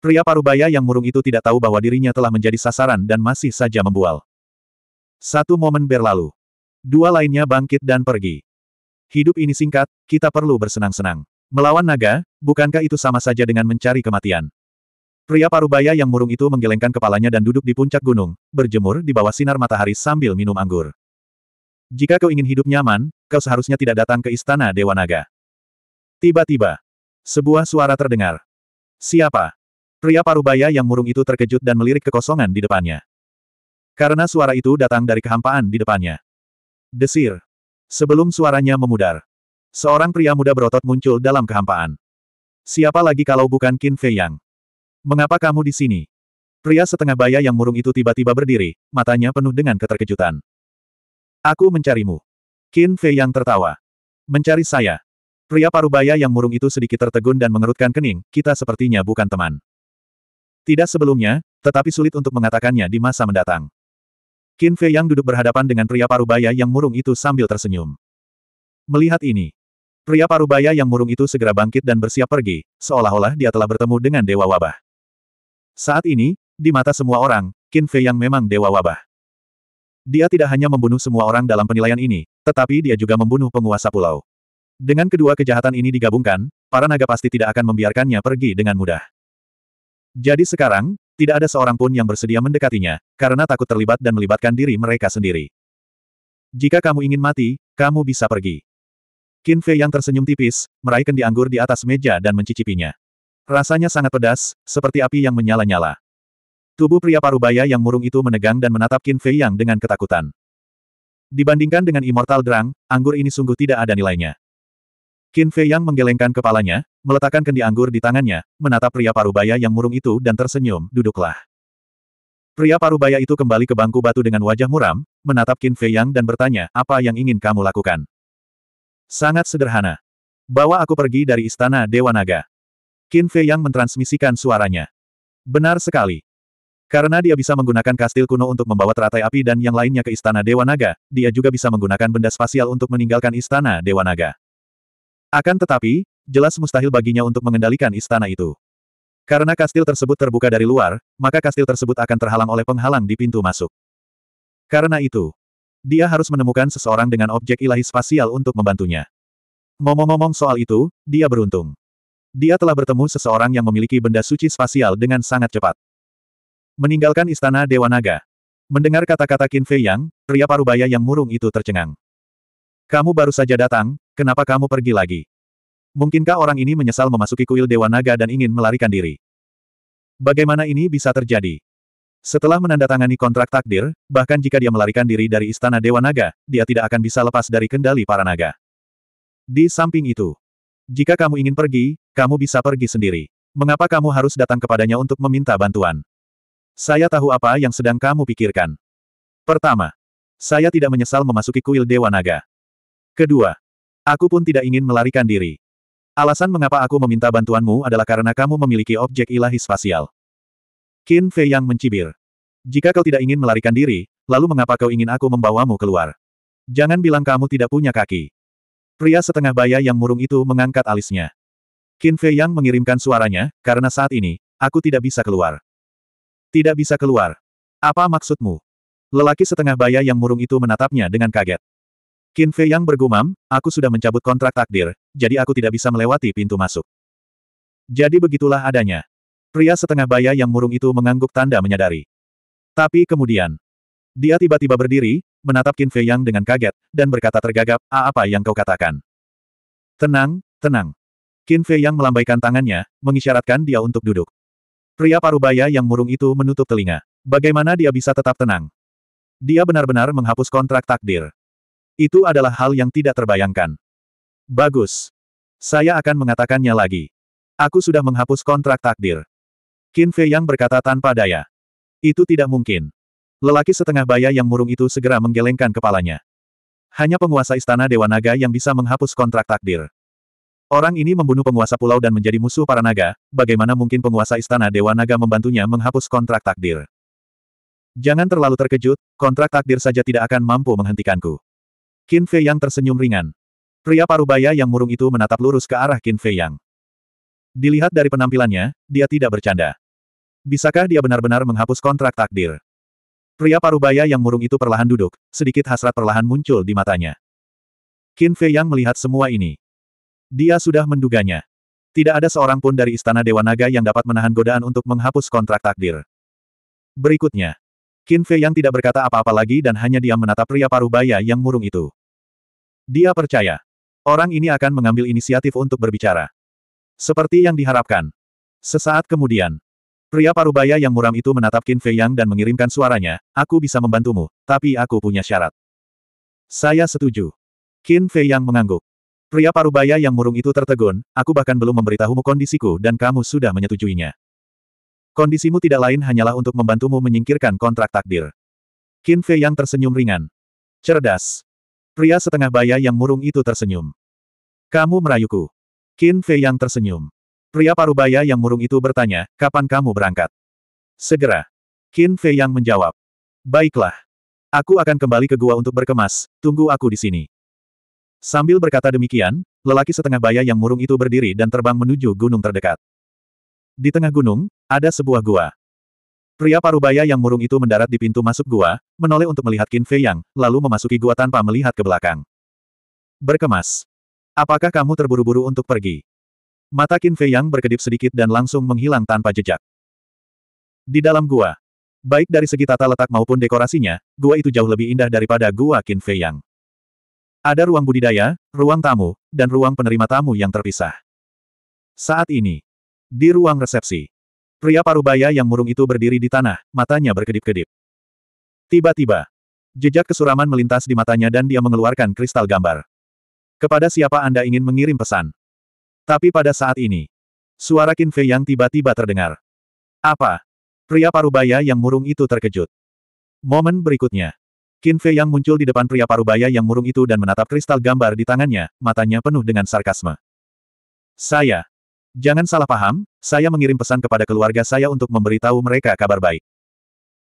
Pria parubaya yang murung itu tidak tahu bahwa dirinya telah menjadi sasaran dan masih saja membual. Satu momen berlalu. Dua lainnya bangkit dan pergi. Hidup ini singkat, kita perlu bersenang-senang. Melawan naga, bukankah itu sama saja dengan mencari kematian? Pria parubaya yang murung itu menggelengkan kepalanya dan duduk di puncak gunung, berjemur di bawah sinar matahari sambil minum anggur. Jika kau ingin hidup nyaman, kau seharusnya tidak datang ke istana Dewa Naga. Tiba-tiba, sebuah suara terdengar. Siapa? Pria parubaya yang murung itu terkejut dan melirik kekosongan di depannya. Karena suara itu datang dari kehampaan di depannya. Desir. Sebelum suaranya memudar. Seorang pria muda berotot muncul dalam kehampaan. Siapa lagi kalau bukan Qin Fei Yang? Mengapa kamu di sini? Pria setengah baya yang murung itu tiba-tiba berdiri, matanya penuh dengan keterkejutan. Aku mencarimu. Qin Fei Yang tertawa. Mencari saya. Pria parubaya yang murung itu sedikit tertegun dan mengerutkan kening, kita sepertinya bukan teman. Tidak sebelumnya, tetapi sulit untuk mengatakannya di masa mendatang. Qin Fei yang duduk berhadapan dengan pria parubaya yang murung itu sambil tersenyum. Melihat ini, pria parubaya yang murung itu segera bangkit dan bersiap pergi, seolah-olah dia telah bertemu dengan Dewa Wabah. Saat ini, di mata semua orang, Qin Fei yang memang Dewa Wabah. Dia tidak hanya membunuh semua orang dalam penilaian ini, tetapi dia juga membunuh penguasa pulau. Dengan kedua kejahatan ini digabungkan, para naga pasti tidak akan membiarkannya pergi dengan mudah. Jadi sekarang, tidak ada seorang pun yang bersedia mendekatinya, karena takut terlibat dan melibatkan diri mereka sendiri. Jika kamu ingin mati, kamu bisa pergi. Qin Fei yang tersenyum tipis, meraih kendi anggur di atas meja dan mencicipinya. Rasanya sangat pedas, seperti api yang menyala-nyala. Tubuh pria parubaya yang murung itu menegang dan menatap Qin Fei Yang dengan ketakutan. Dibandingkan dengan Immortal Drang, anggur ini sungguh tidak ada nilainya. Qin Fei Yang menggelengkan kepalanya, meletakkan kendi anggur di tangannya, menatap pria parubaya yang murung itu dan tersenyum, duduklah. Pria parubaya itu kembali ke bangku batu dengan wajah muram, menatap Qin Fei Yang dan bertanya, apa yang ingin kamu lakukan? Sangat sederhana. Bawa aku pergi dari istana Dewa Naga. Qin Fei Yang mentransmisikan suaranya. Benar sekali. Karena dia bisa menggunakan kastil kuno untuk membawa teratai api dan yang lainnya ke istana Dewa Naga, dia juga bisa menggunakan benda spasial untuk meninggalkan istana Dewa Naga. Akan tetapi, jelas mustahil baginya untuk mengendalikan istana itu. Karena kastil tersebut terbuka dari luar, maka kastil tersebut akan terhalang oleh penghalang di pintu masuk. Karena itu, dia harus menemukan seseorang dengan objek ilahi spasial untuk membantunya. Ngomong-ngomong soal itu, dia beruntung. Dia telah bertemu seseorang yang memiliki benda suci spasial dengan sangat cepat. Meninggalkan istana Dewa Naga. Mendengar kata-kata Qin Fei Yang, pria parubaya yang murung itu tercengang. Kamu baru saja datang, Kenapa kamu pergi lagi? Mungkinkah orang ini menyesal memasuki kuil Dewa Naga dan ingin melarikan diri? Bagaimana ini bisa terjadi? Setelah menandatangani kontrak takdir, bahkan jika dia melarikan diri dari Istana Dewa Naga, dia tidak akan bisa lepas dari kendali para naga. Di samping itu, jika kamu ingin pergi, kamu bisa pergi sendiri. Mengapa kamu harus datang kepadanya untuk meminta bantuan? Saya tahu apa yang sedang kamu pikirkan. Pertama, saya tidak menyesal memasuki kuil Dewa Naga. Kedua, Aku pun tidak ingin melarikan diri. Alasan mengapa aku meminta bantuanmu adalah karena kamu memiliki objek ilahi spasial. Qin Fei yang mencibir. Jika kau tidak ingin melarikan diri, lalu mengapa kau ingin aku membawamu keluar? Jangan bilang kamu tidak punya kaki. Pria setengah baya yang murung itu mengangkat alisnya. Qin Fei yang mengirimkan suaranya, karena saat ini, aku tidak bisa keluar. Tidak bisa keluar. Apa maksudmu? Lelaki setengah baya yang murung itu menatapnya dengan kaget. Qin Fei yang bergumam, aku sudah mencabut kontrak takdir, jadi aku tidak bisa melewati pintu masuk. Jadi begitulah adanya. Pria setengah baya yang murung itu mengangguk tanda menyadari. Tapi kemudian, dia tiba-tiba berdiri, menatap Qin Fei Yang dengan kaget, dan berkata tergagap, A apa yang kau katakan? Tenang, tenang. Qin Fei Yang melambaikan tangannya, mengisyaratkan dia untuk duduk. Pria parubaya yang murung itu menutup telinga. Bagaimana dia bisa tetap tenang? Dia benar-benar menghapus kontrak takdir. Itu adalah hal yang tidak terbayangkan. Bagus. Saya akan mengatakannya lagi. Aku sudah menghapus kontrak takdir. Qin Fei Yang berkata tanpa daya. Itu tidak mungkin. Lelaki setengah baya yang murung itu segera menggelengkan kepalanya. Hanya penguasa istana Dewa Naga yang bisa menghapus kontrak takdir. Orang ini membunuh penguasa pulau dan menjadi musuh para naga, bagaimana mungkin penguasa istana Dewa Naga membantunya menghapus kontrak takdir? Jangan terlalu terkejut, kontrak takdir saja tidak akan mampu menghentikanku. Qin Fei Yang tersenyum ringan. Pria parubaya yang murung itu menatap lurus ke arah Qin Fei Yang. Dilihat dari penampilannya, dia tidak bercanda. Bisakah dia benar-benar menghapus kontrak takdir? Pria parubaya yang murung itu perlahan duduk, sedikit hasrat perlahan muncul di matanya. Qin Fei Yang melihat semua ini. Dia sudah menduganya. Tidak ada seorang pun dari Istana Dewa Naga yang dapat menahan godaan untuk menghapus kontrak takdir. Berikutnya. Qin Fei Yang tidak berkata apa-apa lagi dan hanya diam menatap pria parubaya yang murung itu. Dia percaya. Orang ini akan mengambil inisiatif untuk berbicara. Seperti yang diharapkan. Sesaat kemudian, pria parubaya yang muram itu menatap Qin Fei Yang dan mengirimkan suaranya, aku bisa membantumu, tapi aku punya syarat. Saya setuju. Qin Fei Yang mengangguk. Pria parubaya yang murung itu tertegun, aku bahkan belum memberitahumu kondisiku dan kamu sudah menyetujuinya. Kondisimu tidak lain hanyalah untuk membantumu menyingkirkan kontrak takdir. Qin Fei yang tersenyum ringan. Cerdas. Pria setengah baya yang murung itu tersenyum. Kamu merayuku. Qin Fei yang tersenyum. Pria parubaya yang murung itu bertanya, kapan kamu berangkat? Segera. Qin Fei yang menjawab. Baiklah. Aku akan kembali ke gua untuk berkemas, tunggu aku di sini. Sambil berkata demikian, lelaki setengah baya yang murung itu berdiri dan terbang menuju gunung terdekat. Di tengah gunung, ada sebuah gua. Pria parubaya yang murung itu mendarat di pintu masuk gua, menoleh untuk melihat Qin Fei Yang, lalu memasuki gua tanpa melihat ke belakang. Berkemas. Apakah kamu terburu-buru untuk pergi? Mata Qin Fei Yang berkedip sedikit dan langsung menghilang tanpa jejak. Di dalam gua. Baik dari segi tata letak maupun dekorasinya, gua itu jauh lebih indah daripada gua Qin Fei Yang. Ada ruang budidaya, ruang tamu, dan ruang penerima tamu yang terpisah. Saat ini, di ruang resepsi, Pria parubaya yang murung itu berdiri di tanah, matanya berkedip-kedip. Tiba-tiba, jejak kesuraman melintas di matanya dan dia mengeluarkan kristal gambar. Kepada siapa Anda ingin mengirim pesan? Tapi pada saat ini, suara Qin Fei yang tiba-tiba terdengar. Apa? Pria parubaya yang murung itu terkejut. Momen berikutnya, Qin Fei yang muncul di depan pria parubaya yang murung itu dan menatap kristal gambar di tangannya, matanya penuh dengan sarkasme. Saya, Jangan salah paham, saya mengirim pesan kepada keluarga saya untuk memberitahu mereka kabar baik.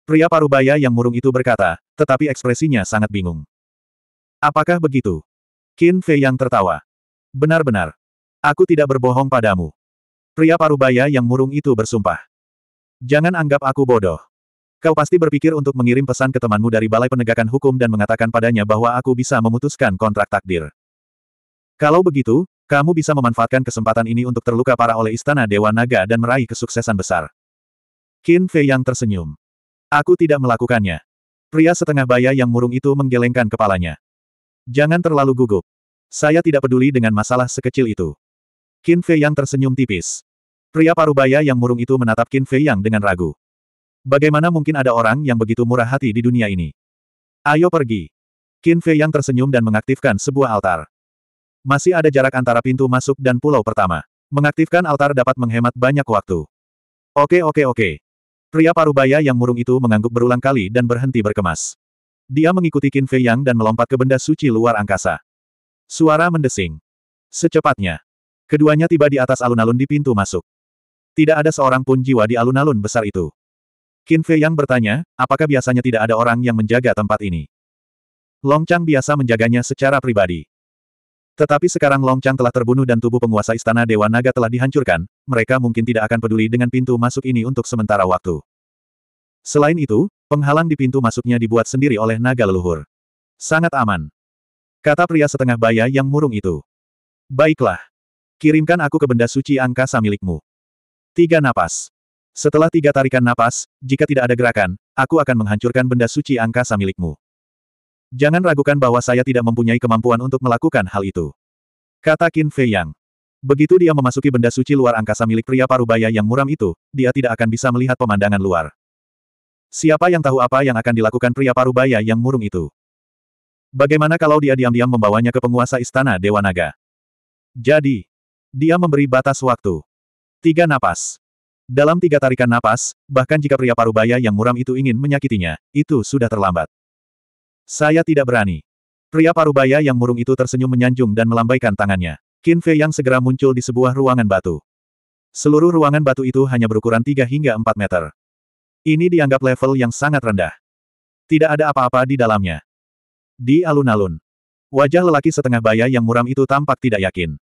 Pria parubaya yang murung itu berkata, tetapi ekspresinya sangat bingung. Apakah begitu? Qin Fei yang tertawa. Benar-benar. Aku tidak berbohong padamu. Pria parubaya yang murung itu bersumpah. Jangan anggap aku bodoh. Kau pasti berpikir untuk mengirim pesan ke temanmu dari Balai Penegakan Hukum dan mengatakan padanya bahwa aku bisa memutuskan kontrak takdir. Kalau begitu, kamu bisa memanfaatkan kesempatan ini untuk terluka parah oleh Istana Dewa Naga dan meraih kesuksesan besar. Qin Fei yang tersenyum. Aku tidak melakukannya. Pria setengah baya yang murung itu menggelengkan kepalanya. Jangan terlalu gugup. Saya tidak peduli dengan masalah sekecil itu. Qin Fei yang tersenyum tipis. Pria parubaya yang murung itu menatap Qin Fei yang dengan ragu. Bagaimana mungkin ada orang yang begitu murah hati di dunia ini? Ayo pergi. Qin Fei yang tersenyum dan mengaktifkan sebuah altar. Masih ada jarak antara pintu masuk dan pulau pertama. Mengaktifkan altar dapat menghemat banyak waktu. Oke oke oke. Pria parubaya yang murung itu mengangguk berulang kali dan berhenti berkemas. Dia mengikuti Qin Fei Yang dan melompat ke benda suci luar angkasa. Suara mendesing. Secepatnya. Keduanya tiba di atas alun-alun di pintu masuk. Tidak ada seorang pun jiwa di alun-alun besar itu. Qin Fei Yang bertanya, apakah biasanya tidak ada orang yang menjaga tempat ini? Long Chang biasa menjaganya secara pribadi. Tetapi sekarang Long Chang telah terbunuh dan tubuh penguasa istana Dewa Naga telah dihancurkan, mereka mungkin tidak akan peduli dengan pintu masuk ini untuk sementara waktu. Selain itu, penghalang di pintu masuknya dibuat sendiri oleh naga leluhur. Sangat aman. Kata pria setengah baya yang murung itu. Baiklah. Kirimkan aku ke benda suci angkasa milikmu. Tiga napas. Setelah tiga tarikan napas, jika tidak ada gerakan, aku akan menghancurkan benda suci angkasa milikmu. Jangan ragukan bahwa saya tidak mempunyai kemampuan untuk melakukan hal itu. Kata Qin Fei Yang. Begitu dia memasuki benda suci luar angkasa milik pria parubaya yang muram itu, dia tidak akan bisa melihat pemandangan luar. Siapa yang tahu apa yang akan dilakukan pria parubaya yang murung itu? Bagaimana kalau dia diam-diam membawanya ke penguasa istana Dewa Naga? Jadi, dia memberi batas waktu. Tiga napas. Dalam tiga tarikan napas, bahkan jika pria parubaya yang muram itu ingin menyakitinya, itu sudah terlambat. Saya tidak berani. Pria parubaya yang murung itu tersenyum menyanjung dan melambaikan tangannya. Qin Fei yang segera muncul di sebuah ruangan batu. Seluruh ruangan batu itu hanya berukuran 3 hingga 4 meter. Ini dianggap level yang sangat rendah. Tidak ada apa-apa di dalamnya. Di alun-alun, wajah lelaki setengah baya yang muram itu tampak tidak yakin.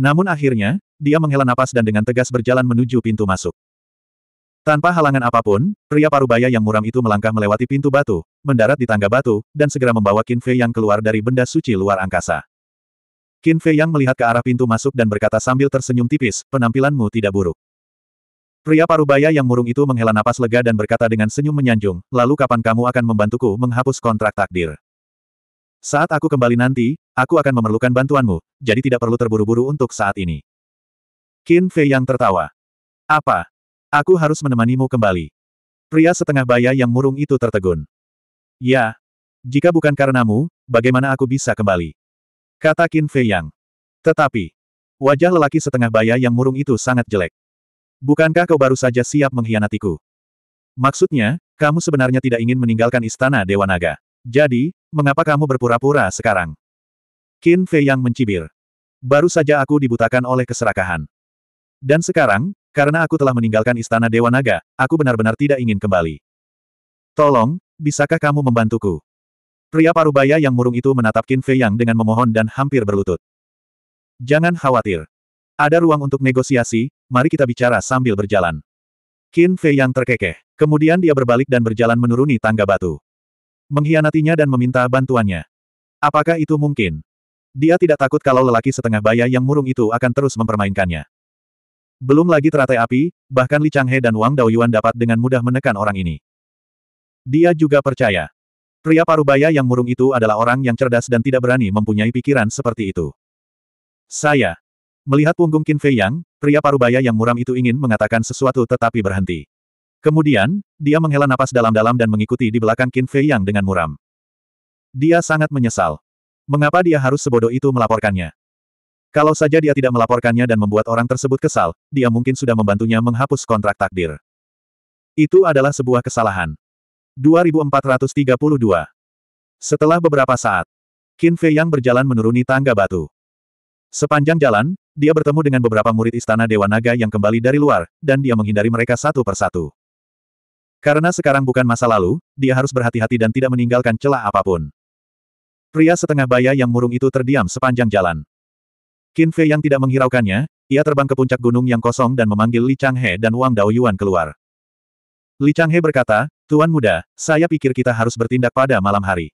Namun akhirnya, dia menghela napas dan dengan tegas berjalan menuju pintu masuk. Tanpa halangan apapun, pria parubaya yang muram itu melangkah melewati pintu batu, mendarat di tangga batu, dan segera membawa Qin Fei yang keluar dari benda suci luar angkasa. Qin Fei yang melihat ke arah pintu masuk dan berkata sambil tersenyum tipis, penampilanmu tidak buruk. Pria parubaya yang murung itu menghela napas lega dan berkata dengan senyum menyanjung, lalu kapan kamu akan membantuku menghapus kontrak takdir? Saat aku kembali nanti, aku akan memerlukan bantuanmu, jadi tidak perlu terburu-buru untuk saat ini. Qin Fei yang tertawa. Apa? Aku harus menemanimu kembali. Pria setengah baya yang murung itu tertegun. Ya. Jika bukan karenamu, bagaimana aku bisa kembali? Kata Qin Fei Yang. Tetapi, wajah lelaki setengah baya yang murung itu sangat jelek. Bukankah kau baru saja siap mengkhianatiku? Maksudnya, kamu sebenarnya tidak ingin meninggalkan istana Dewa Naga. Jadi, mengapa kamu berpura-pura sekarang? Qin Fei Yang mencibir. Baru saja aku dibutakan oleh keserakahan. Dan sekarang, karena aku telah meninggalkan istana Dewa Naga, aku benar-benar tidak ingin kembali. Tolong, bisakah kamu membantuku? Pria parubaya yang murung itu menatap Qin Fei Yang dengan memohon dan hampir berlutut. Jangan khawatir. Ada ruang untuk negosiasi, mari kita bicara sambil berjalan. Qin Fei Yang terkekeh. Kemudian dia berbalik dan berjalan menuruni tangga batu. Mengkhianatinya dan meminta bantuannya. Apakah itu mungkin? Dia tidak takut kalau lelaki setengah baya yang murung itu akan terus mempermainkannya. Belum lagi teratai api, bahkan Li Changhe dan Wang Daoyuan dapat dengan mudah menekan orang ini. Dia juga percaya. Pria parubaya yang murung itu adalah orang yang cerdas dan tidak berani mempunyai pikiran seperti itu. Saya. Melihat punggung Qin Fei Yang, pria parubaya yang muram itu ingin mengatakan sesuatu tetapi berhenti. Kemudian, dia menghela napas dalam-dalam dan mengikuti di belakang Qin Fei Yang dengan muram. Dia sangat menyesal. Mengapa dia harus sebodoh itu melaporkannya? Kalau saja dia tidak melaporkannya dan membuat orang tersebut kesal, dia mungkin sudah membantunya menghapus kontrak takdir. Itu adalah sebuah kesalahan. 2432 Setelah beberapa saat, Qin Fei Yang berjalan menuruni tangga batu. Sepanjang jalan, dia bertemu dengan beberapa murid istana Dewa Naga yang kembali dari luar, dan dia menghindari mereka satu persatu. Karena sekarang bukan masa lalu, dia harus berhati-hati dan tidak meninggalkan celah apapun. Pria setengah baya yang murung itu terdiam sepanjang jalan. Qin Fei yang tidak menghiraukannya, ia terbang ke puncak gunung yang kosong dan memanggil Li Changhe dan Wang Daoyuan keluar. Li Changhe berkata, Tuan muda, saya pikir kita harus bertindak pada malam hari.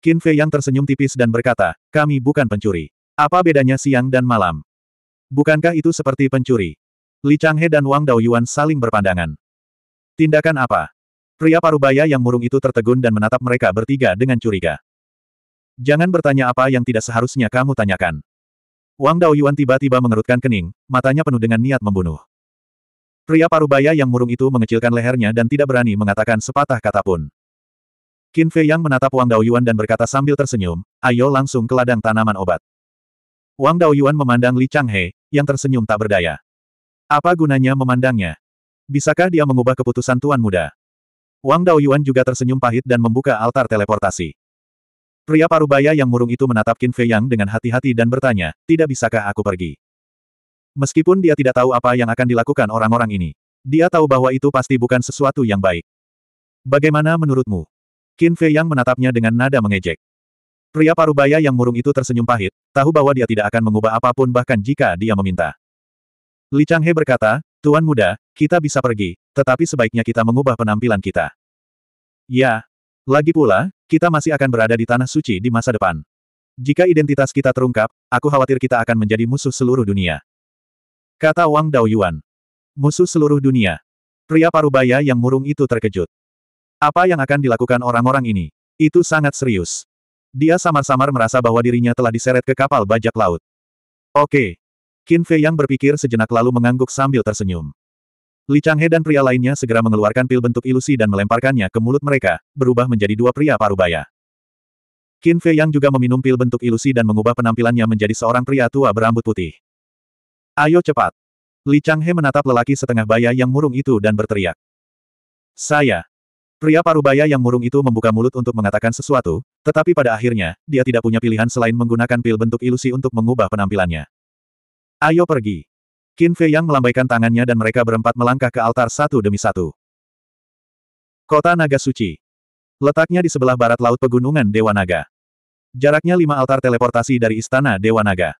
Qin Fei yang tersenyum tipis dan berkata, kami bukan pencuri. Apa bedanya siang dan malam? Bukankah itu seperti pencuri? Li Changhe dan Wang Daoyuan saling berpandangan. Tindakan apa? Pria parubaya yang murung itu tertegun dan menatap mereka bertiga dengan curiga. Jangan bertanya apa yang tidak seharusnya kamu tanyakan. Wang Daoyuan tiba-tiba mengerutkan kening, matanya penuh dengan niat membunuh. Pria parubaya yang murung itu mengecilkan lehernya dan tidak berani mengatakan sepatah kata pun. Qin Fei Yang menatap Wang Daoyuan dan berkata sambil tersenyum, ayo langsung ke ladang tanaman obat. Wang Daoyuan memandang Li Changhe, yang tersenyum tak berdaya. Apa gunanya memandangnya? Bisakah dia mengubah keputusan Tuan Muda? Wang Daoyuan juga tersenyum pahit dan membuka altar teleportasi. Pria parubaya yang murung itu menatap Qin Fei Yang dengan hati-hati dan bertanya, tidak bisakah aku pergi? Meskipun dia tidak tahu apa yang akan dilakukan orang-orang ini. Dia tahu bahwa itu pasti bukan sesuatu yang baik. Bagaimana menurutmu? Qin Fei Yang menatapnya dengan nada mengejek. Pria parubaya yang murung itu tersenyum pahit, tahu bahwa dia tidak akan mengubah apapun bahkan jika dia meminta. Li He berkata, Tuan muda, kita bisa pergi, tetapi sebaiknya kita mengubah penampilan kita. Ya, lagi pula, kita masih akan berada di tanah suci di masa depan. Jika identitas kita terungkap, aku khawatir kita akan menjadi musuh seluruh dunia. Kata Wang Daoyuan. Musuh seluruh dunia. Pria parubaya yang murung itu terkejut. Apa yang akan dilakukan orang-orang ini? Itu sangat serius. Dia samar-samar merasa bahwa dirinya telah diseret ke kapal bajak laut. Oke. Qin Fei yang berpikir sejenak lalu mengangguk sambil tersenyum. Li Changhe dan pria lainnya segera mengeluarkan pil bentuk ilusi dan melemparkannya ke mulut mereka, berubah menjadi dua pria parubaya. Qin Fei Yang juga meminum pil bentuk ilusi dan mengubah penampilannya menjadi seorang pria tua berambut putih. Ayo cepat! Li Changhe menatap lelaki setengah baya yang murung itu dan berteriak. Saya! Pria parubaya yang murung itu membuka mulut untuk mengatakan sesuatu, tetapi pada akhirnya, dia tidak punya pilihan selain menggunakan pil bentuk ilusi untuk mengubah penampilannya. Ayo pergi! Qin Fei Yang melambaikan tangannya dan mereka berempat melangkah ke altar satu demi satu. Kota Naga Suci. Letaknya di sebelah barat laut pegunungan Dewa Naga. Jaraknya lima altar teleportasi dari Istana Dewa Naga.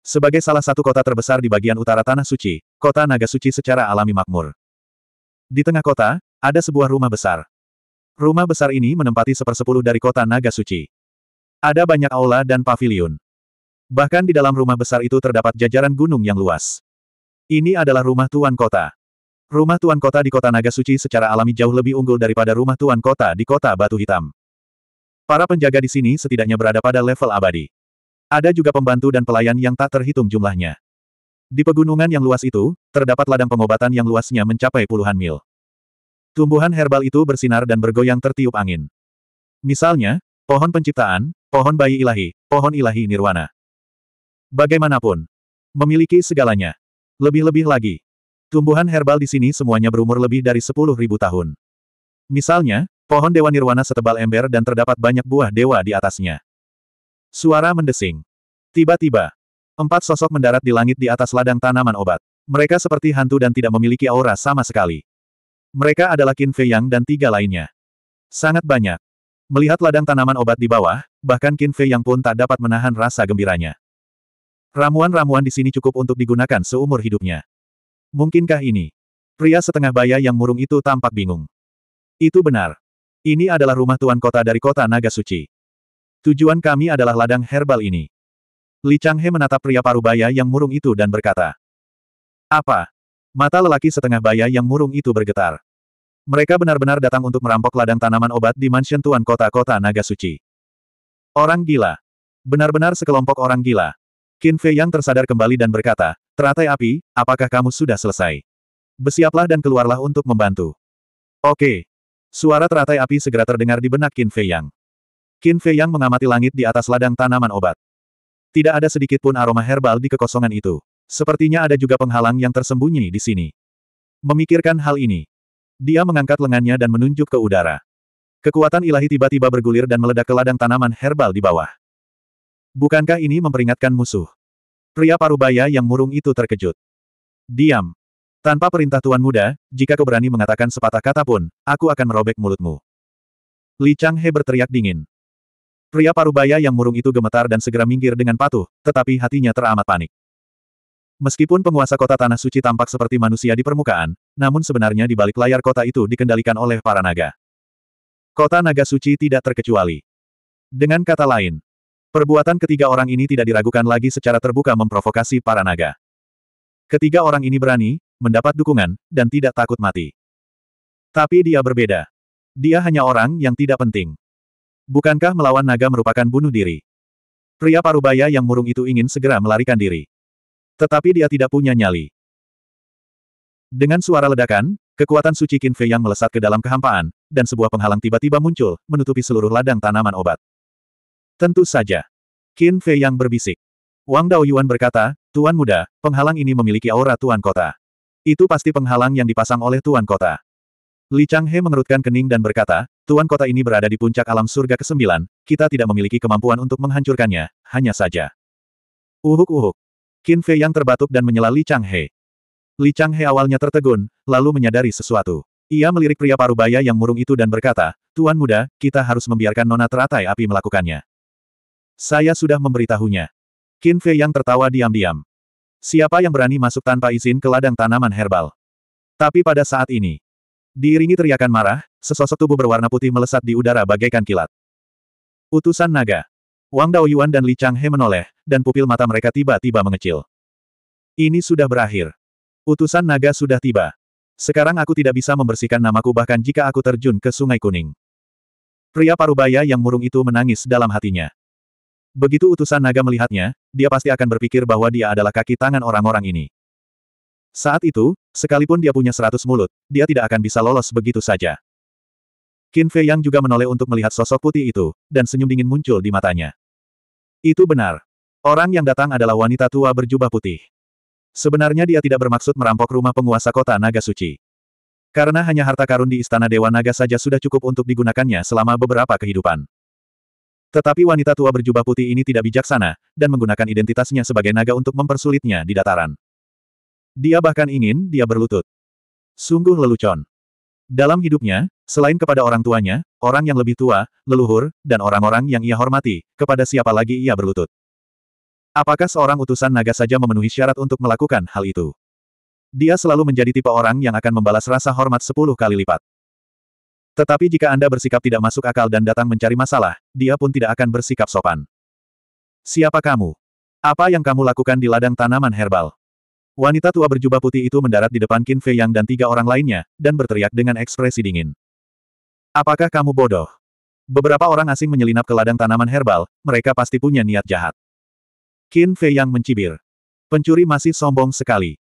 Sebagai salah satu kota terbesar di bagian utara Tanah Suci, kota Naga Suci secara alami makmur. Di tengah kota, ada sebuah rumah besar. Rumah besar ini menempati sepersepuluh dari kota Naga Suci. Ada banyak aula dan paviliun. Bahkan di dalam rumah besar itu terdapat jajaran gunung yang luas. Ini adalah rumah tuan kota. Rumah tuan kota di kota Naga Suci secara alami jauh lebih unggul daripada rumah tuan kota di kota Batu Hitam. Para penjaga di sini setidaknya berada pada level abadi. Ada juga pembantu dan pelayan yang tak terhitung jumlahnya. Di pegunungan yang luas itu, terdapat ladang pengobatan yang luasnya mencapai puluhan mil. Tumbuhan herbal itu bersinar dan bergoyang tertiup angin. Misalnya, pohon penciptaan, pohon bayi ilahi, pohon ilahi nirwana. Bagaimanapun, memiliki segalanya. Lebih-lebih lagi. Tumbuhan herbal di sini semuanya berumur lebih dari 10.000 tahun. Misalnya, pohon dewa nirwana setebal ember dan terdapat banyak buah dewa di atasnya. Suara mendesing. Tiba-tiba, empat sosok mendarat di langit di atas ladang tanaman obat. Mereka seperti hantu dan tidak memiliki aura sama sekali. Mereka adalah Qin Fei Yang dan tiga lainnya. Sangat banyak. Melihat ladang tanaman obat di bawah, bahkan Qin Fei Yang pun tak dapat menahan rasa gembiranya. Ramuan-ramuan di sini cukup untuk digunakan seumur hidupnya. Mungkinkah ini? Pria setengah baya yang murung itu tampak bingung. Itu benar. Ini adalah rumah tuan kota dari kota Naga Suci. Tujuan kami adalah ladang herbal ini. Li Changhe menatap pria parubaya yang murung itu dan berkata. Apa? Mata lelaki setengah baya yang murung itu bergetar. Mereka benar-benar datang untuk merampok ladang tanaman obat di mansion tuan kota-kota naga suci. Orang gila. Benar-benar sekelompok orang gila. Qin Fei yang tersadar kembali dan berkata, teratai api, apakah kamu sudah selesai? Bersiaplah dan keluarlah untuk membantu. Oke. Suara teratai api segera terdengar di benak Qin Fei Yang. Qin Fei Yang mengamati langit di atas ladang tanaman obat. Tidak ada sedikit pun aroma herbal di kekosongan itu. Sepertinya ada juga penghalang yang tersembunyi di sini. Memikirkan hal ini, dia mengangkat lengannya dan menunjuk ke udara. Kekuatan ilahi tiba-tiba bergulir dan meledak ke ladang tanaman herbal di bawah. Bukankah ini memperingatkan musuh? Pria parubaya yang murung itu terkejut. Diam. Tanpa perintah Tuan Muda, jika kau berani mengatakan sepatah kata pun, aku akan merobek mulutmu. Li Changhe berteriak dingin. Pria parubaya yang murung itu gemetar dan segera minggir dengan patuh, tetapi hatinya teramat panik. Meskipun penguasa kota Tanah Suci tampak seperti manusia di permukaan, namun sebenarnya di balik layar kota itu dikendalikan oleh para naga. Kota naga suci tidak terkecuali. Dengan kata lain, Perbuatan ketiga orang ini tidak diragukan lagi secara terbuka memprovokasi para naga. Ketiga orang ini berani, mendapat dukungan, dan tidak takut mati. Tapi dia berbeda. Dia hanya orang yang tidak penting. Bukankah melawan naga merupakan bunuh diri? Pria parubaya yang murung itu ingin segera melarikan diri. Tetapi dia tidak punya nyali. Dengan suara ledakan, kekuatan suci Qin Fei yang melesat ke dalam kehampaan, dan sebuah penghalang tiba-tiba muncul, menutupi seluruh ladang tanaman obat. Tentu saja. Qin Fei yang berbisik. Wang Daoyuan berkata, Tuan muda, penghalang ini memiliki aura Tuan Kota. Itu pasti penghalang yang dipasang oleh Tuan Kota. Li Changhe mengerutkan kening dan berkata, Tuan Kota ini berada di puncak alam surga ke-9, kita tidak memiliki kemampuan untuk menghancurkannya, hanya saja. Uhuk-uhuk. Qin Fei yang terbatuk dan menyela Li Changhe. Li Changhe awalnya tertegun, lalu menyadari sesuatu. Ia melirik pria parubaya yang murung itu dan berkata, Tuan muda, kita harus membiarkan Nona teratai api melakukannya. Saya sudah memberitahunya. Qin Fei yang tertawa diam-diam. Siapa yang berani masuk tanpa izin ke ladang tanaman herbal? Tapi pada saat ini, diiringi teriakan marah, sesosok tubuh berwarna putih melesat di udara bagaikan kilat. Utusan naga. Wang Daoyuan dan Li Changhe menoleh, dan pupil mata mereka tiba-tiba mengecil. Ini sudah berakhir. Utusan naga sudah tiba. Sekarang aku tidak bisa membersihkan namaku bahkan jika aku terjun ke Sungai Kuning. Pria parubaya yang murung itu menangis dalam hatinya. Begitu utusan naga melihatnya, dia pasti akan berpikir bahwa dia adalah kaki tangan orang-orang ini. Saat itu, sekalipun dia punya seratus mulut, dia tidak akan bisa lolos begitu saja. Qin Fei Yang juga menoleh untuk melihat sosok putih itu, dan senyum dingin muncul di matanya. Itu benar. Orang yang datang adalah wanita tua berjubah putih. Sebenarnya dia tidak bermaksud merampok rumah penguasa kota Naga Suci. Karena hanya harta karun di Istana Dewa Naga saja sudah cukup untuk digunakannya selama beberapa kehidupan. Tetapi wanita tua berjubah putih ini tidak bijaksana, dan menggunakan identitasnya sebagai naga untuk mempersulitnya di dataran. Dia bahkan ingin dia berlutut. Sungguh lelucon. Dalam hidupnya, selain kepada orang tuanya, orang yang lebih tua, leluhur, dan orang-orang yang ia hormati, kepada siapa lagi ia berlutut. Apakah seorang utusan naga saja memenuhi syarat untuk melakukan hal itu? Dia selalu menjadi tipe orang yang akan membalas rasa hormat sepuluh kali lipat. Tetapi jika Anda bersikap tidak masuk akal dan datang mencari masalah, dia pun tidak akan bersikap sopan. Siapa kamu? Apa yang kamu lakukan di ladang tanaman herbal? Wanita tua berjubah putih itu mendarat di depan Qin Fei Yang dan tiga orang lainnya, dan berteriak dengan ekspresi dingin. Apakah kamu bodoh? Beberapa orang asing menyelinap ke ladang tanaman herbal, mereka pasti punya niat jahat. Qin Fei Yang mencibir. Pencuri masih sombong sekali.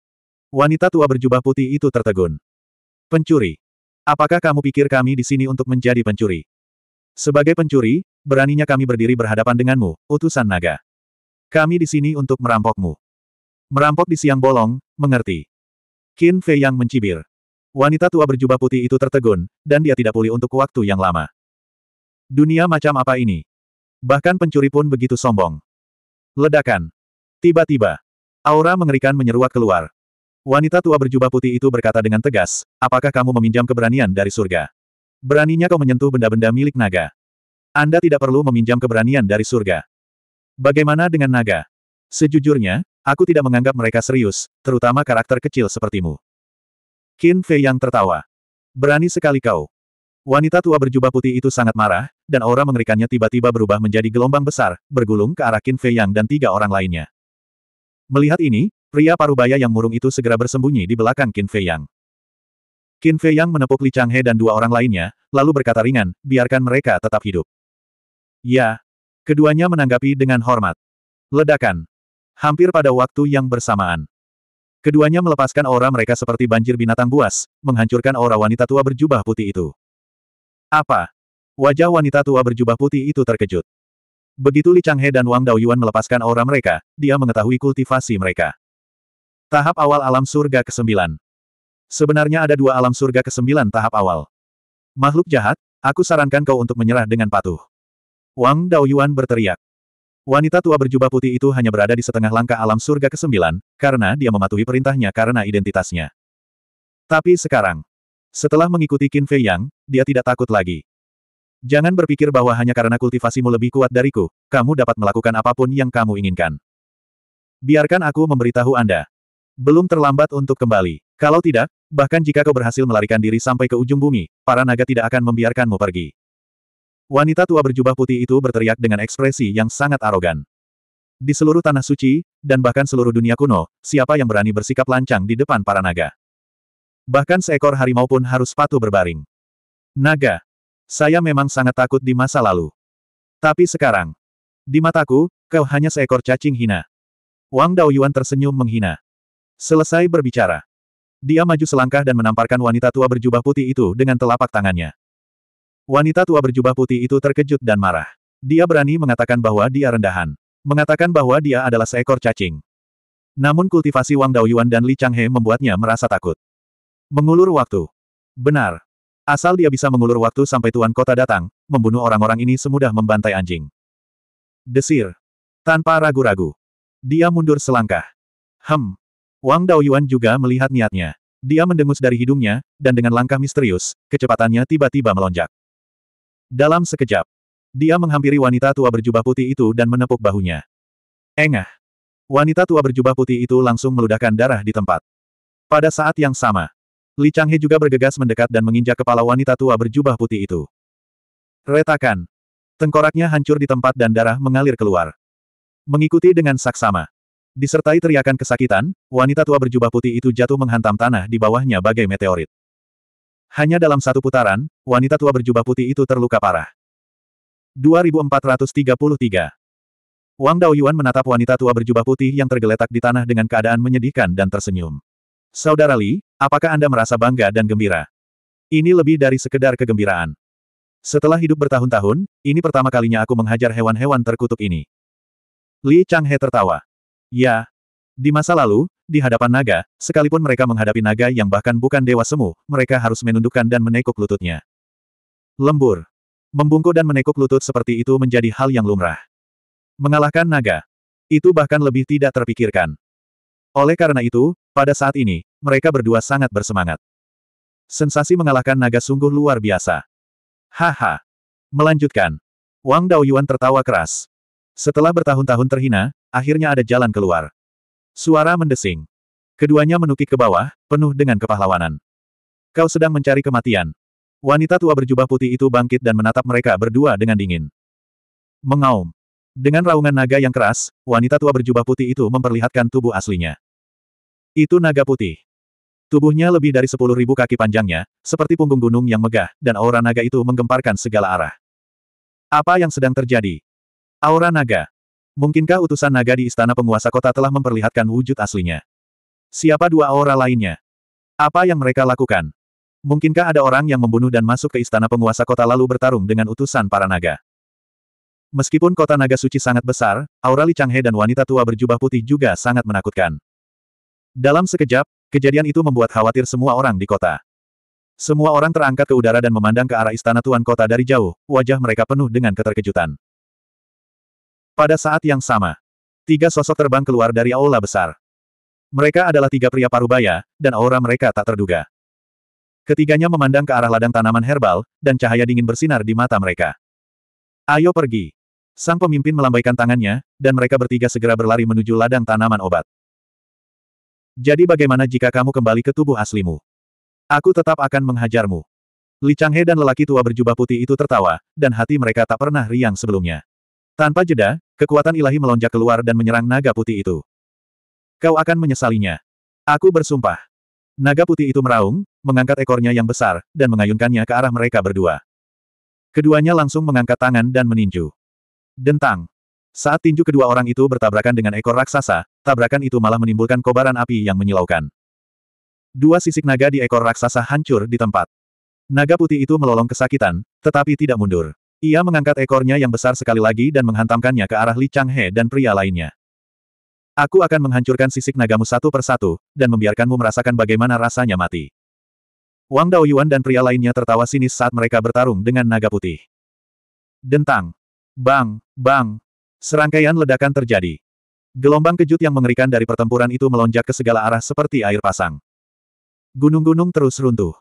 Wanita tua berjubah putih itu tertegun. Pencuri. Apakah kamu pikir kami di sini untuk menjadi pencuri? Sebagai pencuri, beraninya kami berdiri berhadapan denganmu, utusan naga. Kami di sini untuk merampokmu. Merampok di siang bolong, mengerti. Qin Fei yang mencibir. Wanita tua berjubah putih itu tertegun, dan dia tidak pulih untuk waktu yang lama. Dunia macam apa ini? Bahkan pencuri pun begitu sombong. Ledakan. Tiba-tiba. Aura mengerikan menyeruak keluar. Wanita tua berjubah putih itu berkata dengan tegas, apakah kamu meminjam keberanian dari surga? Beraninya kau menyentuh benda-benda milik naga. Anda tidak perlu meminjam keberanian dari surga. Bagaimana dengan naga? Sejujurnya, aku tidak menganggap mereka serius, terutama karakter kecil sepertimu. Qin Fei yang tertawa. Berani sekali kau. Wanita tua berjubah putih itu sangat marah, dan aura mengerikannya tiba-tiba berubah menjadi gelombang besar, bergulung ke arah Qin Fei Yang dan tiga orang lainnya. Melihat ini, Pria parubaya yang murung itu segera bersembunyi di belakang Qin Fei Yang. Qin Fei Yang menepuk Li Chang He dan dua orang lainnya, lalu berkata ringan, biarkan mereka tetap hidup. Ya. Keduanya menanggapi dengan hormat. Ledakan. Hampir pada waktu yang bersamaan. Keduanya melepaskan aura mereka seperti banjir binatang buas, menghancurkan aura wanita tua berjubah putih itu. Apa? Wajah wanita tua berjubah putih itu terkejut. Begitu Li Chang He dan Wang Daoyuan melepaskan aura mereka, dia mengetahui kultivasi mereka. Tahap awal alam surga ke-9. Sebenarnya ada dua alam surga ke-9 tahap awal. Makhluk jahat, aku sarankan kau untuk menyerah dengan patuh. Wang Daoyuan berteriak. Wanita tua berjubah putih itu hanya berada di setengah langkah alam surga ke-9, karena dia mematuhi perintahnya karena identitasnya. Tapi sekarang, setelah mengikuti Qin Fei Yang, dia tidak takut lagi. Jangan berpikir bahwa hanya karena kultivasimu lebih kuat dariku, kamu dapat melakukan apapun yang kamu inginkan. Biarkan aku memberitahu Anda. Belum terlambat untuk kembali. Kalau tidak, bahkan jika kau berhasil melarikan diri sampai ke ujung bumi, para naga tidak akan membiarkanmu pergi. Wanita tua berjubah putih itu berteriak dengan ekspresi yang sangat arogan. Di seluruh tanah suci, dan bahkan seluruh dunia kuno, siapa yang berani bersikap lancang di depan para naga? Bahkan seekor harimau pun harus patuh berbaring. Naga. Saya memang sangat takut di masa lalu. Tapi sekarang. Di mataku, kau hanya seekor cacing hina. Wang Daoyuan tersenyum menghina. Selesai berbicara. Dia maju selangkah dan menamparkan wanita tua berjubah putih itu dengan telapak tangannya. Wanita tua berjubah putih itu terkejut dan marah. Dia berani mengatakan bahwa dia rendahan. Mengatakan bahwa dia adalah seekor cacing. Namun kultivasi Wang Daoyuan dan Li Changhe membuatnya merasa takut. Mengulur waktu. Benar. Asal dia bisa mengulur waktu sampai tuan kota datang, membunuh orang-orang ini semudah membantai anjing. Desir. Tanpa ragu-ragu. Dia mundur selangkah. Hem, Wang Daoyuan juga melihat niatnya. Dia mendengus dari hidungnya, dan dengan langkah misterius, kecepatannya tiba-tiba melonjak. Dalam sekejap, dia menghampiri wanita tua berjubah putih itu dan menepuk bahunya. Engah! Wanita tua berjubah putih itu langsung meludahkan darah di tempat. Pada saat yang sama, Li Changhe juga bergegas mendekat dan menginjak kepala wanita tua berjubah putih itu. Retakan! Tengkoraknya hancur di tempat dan darah mengalir keluar. Mengikuti dengan saksama, Disertai teriakan kesakitan, wanita tua berjubah putih itu jatuh menghantam tanah di bawahnya bagai meteorit. Hanya dalam satu putaran, wanita tua berjubah putih itu terluka parah. 2433 Wang Daoyuan menatap wanita tua berjubah putih yang tergeletak di tanah dengan keadaan menyedihkan dan tersenyum. Saudara Li, apakah Anda merasa bangga dan gembira? Ini lebih dari sekedar kegembiraan. Setelah hidup bertahun-tahun, ini pertama kalinya aku menghajar hewan-hewan terkutuk ini. Li Changhe tertawa. Ya. Di masa lalu, di hadapan naga, sekalipun mereka menghadapi naga yang bahkan bukan dewa semu, mereka harus menundukkan dan menekuk lututnya. Lembur. Membungkuk dan menekuk lutut seperti itu menjadi hal yang lumrah. Mengalahkan naga. Itu bahkan lebih tidak terpikirkan. Oleh karena itu, pada saat ini, mereka berdua sangat bersemangat. Sensasi mengalahkan naga sungguh luar biasa. Haha. Melanjutkan. Wang Daoyuan tertawa keras. Setelah bertahun-tahun terhina, akhirnya ada jalan keluar. Suara mendesing. Keduanya menukik ke bawah, penuh dengan kepahlawanan. Kau sedang mencari kematian. Wanita tua berjubah putih itu bangkit dan menatap mereka berdua dengan dingin. Mengaum. Dengan raungan naga yang keras, wanita tua berjubah putih itu memperlihatkan tubuh aslinya. Itu naga putih. Tubuhnya lebih dari sepuluh ribu kaki panjangnya, seperti punggung gunung yang megah, dan aura naga itu menggemparkan segala arah. Apa yang sedang terjadi? Aura naga. Mungkinkah utusan naga di istana penguasa kota telah memperlihatkan wujud aslinya? Siapa dua aura lainnya? Apa yang mereka lakukan? Mungkinkah ada orang yang membunuh dan masuk ke istana penguasa kota lalu bertarung dengan utusan para naga? Meskipun kota naga suci sangat besar, aura Li Changhe dan wanita tua berjubah putih juga sangat menakutkan. Dalam sekejap, kejadian itu membuat khawatir semua orang di kota. Semua orang terangkat ke udara dan memandang ke arah istana tuan kota dari jauh, wajah mereka penuh dengan keterkejutan. Pada saat yang sama, tiga sosok terbang keluar dari aula besar. Mereka adalah tiga pria parubaya, dan aura mereka tak terduga. Ketiganya memandang ke arah ladang tanaman herbal, dan cahaya dingin bersinar di mata mereka. Ayo pergi. Sang pemimpin melambaikan tangannya, dan mereka bertiga segera berlari menuju ladang tanaman obat. Jadi bagaimana jika kamu kembali ke tubuh aslimu? Aku tetap akan menghajarmu. Li Changhe dan lelaki tua berjubah putih itu tertawa, dan hati mereka tak pernah riang sebelumnya. Tanpa jeda, Kekuatan ilahi melonjak keluar dan menyerang naga putih itu. Kau akan menyesalinya. Aku bersumpah. Naga putih itu meraung, mengangkat ekornya yang besar, dan mengayunkannya ke arah mereka berdua. Keduanya langsung mengangkat tangan dan meninju. Dentang. Saat tinju kedua orang itu bertabrakan dengan ekor raksasa, tabrakan itu malah menimbulkan kobaran api yang menyilaukan. Dua sisik naga di ekor raksasa hancur di tempat. Naga putih itu melolong kesakitan, tetapi tidak mundur. Ia mengangkat ekornya yang besar sekali lagi dan menghantamkannya ke arah Li Changhe dan pria lainnya. Aku akan menghancurkan sisik nagamu satu persatu, dan membiarkanmu merasakan bagaimana rasanya mati. Wang Daoyuan dan pria lainnya tertawa sinis saat mereka bertarung dengan naga putih. Dentang. Bang, bang. Serangkaian ledakan terjadi. Gelombang kejut yang mengerikan dari pertempuran itu melonjak ke segala arah seperti air pasang. Gunung-gunung terus runtuh.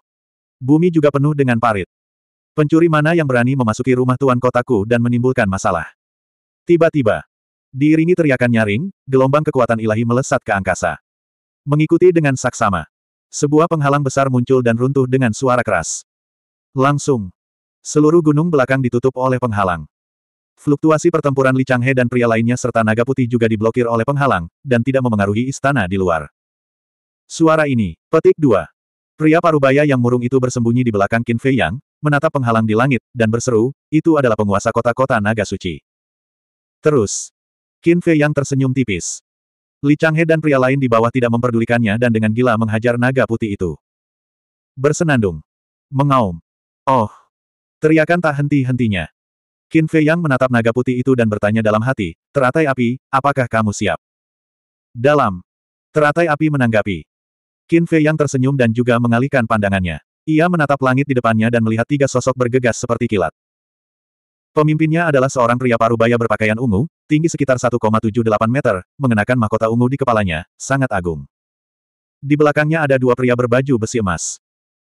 Bumi juga penuh dengan parit. Pencuri mana yang berani memasuki rumah tuan kotaku dan menimbulkan masalah? Tiba-tiba, diiringi teriakan nyaring, gelombang kekuatan ilahi melesat ke angkasa. Mengikuti dengan saksama. Sebuah penghalang besar muncul dan runtuh dengan suara keras. Langsung, seluruh gunung belakang ditutup oleh penghalang. Fluktuasi pertempuran Li Changhe dan pria lainnya serta naga putih juga diblokir oleh penghalang, dan tidak memengaruhi istana di luar. Suara ini, petik dua. Pria parubaya yang murung itu bersembunyi di belakang Qin Fei Yang, menatap penghalang di langit, dan berseru, itu adalah penguasa kota-kota naga suci. Terus, Qin Fei yang tersenyum tipis. Li Changhe dan pria lain di bawah tidak memperdulikannya dan dengan gila menghajar naga putih itu. Bersenandung. Mengaum. Oh. Teriakan tak henti-hentinya. Qin Fei yang menatap naga putih itu dan bertanya dalam hati, teratai api, apakah kamu siap? Dalam. Teratai api menanggapi. Qin Fei yang tersenyum dan juga mengalihkan pandangannya. Ia menatap langit di depannya dan melihat tiga sosok bergegas seperti kilat. Pemimpinnya adalah seorang pria parubaya berpakaian ungu, tinggi sekitar 1,78 meter, mengenakan mahkota ungu di kepalanya, sangat agung. Di belakangnya ada dua pria berbaju besi emas.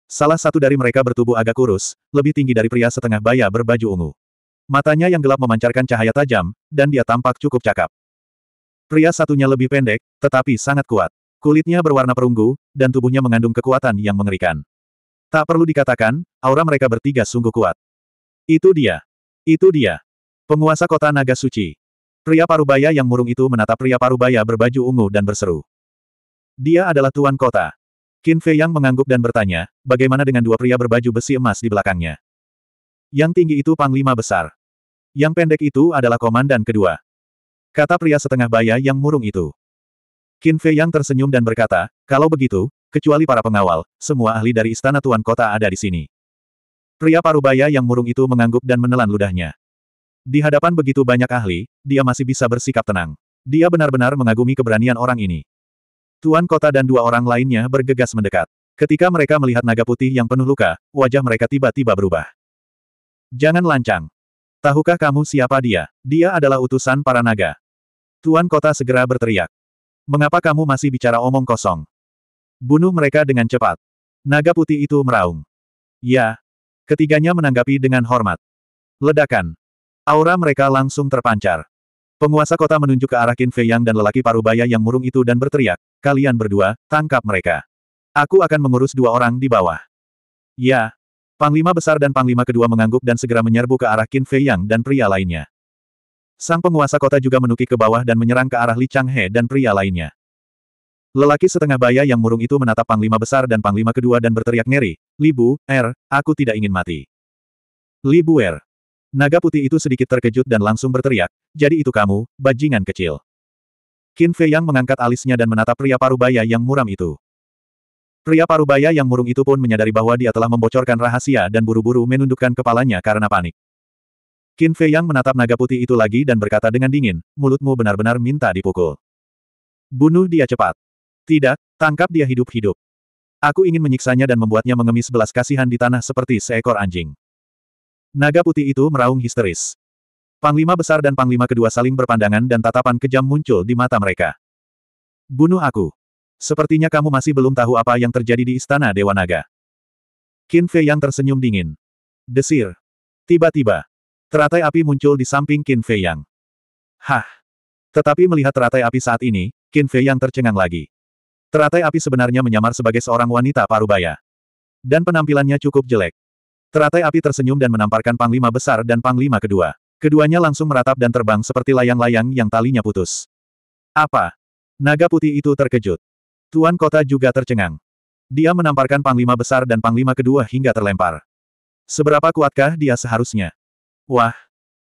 Salah satu dari mereka bertubuh agak kurus, lebih tinggi dari pria setengah baya berbaju ungu. Matanya yang gelap memancarkan cahaya tajam, dan dia tampak cukup cakap. Pria satunya lebih pendek, tetapi sangat kuat. Kulitnya berwarna perunggu, dan tubuhnya mengandung kekuatan yang mengerikan. Tak perlu dikatakan, aura mereka bertiga sungguh kuat. Itu dia. Itu dia. Penguasa kota naga suci. Pria parubaya yang murung itu menatap pria parubaya berbaju ungu dan berseru. Dia adalah tuan kota. Qin Fei yang mengangguk dan bertanya, bagaimana dengan dua pria berbaju besi emas di belakangnya? Yang tinggi itu panglima besar. Yang pendek itu adalah komandan kedua. Kata pria setengah baya yang murung itu. Qin Fei yang tersenyum dan berkata, kalau begitu, Kecuali para pengawal, semua ahli dari istana tuan kota ada di sini. Pria parubaya yang murung itu mengangguk dan menelan ludahnya. Di hadapan begitu banyak ahli, dia masih bisa bersikap tenang. Dia benar-benar mengagumi keberanian orang ini. Tuan kota dan dua orang lainnya bergegas mendekat. Ketika mereka melihat naga putih yang penuh luka, wajah mereka tiba-tiba berubah. Jangan lancang. Tahukah kamu siapa dia? Dia adalah utusan para naga. Tuan kota segera berteriak. Mengapa kamu masih bicara omong kosong? Bunuh mereka dengan cepat. Naga putih itu meraung. Ya. Ketiganya menanggapi dengan hormat. Ledakan. Aura mereka langsung terpancar. Penguasa kota menunjuk ke arah Qin Fei Yang dan lelaki parubaya yang murung itu dan berteriak, kalian berdua, tangkap mereka. Aku akan mengurus dua orang di bawah. Ya. Panglima besar dan panglima kedua mengangguk dan segera menyerbu ke arah Qin Fei Yang dan pria lainnya. Sang penguasa kota juga menukik ke bawah dan menyerang ke arah Li Changhe dan pria lainnya. Lelaki setengah baya yang murung itu menatap Panglima Besar dan Panglima Kedua dan berteriak ngeri, Libu, Er, aku tidak ingin mati. Libu Er. Naga putih itu sedikit terkejut dan langsung berteriak, jadi itu kamu, bajingan kecil. Qin Fei Yang mengangkat alisnya dan menatap pria parubaya yang muram itu. Pria parubaya yang murung itu pun menyadari bahwa dia telah membocorkan rahasia dan buru-buru menundukkan kepalanya karena panik. Qin Fei Yang menatap naga putih itu lagi dan berkata dengan dingin, mulutmu benar-benar minta dipukul. Bunuh dia cepat. Tidak, tangkap dia hidup-hidup. Aku ingin menyiksanya dan membuatnya mengemis belas kasihan di tanah seperti seekor anjing. Naga putih itu meraung histeris. Panglima besar dan panglima kedua saling berpandangan dan tatapan kejam muncul di mata mereka. Bunuh aku. Sepertinya kamu masih belum tahu apa yang terjadi di istana Dewa Naga. Qin Fei yang tersenyum dingin. Desir. Tiba-tiba. Teratai api muncul di samping Qin Fei yang. Hah. Tetapi melihat teratai api saat ini, Qin Fei yang tercengang lagi. Teratai api sebenarnya menyamar sebagai seorang wanita parubaya. Dan penampilannya cukup jelek. Teratai api tersenyum dan menamparkan panglima besar dan panglima kedua. Keduanya langsung meratap dan terbang seperti layang-layang yang talinya putus. Apa? Naga putih itu terkejut. Tuan kota juga tercengang. Dia menamparkan panglima besar dan panglima kedua hingga terlempar. Seberapa kuatkah dia seharusnya? Wah!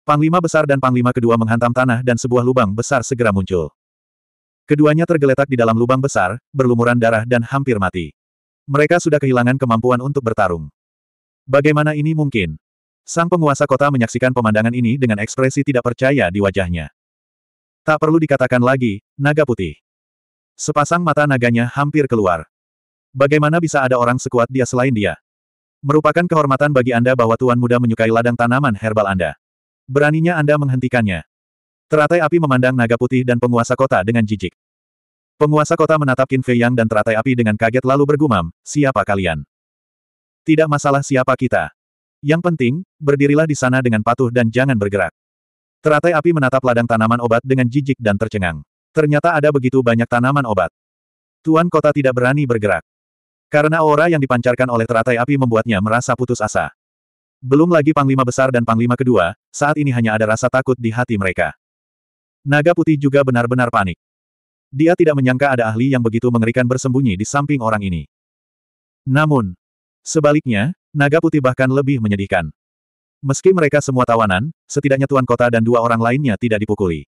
Panglima besar dan panglima kedua menghantam tanah dan sebuah lubang besar segera muncul. Keduanya tergeletak di dalam lubang besar, berlumuran darah dan hampir mati. Mereka sudah kehilangan kemampuan untuk bertarung. Bagaimana ini mungkin? Sang penguasa kota menyaksikan pemandangan ini dengan ekspresi tidak percaya di wajahnya. Tak perlu dikatakan lagi, naga putih. Sepasang mata naganya hampir keluar. Bagaimana bisa ada orang sekuat dia selain dia? Merupakan kehormatan bagi Anda bahwa Tuan Muda menyukai ladang tanaman herbal Anda. Beraninya Anda menghentikannya. Teratai api memandang naga putih dan penguasa kota dengan jijik. Penguasa kota menatap Qin Fei Yang dan teratai api dengan kaget lalu bergumam, siapa kalian? Tidak masalah siapa kita. Yang penting, berdirilah di sana dengan patuh dan jangan bergerak. Teratai api menatap ladang tanaman obat dengan jijik dan tercengang. Ternyata ada begitu banyak tanaman obat. Tuan kota tidak berani bergerak. Karena aura yang dipancarkan oleh teratai api membuatnya merasa putus asa. Belum lagi Panglima Besar dan Panglima Kedua, saat ini hanya ada rasa takut di hati mereka. Naga putih juga benar-benar panik. Dia tidak menyangka ada ahli yang begitu mengerikan bersembunyi di samping orang ini. Namun, sebaliknya, naga putih bahkan lebih menyedihkan. Meski mereka semua tawanan, setidaknya tuan kota dan dua orang lainnya tidak dipukuli.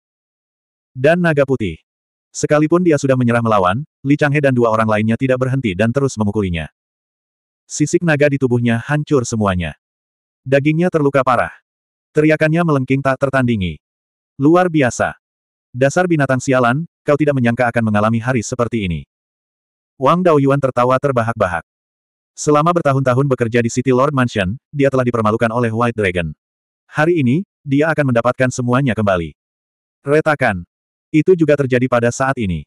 Dan naga putih. Sekalipun dia sudah menyerah melawan, Li Changhe dan dua orang lainnya tidak berhenti dan terus memukulinya. Sisik naga di tubuhnya hancur semuanya. Dagingnya terluka parah. Teriakannya melengking tak tertandingi. Luar biasa. Dasar binatang sialan, kau tidak menyangka akan mengalami hari seperti ini. Wang Daoyuan tertawa terbahak-bahak. Selama bertahun-tahun bekerja di City Lord Mansion, dia telah dipermalukan oleh White Dragon. Hari ini, dia akan mendapatkan semuanya kembali. Retakan. Itu juga terjadi pada saat ini.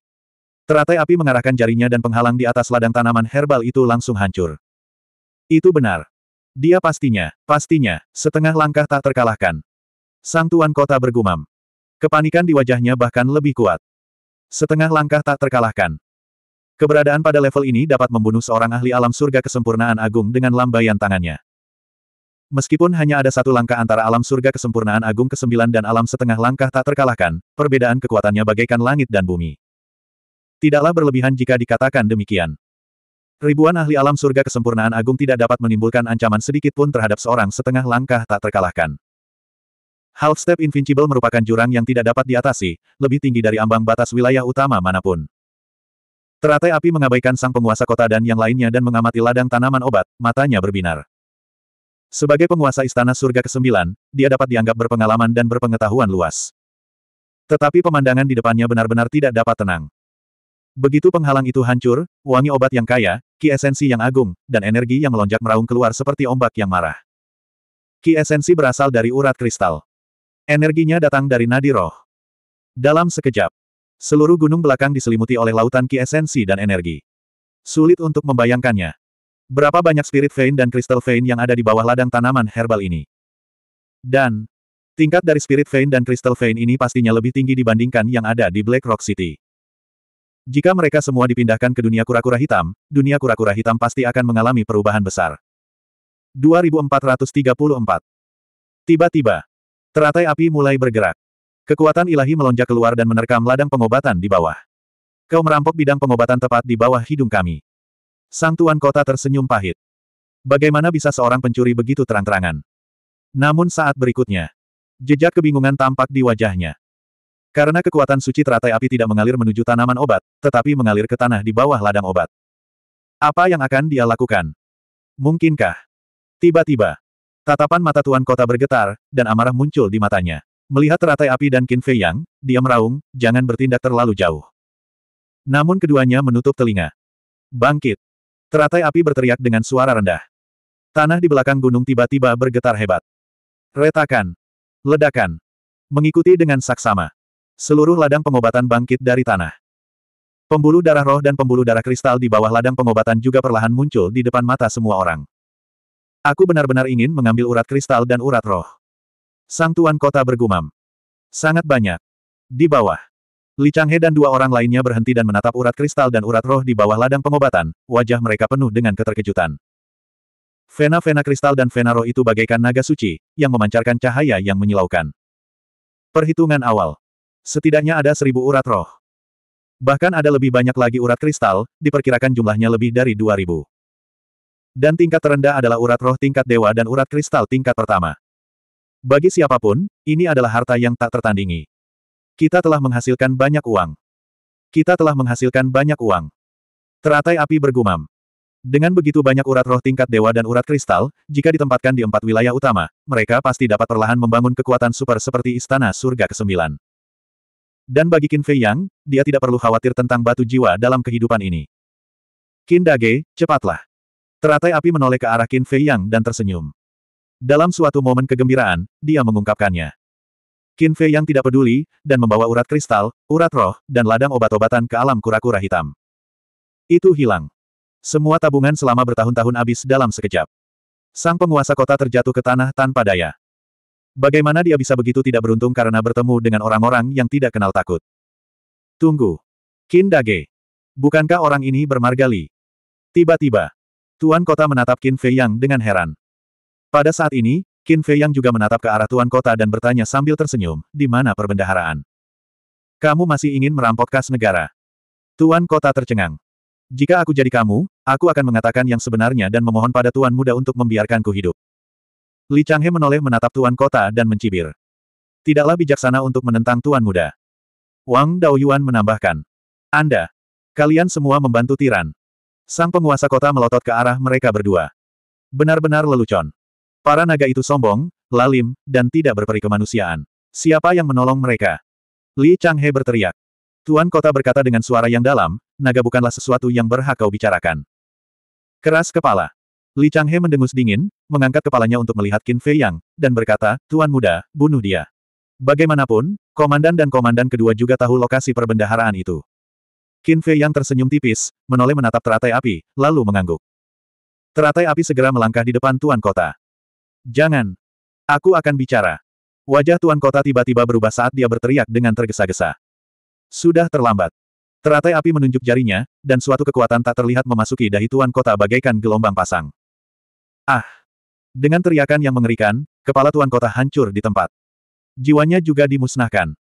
Teratai api mengarahkan jarinya dan penghalang di atas ladang tanaman herbal itu langsung hancur. Itu benar. Dia pastinya, pastinya, setengah langkah tak terkalahkan. Sang Tuan Kota bergumam. Kepanikan di wajahnya bahkan lebih kuat. Setengah langkah tak terkalahkan. Keberadaan pada level ini dapat membunuh seorang ahli alam surga kesempurnaan agung dengan lambaian tangannya. Meskipun hanya ada satu langkah antara alam surga kesempurnaan agung ke-9 dan alam setengah langkah tak terkalahkan, perbedaan kekuatannya bagaikan langit dan bumi. Tidaklah berlebihan jika dikatakan demikian. Ribuan ahli alam surga kesempurnaan agung tidak dapat menimbulkan ancaman sedikit pun terhadap seorang setengah langkah tak terkalahkan. Half Step Invincible merupakan jurang yang tidak dapat diatasi, lebih tinggi dari ambang batas wilayah utama manapun. Teratai api mengabaikan sang penguasa kota dan yang lainnya dan mengamati ladang tanaman obat, matanya berbinar. Sebagai penguasa istana surga ke-9, dia dapat dianggap berpengalaman dan berpengetahuan luas. Tetapi pemandangan di depannya benar-benar tidak dapat tenang. Begitu penghalang itu hancur, wangi obat yang kaya, ki esensi yang agung, dan energi yang melonjak meraung keluar seperti ombak yang marah. Ki esensi berasal dari urat kristal. Energinya datang dari nadi roh. Dalam sekejap, seluruh gunung belakang diselimuti oleh lautan ki esensi dan energi. Sulit untuk membayangkannya. Berapa banyak spirit vein dan kristal vein yang ada di bawah ladang tanaman herbal ini. Dan, tingkat dari spirit vein dan kristal vein ini pastinya lebih tinggi dibandingkan yang ada di Black Rock City. Jika mereka semua dipindahkan ke dunia kura-kura hitam, dunia kura-kura hitam pasti akan mengalami perubahan besar. 2434 Tiba-tiba, Teratai api mulai bergerak. Kekuatan ilahi melonjak keluar dan menerkam ladang pengobatan di bawah. Kau merampok bidang pengobatan tepat di bawah hidung kami. Sang Tuan Kota tersenyum pahit. Bagaimana bisa seorang pencuri begitu terang-terangan? Namun saat berikutnya, jejak kebingungan tampak di wajahnya. Karena kekuatan suci teratai api tidak mengalir menuju tanaman obat, tetapi mengalir ke tanah di bawah ladang obat. Apa yang akan dia lakukan? Mungkinkah? Tiba-tiba, Tatapan mata tuan kota bergetar, dan amarah muncul di matanya. Melihat teratai api dan Qin Fei Yang, dia meraung, jangan bertindak terlalu jauh. Namun keduanya menutup telinga. Bangkit! Teratai api berteriak dengan suara rendah. Tanah di belakang gunung tiba-tiba bergetar hebat. Retakan! Ledakan! Mengikuti dengan saksama. Seluruh ladang pengobatan bangkit dari tanah. Pembuluh darah roh dan pembuluh darah kristal di bawah ladang pengobatan juga perlahan muncul di depan mata semua orang. Aku benar-benar ingin mengambil urat kristal dan urat roh. Sang Tuan Kota bergumam. Sangat banyak. Di bawah. Li Changhe dan dua orang lainnya berhenti dan menatap urat kristal dan urat roh di bawah ladang pengobatan, wajah mereka penuh dengan keterkejutan. Vena-vena kristal dan vena roh itu bagaikan naga suci, yang memancarkan cahaya yang menyilaukan. Perhitungan awal. Setidaknya ada seribu urat roh. Bahkan ada lebih banyak lagi urat kristal, diperkirakan jumlahnya lebih dari dua ribu. Dan tingkat terendah adalah urat roh tingkat dewa dan urat kristal tingkat pertama. Bagi siapapun, ini adalah harta yang tak tertandingi. Kita telah menghasilkan banyak uang. Kita telah menghasilkan banyak uang. Teratai api bergumam. Dengan begitu banyak urat roh tingkat dewa dan urat kristal, jika ditempatkan di empat wilayah utama, mereka pasti dapat perlahan membangun kekuatan super seperti Istana Surga ke-9. Dan bagi Qin Fei Yang, dia tidak perlu khawatir tentang batu jiwa dalam kehidupan ini. Qin Dage, cepatlah. Teratai api menoleh ke arah Qin Fei Yang dan tersenyum. Dalam suatu momen kegembiraan, dia mengungkapkannya. Qin Fei Yang tidak peduli, dan membawa urat kristal, urat roh, dan ladang obat-obatan ke alam kura-kura hitam. Itu hilang. Semua tabungan selama bertahun-tahun habis dalam sekejap. Sang penguasa kota terjatuh ke tanah tanpa daya. Bagaimana dia bisa begitu tidak beruntung karena bertemu dengan orang-orang yang tidak kenal takut? Tunggu. Qin Dage. Bukankah orang ini bermargali? Tiba-tiba, Tuan Kota menatap Qin Fei Yang dengan heran. Pada saat ini, Qin Fei Yang juga menatap ke arah Tuan Kota dan bertanya sambil tersenyum, di mana perbendaharaan? Kamu masih ingin merampok kas negara? Tuan Kota tercengang. Jika aku jadi kamu, aku akan mengatakan yang sebenarnya dan memohon pada Tuan Muda untuk membiarkanku hidup. Li Changhe menoleh menatap Tuan Kota dan mencibir. Tidaklah bijaksana untuk menentang Tuan Muda. Wang Daoyuan menambahkan. Anda. Kalian semua membantu tiran. Sang penguasa kota melotot ke arah mereka berdua. Benar-benar lelucon. Para naga itu sombong, lalim, dan tidak berperi kemanusiaan. Siapa yang menolong mereka? Li Changhe berteriak. Tuan kota berkata dengan suara yang dalam, naga bukanlah sesuatu yang berhak kau bicarakan. Keras kepala. Li Changhe mendengus dingin, mengangkat kepalanya untuk melihat Qin Fei Yang, dan berkata, Tuan muda, bunuh dia. Bagaimanapun, komandan dan komandan kedua juga tahu lokasi perbendaharaan itu. Qin Fei yang tersenyum tipis, menoleh menatap teratai api, lalu mengangguk. Teratai api segera melangkah di depan Tuan Kota. Jangan. Aku akan bicara. Wajah Tuan Kota tiba-tiba berubah saat dia berteriak dengan tergesa-gesa. Sudah terlambat. Teratai api menunjuk jarinya, dan suatu kekuatan tak terlihat memasuki dahi Tuan Kota bagaikan gelombang pasang. Ah! Dengan teriakan yang mengerikan, kepala Tuan Kota hancur di tempat. Jiwanya juga dimusnahkan.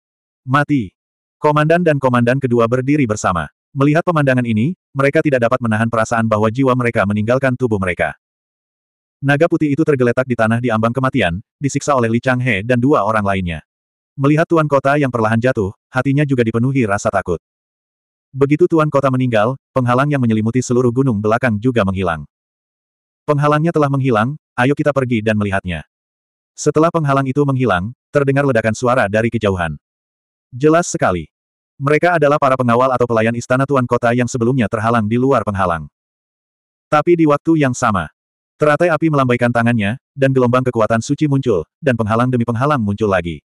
Mati! Komandan dan komandan kedua berdiri bersama. Melihat pemandangan ini, mereka tidak dapat menahan perasaan bahwa jiwa mereka meninggalkan tubuh mereka. Naga putih itu tergeletak di tanah di ambang kematian, disiksa oleh Li Changhe dan dua orang lainnya. Melihat tuan kota yang perlahan jatuh, hatinya juga dipenuhi rasa takut. Begitu tuan kota meninggal, penghalang yang menyelimuti seluruh gunung belakang juga menghilang. Penghalangnya telah menghilang, ayo kita pergi dan melihatnya. Setelah penghalang itu menghilang, terdengar ledakan suara dari kejauhan. Jelas sekali. Mereka adalah para pengawal atau pelayan istana tuan kota yang sebelumnya terhalang di luar penghalang. Tapi di waktu yang sama, teratai api melambaikan tangannya, dan gelombang kekuatan suci muncul, dan penghalang demi penghalang muncul lagi.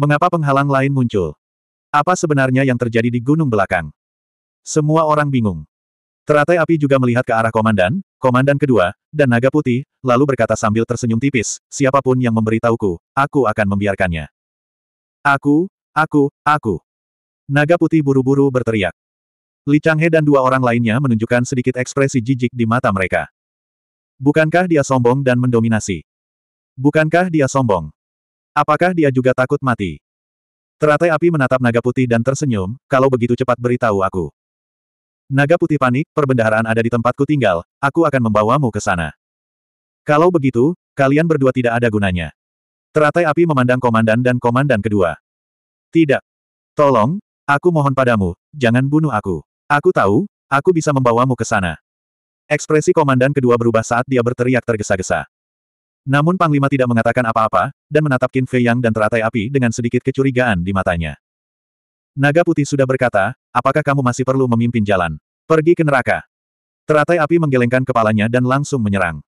Mengapa penghalang lain muncul? Apa sebenarnya yang terjadi di gunung belakang? Semua orang bingung. Teratai api juga melihat ke arah komandan, komandan kedua, dan naga putih, lalu berkata sambil tersenyum tipis, siapapun yang memberitahuku, aku akan membiarkannya. Aku, Aku, aku. Naga putih buru-buru berteriak. Li Changhe dan dua orang lainnya menunjukkan sedikit ekspresi jijik di mata mereka. Bukankah dia sombong dan mendominasi? Bukankah dia sombong? Apakah dia juga takut mati? Teratai api menatap naga putih dan tersenyum, kalau begitu cepat beritahu aku. Naga putih panik, perbendaharaan ada di tempatku tinggal, aku akan membawamu ke sana. Kalau begitu, kalian berdua tidak ada gunanya. Teratai api memandang komandan dan komandan kedua. Tidak. Tolong, aku mohon padamu, jangan bunuh aku. Aku tahu, aku bisa membawamu ke sana. Ekspresi komandan kedua berubah saat dia berteriak tergesa-gesa. Namun Panglima tidak mengatakan apa-apa, dan menatap Qin Fei Yang dan teratai api dengan sedikit kecurigaan di matanya. Naga putih sudah berkata, apakah kamu masih perlu memimpin jalan? Pergi ke neraka. Teratai api menggelengkan kepalanya dan langsung menyerang.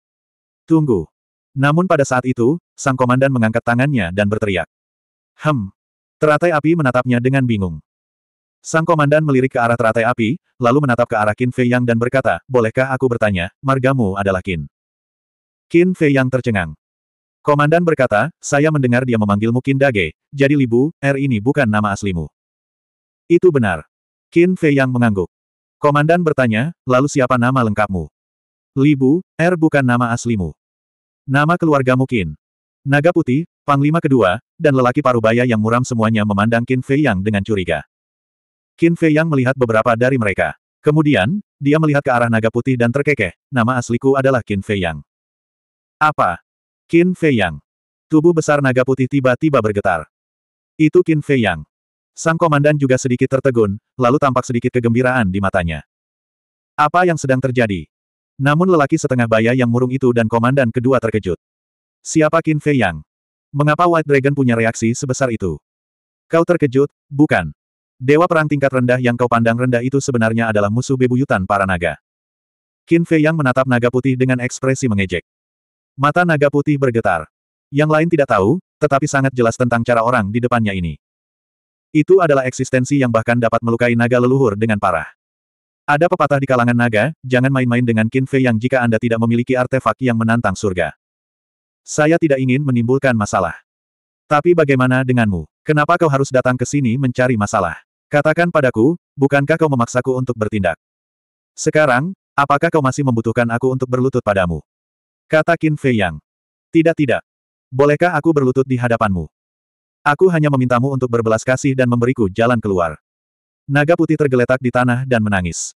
Tunggu. Namun pada saat itu, sang komandan mengangkat tangannya dan berteriak. Hem, Teratai api menatapnya dengan bingung. Sang komandan melirik ke arah teratai api, lalu menatap ke arah Qin Fei Yang dan berkata, Bolehkah aku bertanya, margamu adalah Qin? Qin Fei Yang tercengang. Komandan berkata, saya mendengar dia memanggilmu Qin Dage, jadi Libu, R er ini bukan nama aslimu. Itu benar. Qin Fei Yang mengangguk. Komandan bertanya, lalu siapa nama lengkapmu? Libu, R er bukan nama aslimu. Nama keluargamu Qin. Naga Putih, Panglima Kedua, dan lelaki parubaya yang muram semuanya memandang Qin Fei Yang dengan curiga. Qin Fei Yang melihat beberapa dari mereka. Kemudian, dia melihat ke arah naga putih dan terkekeh, nama asliku adalah Qin Fei Yang. Apa? Qin Fei Yang. Tubuh besar naga putih tiba-tiba bergetar. Itu Qin Fei Yang. Sang komandan juga sedikit tertegun, lalu tampak sedikit kegembiraan di matanya. Apa yang sedang terjadi? Namun lelaki setengah baya yang murung itu dan komandan kedua terkejut. Siapa Qin Fei Yang? Mengapa White Dragon punya reaksi sebesar itu? Kau terkejut, bukan? Dewa perang tingkat rendah yang kau pandang rendah itu sebenarnya adalah musuh bebuyutan para naga. Qin Fei yang menatap naga putih dengan ekspresi mengejek. Mata naga putih bergetar. Yang lain tidak tahu, tetapi sangat jelas tentang cara orang di depannya ini. Itu adalah eksistensi yang bahkan dapat melukai naga leluhur dengan parah. Ada pepatah di kalangan naga, jangan main-main dengan Qin Fei yang jika Anda tidak memiliki artefak yang menantang surga. Saya tidak ingin menimbulkan masalah. Tapi bagaimana denganmu? Kenapa kau harus datang ke sini mencari masalah? Katakan padaku, bukankah kau memaksaku untuk bertindak? Sekarang, apakah kau masih membutuhkan aku untuk berlutut padamu? Kata Qin Fei Yang. Tidak tidak. Bolehkah aku berlutut di hadapanmu? Aku hanya memintamu untuk berbelas kasih dan memberiku jalan keluar. Naga putih tergeletak di tanah dan menangis.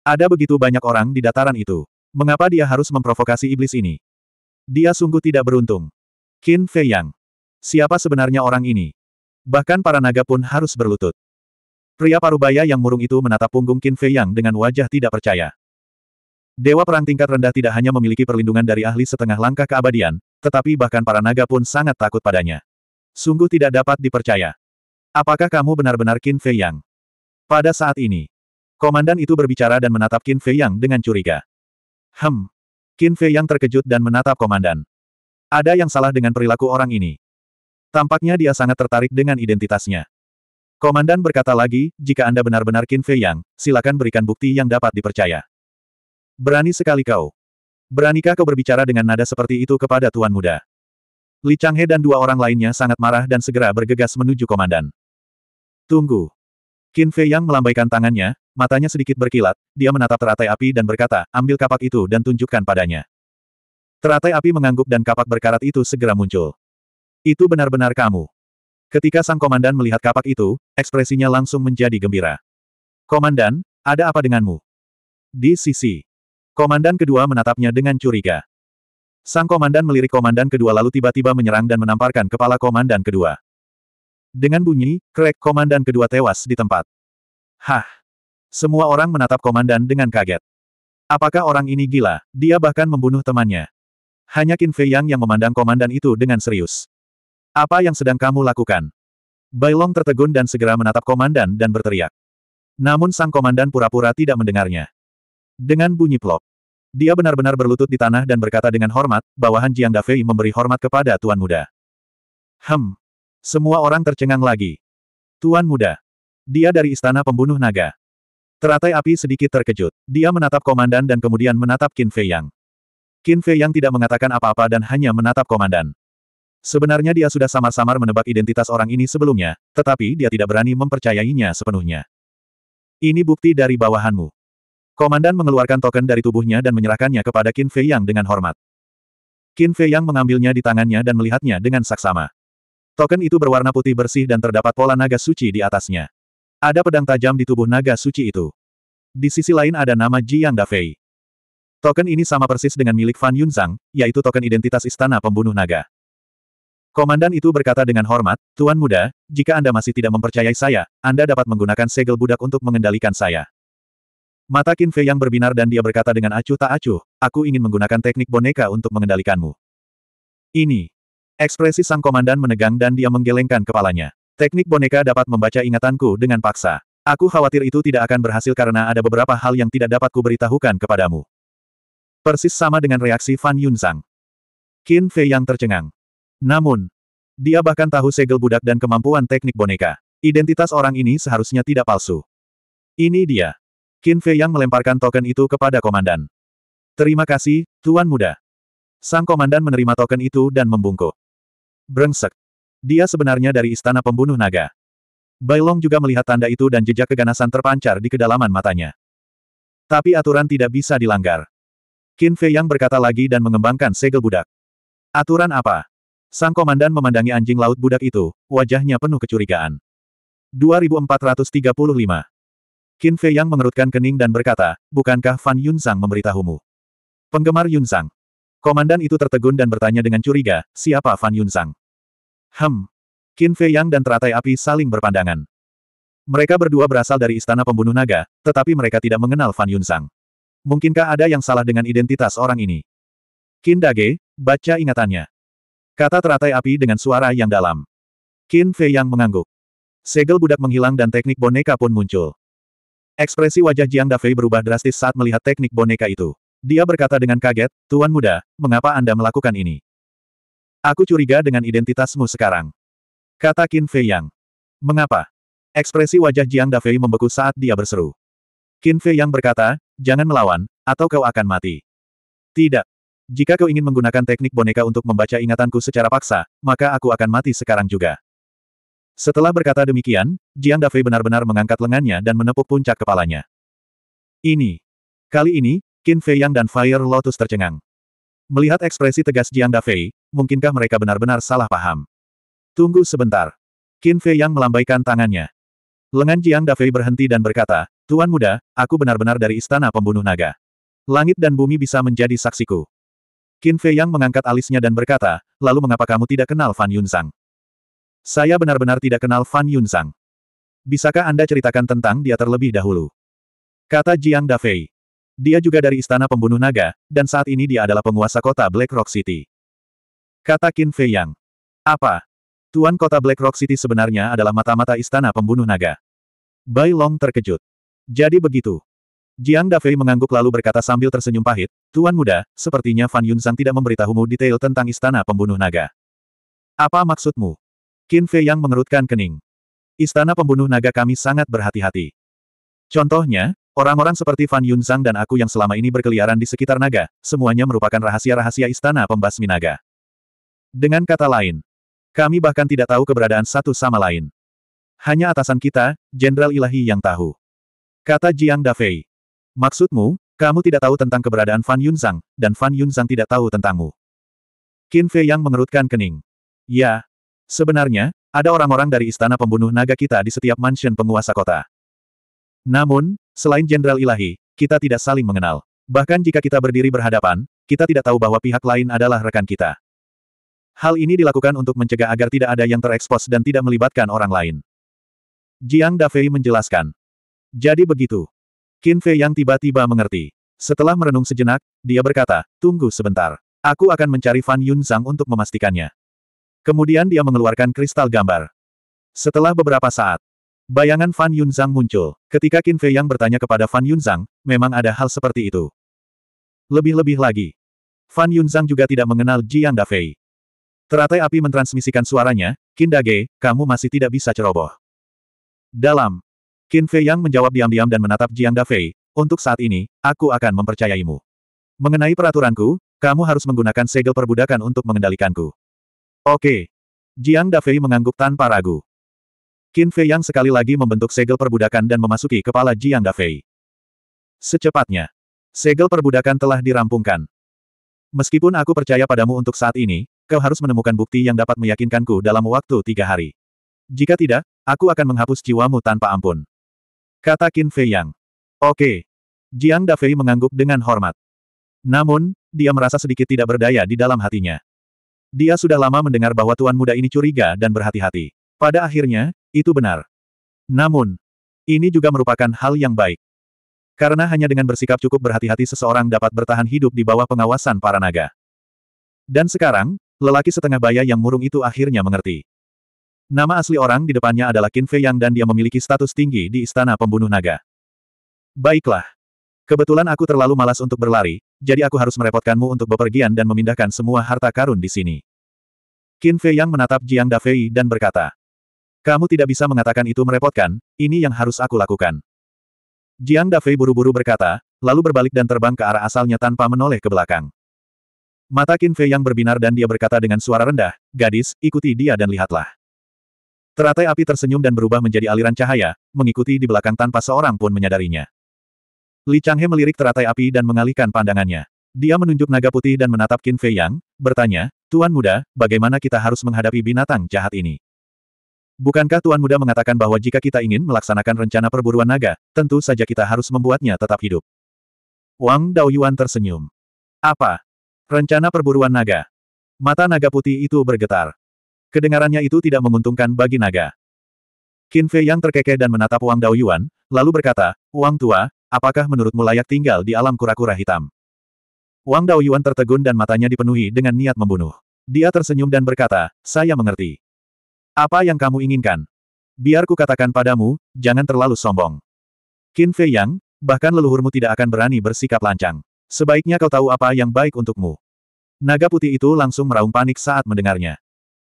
Ada begitu banyak orang di dataran itu. Mengapa dia harus memprovokasi iblis ini? Dia sungguh tidak beruntung. Qin Fei Yang. Siapa sebenarnya orang ini? Bahkan para naga pun harus berlutut. Pria parubaya yang murung itu menatap punggung Qin Fei Yang dengan wajah tidak percaya. Dewa perang tingkat rendah tidak hanya memiliki perlindungan dari ahli setengah langkah keabadian, tetapi bahkan para naga pun sangat takut padanya. Sungguh tidak dapat dipercaya. Apakah kamu benar-benar Qin Fei Yang? Pada saat ini, komandan itu berbicara dan menatap Qin Fei Yang dengan curiga. Hem, Qin Fei yang terkejut dan menatap komandan. Ada yang salah dengan perilaku orang ini. Tampaknya dia sangat tertarik dengan identitasnya. Komandan berkata lagi, jika Anda benar-benar Qin Fei Yang, silakan berikan bukti yang dapat dipercaya. Berani sekali kau. Beranikah kau berbicara dengan nada seperti itu kepada Tuan Muda? Li Changhe dan dua orang lainnya sangat marah dan segera bergegas menuju komandan. Tunggu. Qin Fei Yang melambaikan tangannya, matanya sedikit berkilat, dia menatap teratai api dan berkata, ambil kapak itu dan tunjukkan padanya. Teratai api mengangguk dan kapak berkarat itu segera muncul. Itu benar-benar kamu. Ketika sang komandan melihat kapak itu, ekspresinya langsung menjadi gembira. Komandan, ada apa denganmu? Di sisi. Komandan kedua menatapnya dengan curiga. Sang komandan melirik komandan kedua lalu tiba-tiba menyerang dan menamparkan kepala komandan kedua. Dengan bunyi, krek komandan kedua tewas di tempat. Hah! Semua orang menatap komandan dengan kaget. Apakah orang ini gila? Dia bahkan membunuh temannya. Hanya Qin Fei Yang yang memandang komandan itu dengan serius. Apa yang sedang kamu lakukan? Bailong tertegun dan segera menatap komandan dan berteriak. Namun sang komandan pura-pura tidak mendengarnya. Dengan bunyi plok. dia benar-benar berlutut di tanah dan berkata dengan hormat, bawahan Jiang Dafei memberi hormat kepada Tuan Muda. Hem, semua orang tercengang lagi. Tuan muda. Dia dari istana pembunuh naga. Teratai api sedikit terkejut. Dia menatap komandan dan kemudian menatap Qin Fei Yang. Qin Fei Yang tidak mengatakan apa-apa dan hanya menatap komandan. Sebenarnya dia sudah samar-samar menebak identitas orang ini sebelumnya, tetapi dia tidak berani mempercayainya sepenuhnya. Ini bukti dari bawahanmu. Komandan mengeluarkan token dari tubuhnya dan menyerahkannya kepada Qin Fei Yang dengan hormat. Qin Fei Yang mengambilnya di tangannya dan melihatnya dengan saksama. Token itu berwarna putih bersih dan terdapat pola naga suci di atasnya. Ada pedang tajam di tubuh naga suci itu. Di sisi lain ada nama Jiang Dafei. Token ini sama persis dengan milik Fan Yunzang, yaitu token identitas istana pembunuh naga. Komandan itu berkata dengan hormat, Tuan Muda, jika Anda masih tidak mempercayai saya, Anda dapat menggunakan segel budak untuk mengendalikan saya. Mata Qin Fei yang berbinar dan dia berkata dengan acuh tak acuh, aku ingin menggunakan teknik boneka untuk mengendalikanmu. Ini, Ekspresi sang komandan menegang dan dia menggelengkan kepalanya. Teknik boneka dapat membaca ingatanku dengan paksa. Aku khawatir itu tidak akan berhasil karena ada beberapa hal yang tidak dapat kuberitahukan kepadamu. Persis sama dengan reaksi Fan Yunzang. Qin Fei yang tercengang. Namun, dia bahkan tahu segel budak dan kemampuan teknik boneka. Identitas orang ini seharusnya tidak palsu. Ini dia. Qin Fei yang melemparkan token itu kepada komandan. Terima kasih, Tuan Muda. Sang komandan menerima token itu dan membungkuk. Brengsek. Dia sebenarnya dari istana pembunuh naga. Bailong juga melihat tanda itu dan jejak keganasan terpancar di kedalaman matanya. Tapi aturan tidak bisa dilanggar. Qin Fei Yang berkata lagi dan mengembangkan segel budak. Aturan apa? Sang komandan memandangi anjing laut budak itu, wajahnya penuh kecurigaan. 2435. Qin Fei Yang mengerutkan kening dan berkata, bukankah Fan Yunsang memberitahumu? Penggemar Yunsang, Komandan itu tertegun dan bertanya dengan curiga, siapa Fan Yun Sang?" Hem. Qin Fei Yang dan teratai api saling berpandangan. Mereka berdua berasal dari istana pembunuh naga, tetapi mereka tidak mengenal Fan Yun Sang. Mungkinkah ada yang salah dengan identitas orang ini? Qin Dage, baca ingatannya. Kata teratai api dengan suara yang dalam. Qin Fei Yang mengangguk. Segel budak menghilang dan teknik boneka pun muncul. Ekspresi wajah Jiang Dafei berubah drastis saat melihat teknik boneka itu. Dia berkata dengan kaget, Tuan Muda, mengapa Anda melakukan ini? Aku curiga dengan identitasmu sekarang. Kata Qin Fei Yang. Mengapa? Ekspresi wajah Jiang Dafei membeku saat dia berseru. Qin Fei Yang berkata, jangan melawan, atau kau akan mati. Tidak. Jika kau ingin menggunakan teknik boneka untuk membaca ingatanku secara paksa, maka aku akan mati sekarang juga. Setelah berkata demikian, Jiang Dafei benar-benar mengangkat lengannya dan menepuk puncak kepalanya. Ini. Kali ini, Qin Fei Yang dan Fire Lotus tercengang. Melihat ekspresi tegas Jiang Dafei, mungkinkah mereka benar-benar salah paham? Tunggu sebentar. Qin Fei Yang melambaikan tangannya. Lengan Jiang Dafei berhenti dan berkata, Tuan muda, aku benar-benar dari istana pembunuh naga. Langit dan bumi bisa menjadi saksiku. Qin Fei Yang mengangkat alisnya dan berkata, lalu mengapa kamu tidak kenal Fan Yun Sang? Saya benar-benar tidak kenal Fan Yun Sang. Bisakah Anda ceritakan tentang dia terlebih dahulu? Kata Jiang Dafei. Dia juga dari Istana Pembunuh Naga, dan saat ini dia adalah penguasa kota Black Rock City. Kata Qin Fei Yang. Apa? Tuan kota Black Rock City sebenarnya adalah mata-mata Istana Pembunuh Naga. Bai Long terkejut. Jadi begitu. Jiang Dafei mengangguk lalu berkata sambil tersenyum pahit, Tuan muda, sepertinya Fan Yunzang tidak memberitahumu detail tentang Istana Pembunuh Naga. Apa maksudmu? Qin Fei Yang mengerutkan kening. Istana Pembunuh Naga kami sangat berhati-hati. Contohnya, Orang-orang seperti Fan Yunzang dan aku yang selama ini berkeliaran di sekitar naga, semuanya merupakan rahasia-rahasia istana pembasmi naga. Dengan kata lain, kami bahkan tidak tahu keberadaan satu sama lain. Hanya atasan kita, Jenderal Ilahi yang tahu. Kata Jiang Dafei. Maksudmu, kamu tidak tahu tentang keberadaan Fan Yunzang, dan Fan Yunzang tidak tahu tentangmu. Qin Fei yang mengerutkan kening. Ya. Sebenarnya, ada orang-orang dari istana pembunuh naga kita di setiap mansion penguasa kota. Namun, selain Jenderal Ilahi, kita tidak saling mengenal. Bahkan jika kita berdiri berhadapan, kita tidak tahu bahwa pihak lain adalah rekan kita. Hal ini dilakukan untuk mencegah agar tidak ada yang terekspos dan tidak melibatkan orang lain. Jiang Dafei menjelaskan. Jadi begitu. Qin Fei yang tiba-tiba mengerti. Setelah merenung sejenak, dia berkata, tunggu sebentar. Aku akan mencari Fan Yun Zhang untuk memastikannya. Kemudian dia mengeluarkan kristal gambar. Setelah beberapa saat, Bayangan Fan Yunzang muncul. Ketika Qin Fei Yang bertanya kepada Fan Yunzang, memang ada hal seperti itu. Lebih-lebih lagi. Fan Yunzang juga tidak mengenal Jiang Dafei. Teratai api mentransmisikan suaranya, Qin Kindage, kamu masih tidak bisa ceroboh. Dalam. Qin Fei Yang menjawab diam-diam dan menatap Jiang Dafei, untuk saat ini, aku akan mempercayaimu. Mengenai peraturanku, kamu harus menggunakan segel perbudakan untuk mengendalikanku. Oke. Jiang Dafei mengangguk tanpa ragu. Qin Fei Yang sekali lagi membentuk segel perbudakan dan memasuki kepala Jiang Dafei. Secepatnya. Segel perbudakan telah dirampungkan. Meskipun aku percaya padamu untuk saat ini, kau harus menemukan bukti yang dapat meyakinkanku dalam waktu tiga hari. Jika tidak, aku akan menghapus jiwamu tanpa ampun. Kata Qin Fei Yang. Oke. Jiang Dafei mengangguk dengan hormat. Namun, dia merasa sedikit tidak berdaya di dalam hatinya. Dia sudah lama mendengar bahwa tuan muda ini curiga dan berhati-hati. Pada akhirnya, itu benar. Namun, ini juga merupakan hal yang baik. Karena hanya dengan bersikap cukup berhati-hati seseorang dapat bertahan hidup di bawah pengawasan para naga. Dan sekarang, lelaki setengah baya yang murung itu akhirnya mengerti. Nama asli orang di depannya adalah Qin Fei Yang dan dia memiliki status tinggi di Istana Pembunuh Naga. Baiklah. Kebetulan aku terlalu malas untuk berlari, jadi aku harus merepotkanmu untuk bepergian dan memindahkan semua harta karun di sini. Qin Fei Yang menatap Jiang Dafei dan berkata, kamu tidak bisa mengatakan itu merepotkan, ini yang harus aku lakukan. Jiang Dafei buru-buru berkata, lalu berbalik dan terbang ke arah asalnya tanpa menoleh ke belakang. Mata Qin Fei yang berbinar dan dia berkata dengan suara rendah, gadis, ikuti dia dan lihatlah. Teratai api tersenyum dan berubah menjadi aliran cahaya, mengikuti di belakang tanpa seorang pun menyadarinya. Li Changhe melirik teratai api dan mengalihkan pandangannya. Dia menunjuk naga putih dan menatap Qin Fei Yang, bertanya, Tuan muda, bagaimana kita harus menghadapi binatang jahat ini? Bukankah Tuan Muda mengatakan bahwa jika kita ingin melaksanakan rencana perburuan naga, tentu saja kita harus membuatnya tetap hidup? Wang Daoyuan tersenyum. Apa? Rencana perburuan naga. Mata naga putih itu bergetar. Kedengarannya itu tidak menguntungkan bagi naga. Qin Fei yang terkekeh dan menatap Wang Daoyuan, lalu berkata, Wang tua, apakah menurutmu layak tinggal di alam kura-kura hitam? Wang Daoyuan tertegun dan matanya dipenuhi dengan niat membunuh. Dia tersenyum dan berkata, saya mengerti. Apa yang kamu inginkan? Biar ku katakan padamu, jangan terlalu sombong. Qin Fei Yang, bahkan leluhurmu tidak akan berani bersikap lancang. Sebaiknya kau tahu apa yang baik untukmu. Naga putih itu langsung meraung panik saat mendengarnya.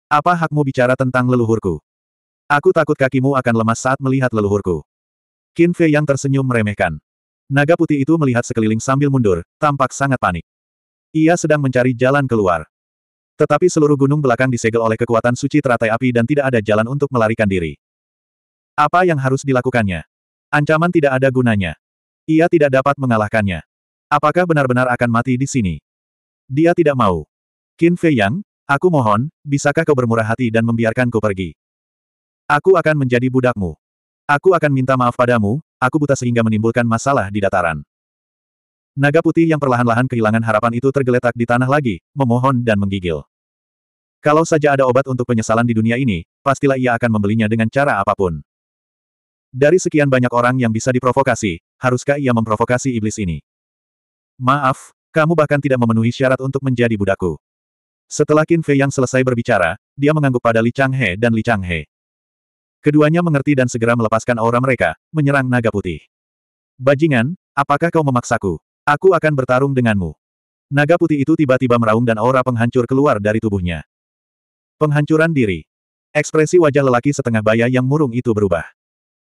Apa hakmu bicara tentang leluhurku? Aku takut kakimu akan lemas saat melihat leluhurku. Qin Fei Yang tersenyum meremehkan. Naga putih itu melihat sekeliling sambil mundur, tampak sangat panik. Ia sedang mencari jalan keluar. Tetapi seluruh gunung belakang disegel oleh kekuatan suci teratai api dan tidak ada jalan untuk melarikan diri. Apa yang harus dilakukannya? Ancaman tidak ada gunanya. Ia tidak dapat mengalahkannya. Apakah benar-benar akan mati di sini? Dia tidak mau. Qin Fei Yang, aku mohon, bisakah kau bermurah hati dan membiarkanku pergi? Aku akan menjadi budakmu. Aku akan minta maaf padamu, aku buta sehingga menimbulkan masalah di dataran. Naga putih yang perlahan-lahan kehilangan harapan itu tergeletak di tanah lagi, memohon dan menggigil. Kalau saja ada obat untuk penyesalan di dunia ini, pastilah ia akan membelinya dengan cara apapun. Dari sekian banyak orang yang bisa diprovokasi, haruskah ia memprovokasi iblis ini? Maaf, kamu bahkan tidak memenuhi syarat untuk menjadi budakku. Setelah Qin Fei yang selesai berbicara, dia mengangguk pada Li Chang He dan Li Chang He. Keduanya mengerti dan segera melepaskan aura mereka, menyerang naga putih. Bajingan, apakah kau memaksaku? Aku akan bertarung denganmu. Naga putih itu tiba-tiba meraung dan aura penghancur keluar dari tubuhnya. Penghancuran diri. Ekspresi wajah lelaki setengah baya yang murung itu berubah.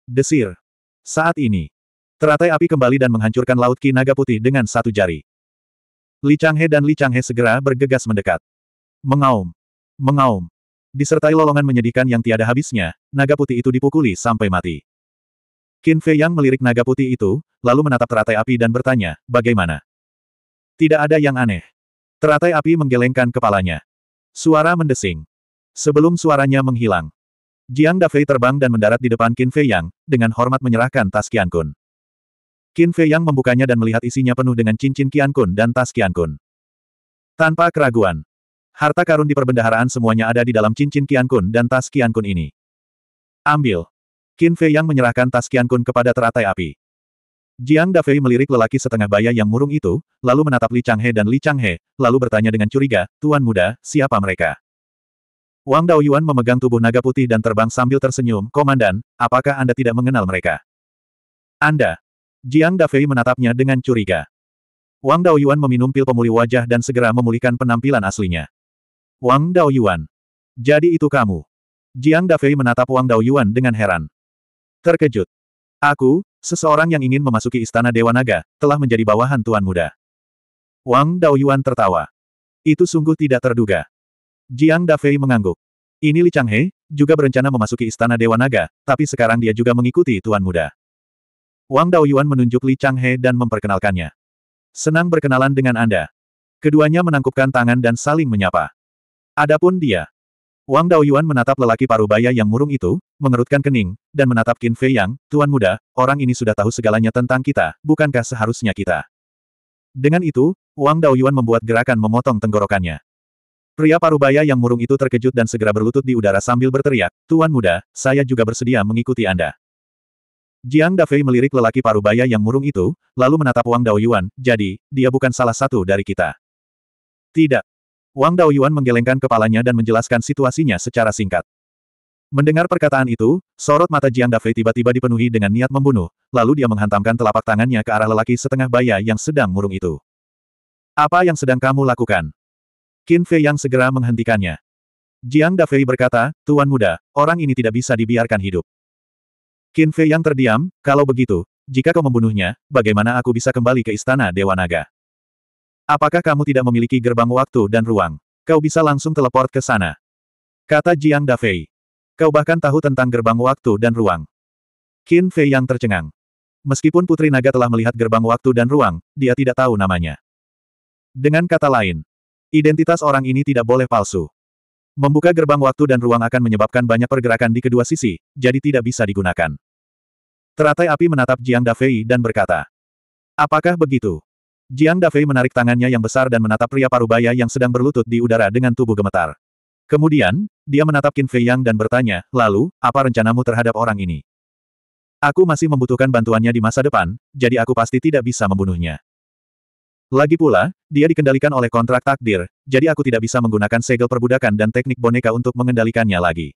Desir. Saat ini. Teratai api kembali dan menghancurkan laut Ki Naga Putih dengan satu jari. Li Changhe dan Li Changhe segera bergegas mendekat. Mengaum. Mengaum. Disertai lolongan menyedihkan yang tiada habisnya, naga putih itu dipukuli sampai mati. Qin Fei yang melirik naga putih itu, lalu menatap teratai api dan bertanya, bagaimana? Tidak ada yang aneh. Teratai api menggelengkan kepalanya. Suara mendesing. Sebelum suaranya menghilang, Jiang Dafei terbang dan mendarat di depan Qin Fei Yang, dengan hormat menyerahkan tas Qian Kun. Qin Fei Yang membukanya dan melihat isinya penuh dengan cincin Qian Kun dan tas Qian Kun. Tanpa keraguan, harta karun di perbendaharaan semuanya ada di dalam cincin Qian Kun dan tas Qian Kun ini. Ambil. Qin Fei Yang menyerahkan tas Qian Kun kepada teratai api. Jiang Dafei melirik lelaki setengah baya yang murung itu, lalu menatap Li Changhe dan Li Changhe, lalu bertanya dengan curiga, Tuan muda, siapa mereka? Wang Daoyuan memegang tubuh naga putih dan terbang sambil tersenyum, Komandan, apakah Anda tidak mengenal mereka? Anda. Jiang Dafei menatapnya dengan curiga. Wang Daoyuan meminum pil pemulih wajah dan segera memulihkan penampilan aslinya. Wang Daoyuan. Jadi itu kamu. Jiang Dafei menatap Wang Daoyuan dengan heran. Terkejut. Aku, seseorang yang ingin memasuki istana Dewa Naga, telah menjadi bawahan Tuan Muda. Wang Daoyuan tertawa. Itu sungguh tidak terduga. Jiang Dafei mengangguk. Ini Li Changhe, juga berencana memasuki istana Dewa Naga, tapi sekarang dia juga mengikuti Tuan Muda. Wang Daoyuan menunjuk Li Changhe dan memperkenalkannya. Senang berkenalan dengan Anda. Keduanya menangkupkan tangan dan saling menyapa. Adapun dia. Wang Daoyuan menatap lelaki parubaya yang murung itu, mengerutkan kening, dan menatap Qin Fei Yang, Tuan Muda, orang ini sudah tahu segalanya tentang kita, bukankah seharusnya kita? Dengan itu, Wang Daoyuan membuat gerakan memotong tenggorokannya. Pria parubaya yang murung itu terkejut dan segera berlutut di udara sambil berteriak, Tuan muda, saya juga bersedia mengikuti Anda. Jiang Dafei melirik lelaki parubaya yang murung itu, lalu menatap Wang Daoyuan, jadi, dia bukan salah satu dari kita. Tidak. Wang Daoyuan menggelengkan kepalanya dan menjelaskan situasinya secara singkat. Mendengar perkataan itu, sorot mata Jiang Dafei tiba-tiba dipenuhi dengan niat membunuh, lalu dia menghantamkan telapak tangannya ke arah lelaki setengah baya yang sedang murung itu. Apa yang sedang kamu lakukan? Qin Fei yang segera menghentikannya. Jiang Dafei berkata, Tuan Muda, orang ini tidak bisa dibiarkan hidup. Qin Fei yang terdiam, kalau begitu, jika kau membunuhnya, bagaimana aku bisa kembali ke istana Dewa Naga? Apakah kamu tidak memiliki gerbang waktu dan ruang? Kau bisa langsung teleport ke sana. Kata Jiang Dafei. Kau bahkan tahu tentang gerbang waktu dan ruang. Qin Fei yang tercengang. Meskipun Putri Naga telah melihat gerbang waktu dan ruang, dia tidak tahu namanya. Dengan kata lain, Identitas orang ini tidak boleh palsu. Membuka gerbang waktu dan ruang akan menyebabkan banyak pergerakan di kedua sisi, jadi tidak bisa digunakan. Teratai api menatap Jiang Dafei dan berkata, Apakah begitu? Jiang Dafei menarik tangannya yang besar dan menatap pria parubaya yang sedang berlutut di udara dengan tubuh gemetar. Kemudian, dia menatap Qin Fei Yang dan bertanya, lalu, apa rencanamu terhadap orang ini? Aku masih membutuhkan bantuannya di masa depan, jadi aku pasti tidak bisa membunuhnya. Lagi pula, dia dikendalikan oleh kontrak takdir, jadi aku tidak bisa menggunakan segel perbudakan dan teknik boneka untuk mengendalikannya lagi.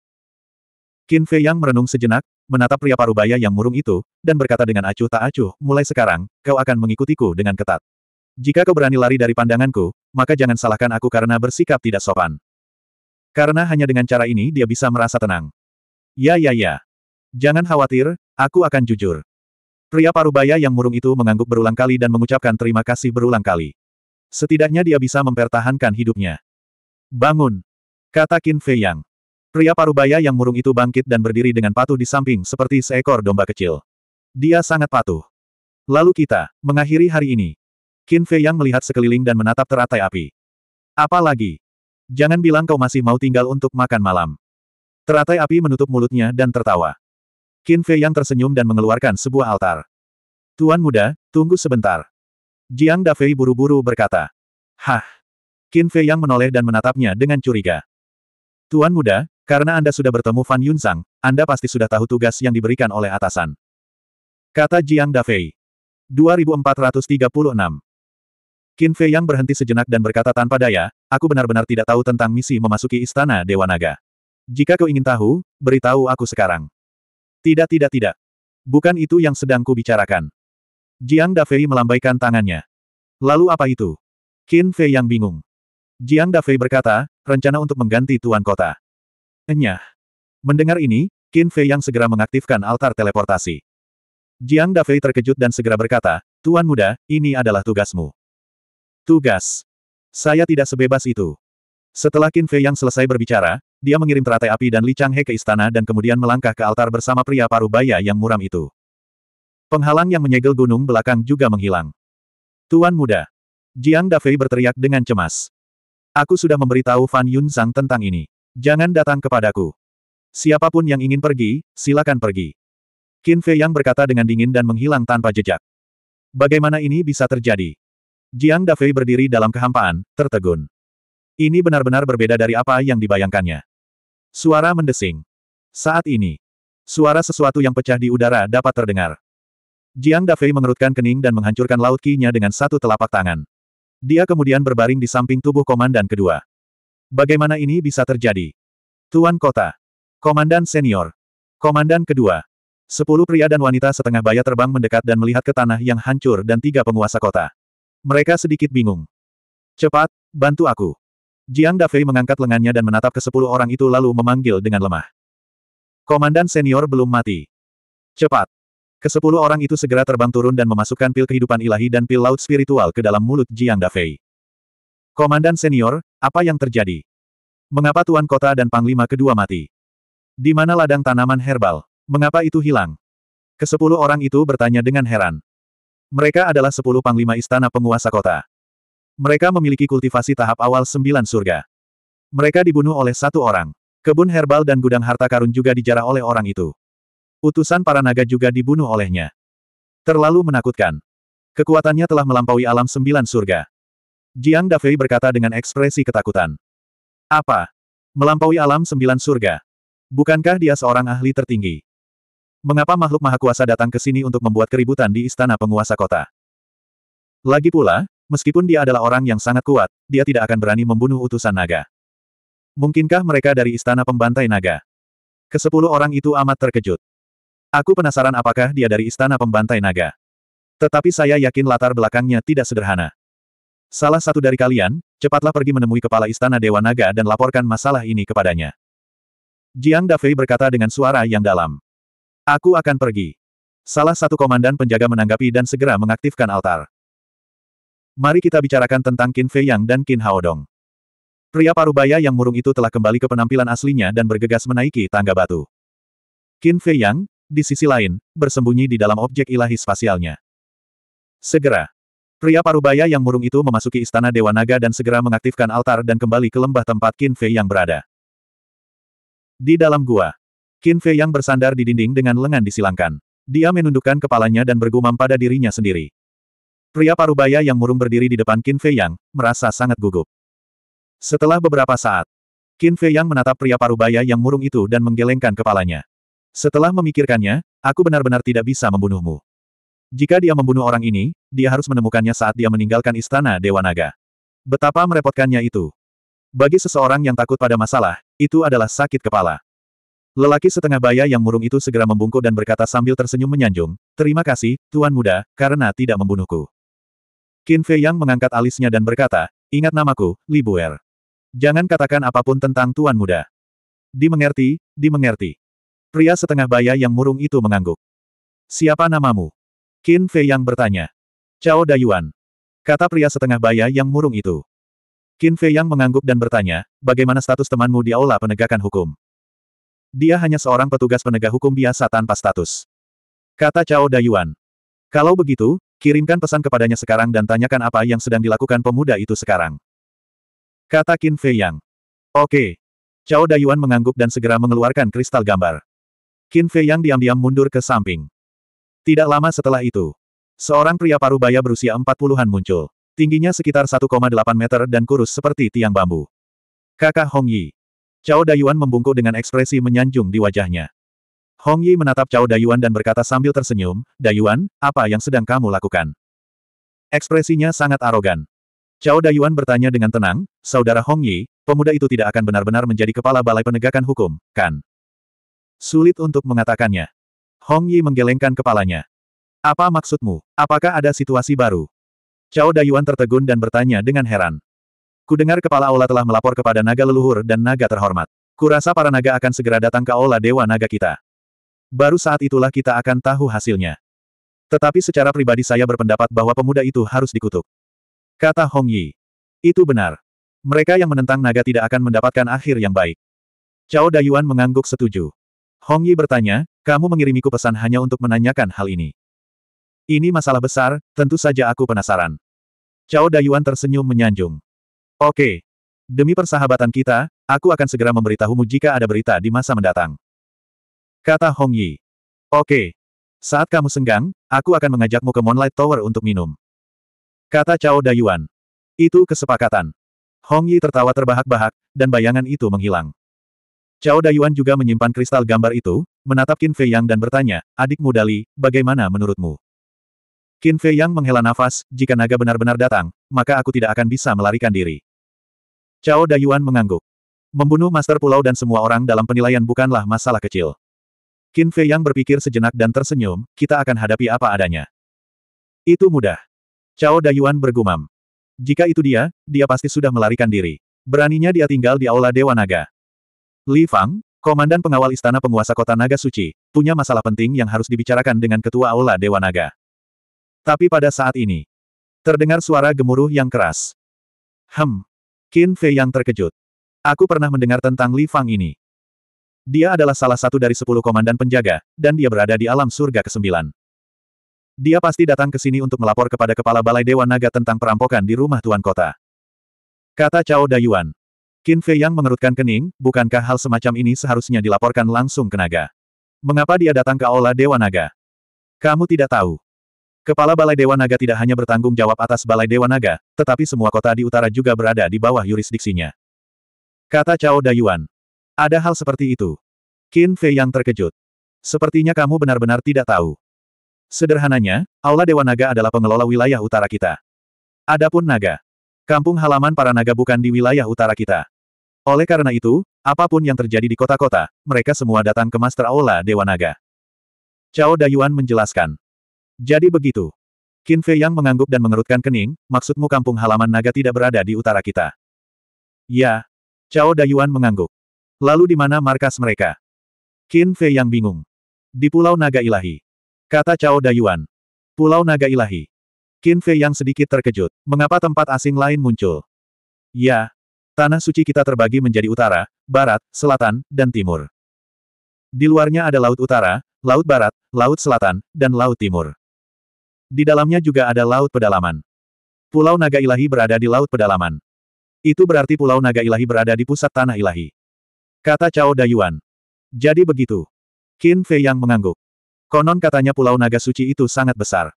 Qin Fei yang merenung sejenak, menatap pria parubaya yang murung itu, dan berkata dengan acuh tak acuh, mulai sekarang, kau akan mengikutiku dengan ketat. Jika kau berani lari dari pandanganku, maka jangan salahkan aku karena bersikap tidak sopan. Karena hanya dengan cara ini dia bisa merasa tenang. Ya ya ya. Jangan khawatir, aku akan jujur. Pria parubaya yang murung itu mengangguk berulang kali dan mengucapkan terima kasih berulang kali. Setidaknya dia bisa mempertahankan hidupnya. Bangun! Kata Qin Fei Yang. Pria parubaya yang murung itu bangkit dan berdiri dengan patuh di samping seperti seekor domba kecil. Dia sangat patuh. Lalu kita, mengakhiri hari ini. Qin Fei Yang melihat sekeliling dan menatap teratai api. Apalagi, Jangan bilang kau masih mau tinggal untuk makan malam. Teratai api menutup mulutnya dan tertawa. Qin Fei yang tersenyum dan mengeluarkan sebuah altar. Tuan muda, tunggu sebentar. Jiang Dafei buru-buru berkata. Hah! Qin Fei yang menoleh dan menatapnya dengan curiga. Tuan muda, karena Anda sudah bertemu Fan Yunsang, Anda pasti sudah tahu tugas yang diberikan oleh atasan. Kata Jiang Dafei. 2436 Qin Fei yang berhenti sejenak dan berkata tanpa daya, aku benar-benar tidak tahu tentang misi memasuki istana Dewa Naga. Jika kau ingin tahu, beritahu aku sekarang. Tidak tidak tidak. Bukan itu yang sedang kubicarakan. Jiang Dafei melambaikan tangannya. Lalu apa itu? Qin Fei yang bingung. Jiang Dafei berkata, rencana untuk mengganti tuan kota. Enyah. Mendengar ini, Qin Fei yang segera mengaktifkan altar teleportasi. Jiang Dafei terkejut dan segera berkata, Tuan muda, ini adalah tugasmu. Tugas. Saya tidak sebebas itu. Setelah Qin Fei yang selesai berbicara, dia mengirim teratai api dan Li Changhe ke istana dan kemudian melangkah ke altar bersama pria paruh baya yang muram itu. Penghalang yang menyegel gunung belakang juga menghilang. Tuan muda. Jiang Dafei berteriak dengan cemas. Aku sudah memberitahu Fan Yun Zhang tentang ini. Jangan datang kepadaku. Siapapun yang ingin pergi, silakan pergi. Qin Fei Yang berkata dengan dingin dan menghilang tanpa jejak. Bagaimana ini bisa terjadi? Jiang Dafei berdiri dalam kehampaan, tertegun. Ini benar-benar berbeda dari apa yang dibayangkannya. Suara mendesing. Saat ini, suara sesuatu yang pecah di udara dapat terdengar. Jiang Dafei mengerutkan kening dan menghancurkan laut kinya dengan satu telapak tangan. Dia kemudian berbaring di samping tubuh komandan kedua. Bagaimana ini bisa terjadi? Tuan Kota. Komandan senior. Komandan kedua. Sepuluh pria dan wanita setengah bayar terbang mendekat dan melihat ke tanah yang hancur dan tiga penguasa kota. Mereka sedikit bingung. Cepat, bantu aku. Jiang Dafei mengangkat lengannya dan menatap ke sepuluh orang itu lalu memanggil dengan lemah. Komandan senior belum mati. Cepat! Kesepuluh orang itu segera terbang turun dan memasukkan pil kehidupan ilahi dan pil laut spiritual ke dalam mulut Jiang Dafei. Komandan senior, apa yang terjadi? Mengapa Tuan Kota dan Panglima kedua mati? Di mana ladang tanaman herbal? Mengapa itu hilang? Kesepuluh orang itu bertanya dengan heran. Mereka adalah sepuluh panglima istana penguasa kota. Mereka memiliki kultivasi tahap awal sembilan surga. Mereka dibunuh oleh satu orang. Kebun herbal dan gudang harta karun juga dijarah oleh orang itu. Utusan para naga juga dibunuh olehnya. Terlalu menakutkan. Kekuatannya telah melampaui alam sembilan surga. Jiang Dafei berkata dengan ekspresi ketakutan. Apa? Melampaui alam sembilan surga. Bukankah dia seorang ahli tertinggi? Mengapa makhluk maha kuasa datang ke sini untuk membuat keributan di istana penguasa kota? Lagi pula, Meskipun dia adalah orang yang sangat kuat, dia tidak akan berani membunuh utusan naga. Mungkinkah mereka dari istana pembantai naga? Kesepuluh orang itu amat terkejut. Aku penasaran apakah dia dari istana pembantai naga. Tetapi saya yakin latar belakangnya tidak sederhana. Salah satu dari kalian, cepatlah pergi menemui kepala istana Dewa Naga dan laporkan masalah ini kepadanya. Jiang Dafei berkata dengan suara yang dalam. Aku akan pergi. Salah satu komandan penjaga menanggapi dan segera mengaktifkan altar. Mari kita bicarakan tentang Qin Fei Yang dan Qin Haodong. Pria parubaya yang murung itu telah kembali ke penampilan aslinya dan bergegas menaiki tangga batu. Qin Fei Yang, di sisi lain, bersembunyi di dalam objek ilahi spasialnya. Segera. Pria parubaya yang murung itu memasuki istana Dewa Naga dan segera mengaktifkan altar dan kembali ke lembah tempat Qin Fei Yang berada. Di dalam gua, Qin Fei Yang bersandar di dinding dengan lengan disilangkan. Dia menundukkan kepalanya dan bergumam pada dirinya sendiri. Pria parubaya yang murung berdiri di depan Qin Fei Yang, merasa sangat gugup. Setelah beberapa saat, Qin Fei Yang menatap pria parubaya yang murung itu dan menggelengkan kepalanya. Setelah memikirkannya, aku benar-benar tidak bisa membunuhmu. Jika dia membunuh orang ini, dia harus menemukannya saat dia meninggalkan istana Dewa Naga. Betapa merepotkannya itu. Bagi seseorang yang takut pada masalah, itu adalah sakit kepala. Lelaki setengah baya yang murung itu segera membungkuk dan berkata sambil tersenyum menyanjung, Terima kasih, Tuan Muda, karena tidak membunuhku. Qin Fei Yang mengangkat alisnya dan berkata, ingat namaku, Li Buer. Jangan katakan apapun tentang tuan muda. Dimengerti, dimengerti. Pria setengah baya yang murung itu mengangguk. Siapa namamu? Qin Fei Yang bertanya. Cao Dayuan. Kata pria setengah baya yang murung itu. Qin Fei Yang mengangguk dan bertanya, bagaimana status temanmu di aula penegakan hukum? Dia hanya seorang petugas penegak hukum biasa tanpa status. Kata Cao Dayuan. Kalau begitu, Kirimkan pesan kepadanya sekarang dan tanyakan apa yang sedang dilakukan pemuda itu sekarang. Kata Qin Fei Yang. Oke. Cao Dayuan mengangguk dan segera mengeluarkan kristal gambar. Qin Fei Yang diam-diam mundur ke samping. Tidak lama setelah itu, seorang pria parubaya berusia empat puluhan muncul. Tingginya sekitar 1,8 meter dan kurus seperti tiang bambu. Kakak Hong Yi. Cao Dayuan membungkuk dengan ekspresi menyanjung di wajahnya. Hong Yi menatap Cao Dayuan dan berkata sambil tersenyum, Dayuan, apa yang sedang kamu lakukan? Ekspresinya sangat arogan. Cao Dayuan bertanya dengan tenang, Saudara Hong Yi, pemuda itu tidak akan benar-benar menjadi kepala balai penegakan hukum, kan? Sulit untuk mengatakannya. Hong Yi menggelengkan kepalanya. Apa maksudmu? Apakah ada situasi baru? Cao Dayuan tertegun dan bertanya dengan heran. Kudengar kepala aula telah melapor kepada naga leluhur dan naga terhormat. Kurasa para naga akan segera datang ke aula dewa naga kita. Baru saat itulah kita akan tahu hasilnya. Tetapi secara pribadi saya berpendapat bahwa pemuda itu harus dikutuk. Kata Hong Yi. Itu benar. Mereka yang menentang naga tidak akan mendapatkan akhir yang baik. Cao Dayuan mengangguk setuju. Hong Yi bertanya, kamu mengirimiku pesan hanya untuk menanyakan hal ini. Ini masalah besar, tentu saja aku penasaran. Cao Dayuan tersenyum menyanjung. Oke. Demi persahabatan kita, aku akan segera memberitahumu jika ada berita di masa mendatang. Kata Hong Yi. Oke. Saat kamu senggang, aku akan mengajakmu ke Moonlight Tower untuk minum. Kata Cao Dayuan. Itu kesepakatan. Hong Yi tertawa terbahak-bahak, dan bayangan itu menghilang. Cao Dayuan juga menyimpan kristal gambar itu, menatap Qin Fei Yang dan bertanya, adikmu Dali, bagaimana menurutmu? Qin Fei Yang menghela nafas, jika naga benar-benar datang, maka aku tidak akan bisa melarikan diri. Cao Dayuan mengangguk. Membunuh Master Pulau dan semua orang dalam penilaian bukanlah masalah kecil. Qin Fei yang berpikir sejenak dan tersenyum, kita akan hadapi apa adanya. Itu mudah. Cao Dayuan bergumam. Jika itu dia, dia pasti sudah melarikan diri. Beraninya dia tinggal di Aula Dewa Naga. Li Fang, komandan pengawal istana penguasa kota Naga Suci, punya masalah penting yang harus dibicarakan dengan ketua Aula Dewa Naga. Tapi pada saat ini, terdengar suara gemuruh yang keras. Hem. Qin Fei yang terkejut. Aku pernah mendengar tentang Li Fang ini. Dia adalah salah satu dari sepuluh komandan penjaga, dan dia berada di alam surga ke-9. Dia pasti datang ke sini untuk melapor kepada kepala Balai Dewa Naga tentang perampokan di rumah Tuan Kota. Kata Cao Dayuan. Qin Fei yang mengerutkan kening, bukankah hal semacam ini seharusnya dilaporkan langsung ke naga? Mengapa dia datang ke Aula Dewa Naga? Kamu tidak tahu. Kepala Balai Dewa Naga tidak hanya bertanggung jawab atas Balai Dewa Naga, tetapi semua kota di utara juga berada di bawah yurisdiksinya. Kata Cao Dayuan. Ada hal seperti itu. Qin Fei yang terkejut. Sepertinya kamu benar-benar tidak tahu. Sederhananya, Aula Dewa Naga adalah pengelola wilayah utara kita. Adapun naga. Kampung halaman para naga bukan di wilayah utara kita. Oleh karena itu, apapun yang terjadi di kota-kota, mereka semua datang ke Master Aula Dewa Naga. Cao Dayuan menjelaskan. Jadi begitu. Qin Fei Yang mengangguk dan mengerutkan kening, maksudmu kampung halaman naga tidak berada di utara kita. Ya. Cao Dayuan mengangguk. Lalu di mana markas mereka? Qin Fei yang bingung. Di Pulau Naga Ilahi. Kata Cao Dayuan. Pulau Naga Ilahi. Qin Fei yang sedikit terkejut. Mengapa tempat asing lain muncul? Ya. Tanah suci kita terbagi menjadi utara, barat, selatan, dan timur. Di luarnya ada Laut Utara, Laut Barat, Laut Selatan, dan Laut Timur. Di dalamnya juga ada Laut Pedalaman. Pulau Naga Ilahi berada di Laut Pedalaman. Itu berarti Pulau Naga Ilahi berada di pusat tanah ilahi. Kata Cao Dayuan. Jadi begitu. Qin Fei yang mengangguk. Konon katanya pulau naga suci itu sangat besar.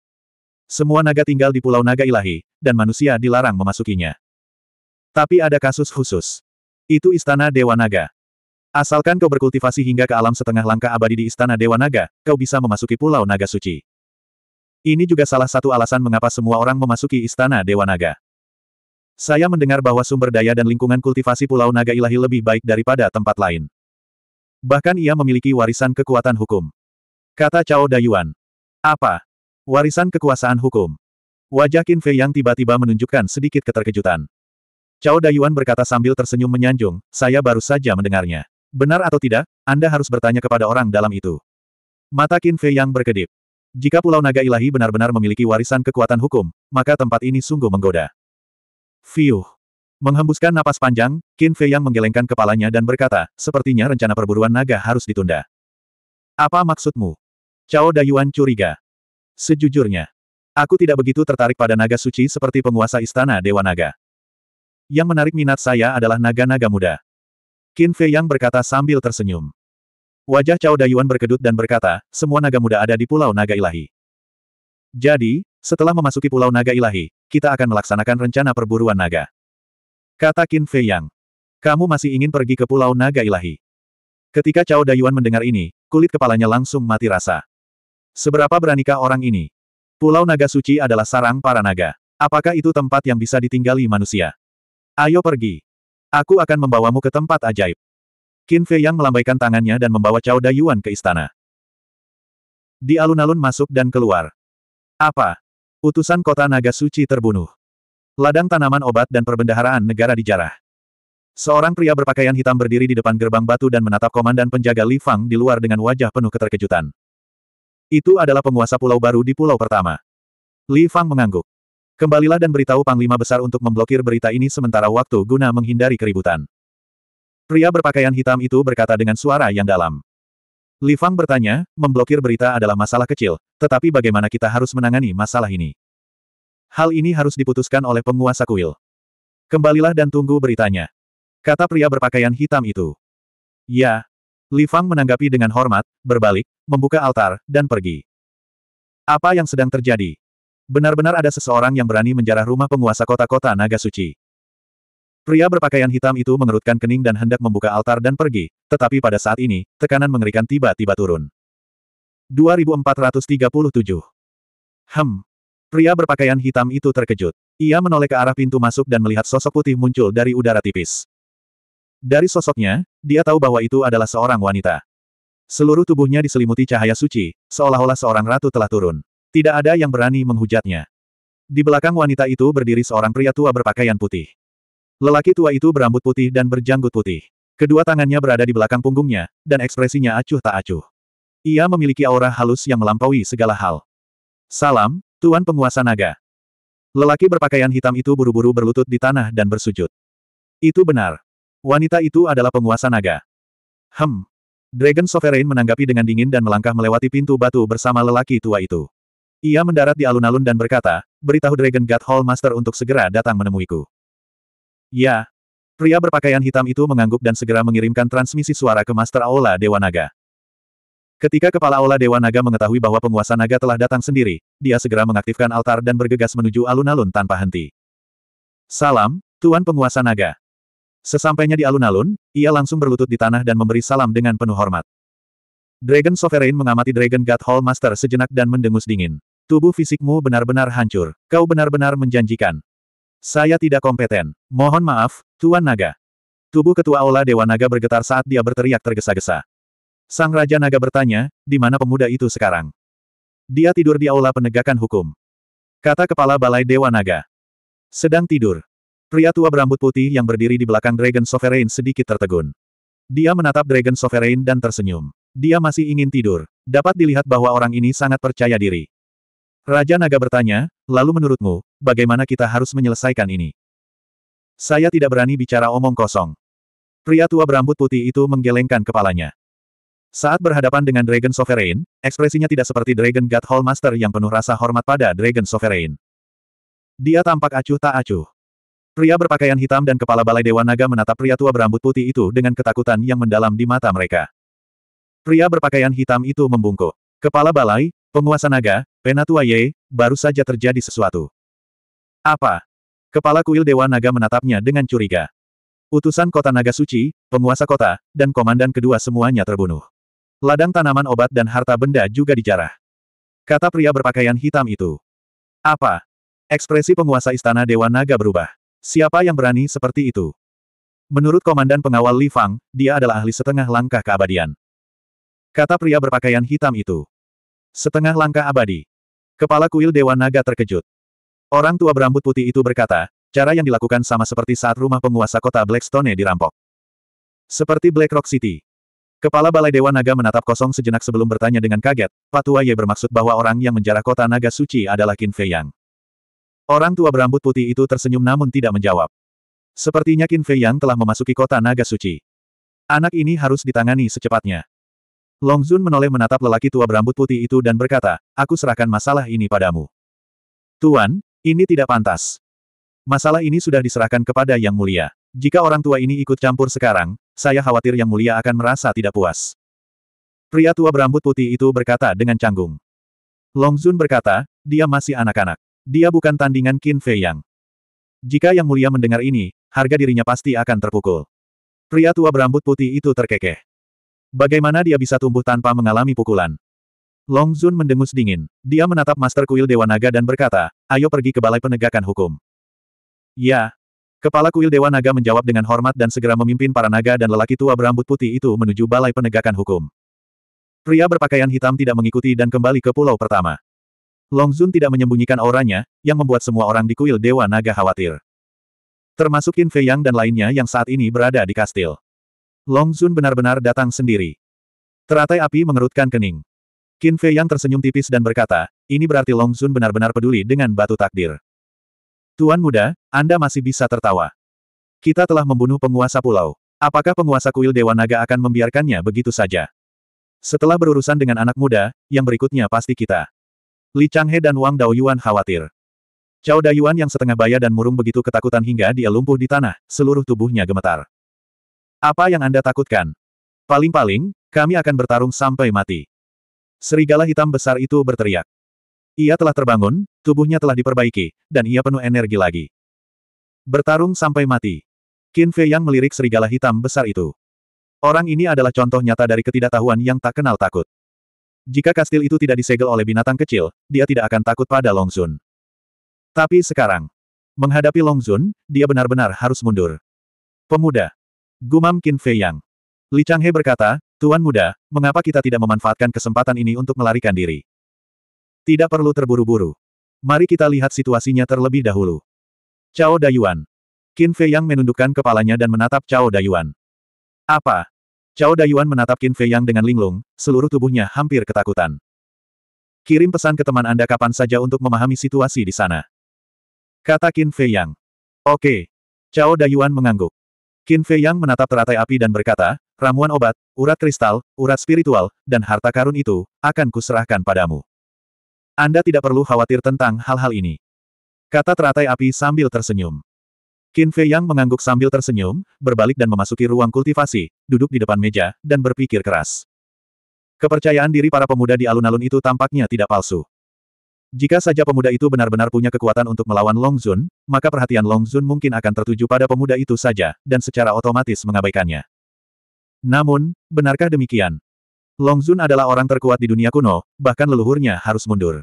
Semua naga tinggal di pulau naga ilahi, dan manusia dilarang memasukinya. Tapi ada kasus khusus. Itu istana Dewa Naga. Asalkan kau berkultivasi hingga ke alam setengah langkah abadi di istana Dewa Naga, kau bisa memasuki pulau naga suci. Ini juga salah satu alasan mengapa semua orang memasuki istana Dewa Naga. Saya mendengar bahwa sumber daya dan lingkungan kultivasi Pulau Naga Ilahi lebih baik daripada tempat lain. Bahkan ia memiliki warisan kekuatan hukum. Kata Cao Dayuan. Apa? Warisan kekuasaan hukum. Wajah Qin Fei yang tiba-tiba menunjukkan sedikit keterkejutan. Cao Dayuan berkata sambil tersenyum menyanjung, saya baru saja mendengarnya. Benar atau tidak, Anda harus bertanya kepada orang dalam itu. Mata Qin Fei yang berkedip. Jika Pulau Naga Ilahi benar-benar memiliki warisan kekuatan hukum, maka tempat ini sungguh menggoda. Fiuh. Menghembuskan napas panjang, Qin Fei yang menggelengkan kepalanya dan berkata, sepertinya rencana perburuan naga harus ditunda. Apa maksudmu? Cao Dayuan curiga. Sejujurnya, aku tidak begitu tertarik pada naga suci seperti penguasa istana Dewa Naga. Yang menarik minat saya adalah naga-naga muda. Qin Fei yang berkata sambil tersenyum. Wajah Cao Dayuan berkedut dan berkata, semua naga muda ada di Pulau Naga Ilahi. Jadi, setelah memasuki Pulau Naga Ilahi, kita akan melaksanakan rencana perburuan naga. Kata Qin Fei Yang. Kamu masih ingin pergi ke Pulau Naga Ilahi. Ketika Cao Dayuan mendengar ini, kulit kepalanya langsung mati rasa. Seberapa beranikah orang ini? Pulau Naga Suci adalah sarang para naga. Apakah itu tempat yang bisa ditinggali manusia? Ayo pergi. Aku akan membawamu ke tempat ajaib. Qin Fei Yang melambaikan tangannya dan membawa Cao Dayuan ke istana. Di alun-alun masuk dan keluar. Apa? Utusan kota naga suci terbunuh. Ladang tanaman obat dan perbendaharaan negara dijarah. Seorang pria berpakaian hitam berdiri di depan gerbang batu dan menatap komandan penjaga Li Fang di luar dengan wajah penuh keterkejutan. Itu adalah penguasa pulau baru di pulau pertama. Li Fang mengangguk. Kembalilah dan beritahu Panglima Besar untuk memblokir berita ini sementara waktu guna menghindari keributan. Pria berpakaian hitam itu berkata dengan suara yang dalam. Li Fang bertanya, memblokir berita adalah masalah kecil, tetapi bagaimana kita harus menangani masalah ini? Hal ini harus diputuskan oleh penguasa kuil. Kembalilah dan tunggu beritanya. Kata pria berpakaian hitam itu. Ya. Li Fang menanggapi dengan hormat, berbalik, membuka altar, dan pergi. Apa yang sedang terjadi? Benar-benar ada seseorang yang berani menjarah rumah penguasa kota-kota naga suci. Pria berpakaian hitam itu mengerutkan kening dan hendak membuka altar dan pergi, tetapi pada saat ini, tekanan mengerikan tiba-tiba turun. 2437 Hem. Pria berpakaian hitam itu terkejut. Ia menoleh ke arah pintu masuk dan melihat sosok putih muncul dari udara tipis. Dari sosoknya, dia tahu bahwa itu adalah seorang wanita. Seluruh tubuhnya diselimuti cahaya suci, seolah-olah seorang ratu telah turun. Tidak ada yang berani menghujatnya. Di belakang wanita itu berdiri seorang pria tua berpakaian putih. Lelaki tua itu berambut putih dan berjanggut putih. Kedua tangannya berada di belakang punggungnya, dan ekspresinya acuh tak acuh. Ia memiliki aura halus yang melampaui segala hal. Salam, Tuan Penguasa Naga. Lelaki berpakaian hitam itu buru-buru berlutut di tanah dan bersujud. Itu benar. Wanita itu adalah penguasa naga. Hem. Dragon Sovereign menanggapi dengan dingin dan melangkah melewati pintu batu bersama lelaki tua itu. Ia mendarat di alun-alun dan berkata, beritahu Dragon God Hall Master untuk segera datang menemuiku. Ya. Pria berpakaian hitam itu mengangguk dan segera mengirimkan transmisi suara ke Master Aula Dewa Naga. Ketika kepala Aula Dewa Naga mengetahui bahwa penguasa naga telah datang sendiri, dia segera mengaktifkan altar dan bergegas menuju alun-alun tanpa henti. Salam, Tuan Penguasa Naga. Sesampainya di alun-alun, ia langsung berlutut di tanah dan memberi salam dengan penuh hormat. Dragon Sovereign mengamati Dragon God Hall Master sejenak dan mendengus dingin. Tubuh fisikmu benar-benar hancur. Kau benar-benar menjanjikan. Saya tidak kompeten. Mohon maaf, Tuan Naga. Tubuh Ketua Aula Dewa Naga bergetar saat dia berteriak tergesa-gesa. Sang Raja Naga bertanya, di mana pemuda itu sekarang? Dia tidur di Aula Penegakan Hukum. Kata Kepala Balai Dewa Naga. Sedang tidur. Pria tua berambut putih yang berdiri di belakang Dragon Sovereign sedikit tertegun. Dia menatap Dragon Sovereign dan tersenyum. Dia masih ingin tidur. Dapat dilihat bahwa orang ini sangat percaya diri. Raja Naga bertanya, lalu menurutmu, bagaimana kita harus menyelesaikan ini? Saya tidak berani bicara omong kosong. Pria tua berambut putih itu menggelengkan kepalanya. Saat berhadapan dengan Dragon Sovereign, ekspresinya tidak seperti Dragon God Hall Master yang penuh rasa hormat pada Dragon Sovereign. Dia tampak acuh tak acuh. Pria berpakaian hitam dan kepala balai Dewa Naga menatap pria tua berambut putih itu dengan ketakutan yang mendalam di mata mereka. Pria berpakaian hitam itu membungkuk. Kepala balai, Penguasa naga, Penatua Ye, baru saja terjadi sesuatu. Apa? Kepala kuil Dewa Naga menatapnya dengan curiga. Utusan kota naga suci, penguasa kota, dan komandan kedua semuanya terbunuh. Ladang tanaman obat dan harta benda juga dijarah. Kata pria berpakaian hitam itu. Apa? Ekspresi penguasa istana Dewa Naga berubah. Siapa yang berani seperti itu? Menurut komandan pengawal Li Fang, dia adalah ahli setengah langkah keabadian. Kata pria berpakaian hitam itu. Setengah langkah abadi. Kepala kuil Dewa Naga terkejut. Orang tua berambut putih itu berkata, cara yang dilakukan sama seperti saat rumah penguasa kota Blackstone dirampok. Seperti Black Rock City. Kepala Balai Dewa Naga menatap kosong sejenak sebelum bertanya dengan kaget, Patua Ye bermaksud bahwa orang yang menjarah kota Naga Suci adalah Qin Fei Yang. Orang tua berambut putih itu tersenyum namun tidak menjawab. Sepertinya Qin Fei Yang telah memasuki kota Naga Suci. Anak ini harus ditangani secepatnya. Long Zun menoleh menatap lelaki tua berambut putih itu dan berkata, aku serahkan masalah ini padamu. Tuan, ini tidak pantas. Masalah ini sudah diserahkan kepada Yang Mulia. Jika orang tua ini ikut campur sekarang, saya khawatir Yang Mulia akan merasa tidak puas. Pria tua berambut putih itu berkata dengan canggung. Long Zun berkata, dia masih anak-anak. Dia bukan tandingan Qin Fei Yang. Jika Yang Mulia mendengar ini, harga dirinya pasti akan terpukul. Pria tua berambut putih itu terkekeh. Bagaimana dia bisa tumbuh tanpa mengalami pukulan? Long Zun mendengus dingin. Dia menatap Master Kuil Dewa Naga dan berkata, ayo pergi ke Balai Penegakan Hukum. Ya. Kepala Kuil Dewa Naga menjawab dengan hormat dan segera memimpin para naga dan lelaki tua berambut putih itu menuju Balai Penegakan Hukum. Pria berpakaian hitam tidak mengikuti dan kembali ke pulau pertama. Long Zun tidak menyembunyikan auranya, yang membuat semua orang di Kuil Dewa Naga khawatir. Termasuk Yin Fei Yang dan lainnya yang saat ini berada di kastil. Long Zun benar-benar datang sendiri. Teratai api mengerutkan kening. Qin Fei yang tersenyum tipis dan berkata, ini berarti Long Zun benar-benar peduli dengan batu takdir. Tuan muda, Anda masih bisa tertawa. Kita telah membunuh penguasa pulau. Apakah penguasa kuil Dewa Naga akan membiarkannya begitu saja? Setelah berurusan dengan anak muda, yang berikutnya pasti kita. Li Changhe dan Wang Daoyuan khawatir. Cao Dayuan yang setengah baya dan murung begitu ketakutan hingga dia lumpuh di tanah, seluruh tubuhnya gemetar. Apa yang Anda takutkan? Paling-paling, kami akan bertarung sampai mati. Serigala hitam besar itu berteriak. Ia telah terbangun, tubuhnya telah diperbaiki, dan ia penuh energi lagi. Bertarung sampai mati. Qin Fei Yang melirik serigala hitam besar itu. Orang ini adalah contoh nyata dari ketidaktahuan yang tak kenal takut. Jika kastil itu tidak disegel oleh binatang kecil, dia tidak akan takut pada Long Longzun. Tapi sekarang, menghadapi Long Longzun, dia benar-benar harus mundur. Pemuda, Gumam Qin Fei Yang. Li Changhe berkata, Tuan Muda, mengapa kita tidak memanfaatkan kesempatan ini untuk melarikan diri? Tidak perlu terburu-buru. Mari kita lihat situasinya terlebih dahulu. Cao Dayuan. Qin Fei Yang menundukkan kepalanya dan menatap Cao Dayuan. Apa? Cao Dayuan menatap Qin Fei Yang dengan linglung, seluruh tubuhnya hampir ketakutan. Kirim pesan ke teman Anda kapan saja untuk memahami situasi di sana. Kata Qin Fei Yang. Oke. Cao Dayuan mengangguk. Qin Fei Yang menatap teratai api dan berkata, ramuan obat, urat kristal, urat spiritual, dan harta karun itu, akan kuserahkan padamu. Anda tidak perlu khawatir tentang hal-hal ini. Kata teratai api sambil tersenyum. Qin Fei Yang mengangguk sambil tersenyum, berbalik dan memasuki ruang kultivasi, duduk di depan meja, dan berpikir keras. Kepercayaan diri para pemuda di alun-alun itu tampaknya tidak palsu. Jika saja pemuda itu benar-benar punya kekuatan untuk melawan Long Zun, maka perhatian Long Zun mungkin akan tertuju pada pemuda itu saja, dan secara otomatis mengabaikannya. Namun, benarkah demikian? Long Zun adalah orang terkuat di dunia kuno, bahkan leluhurnya harus mundur.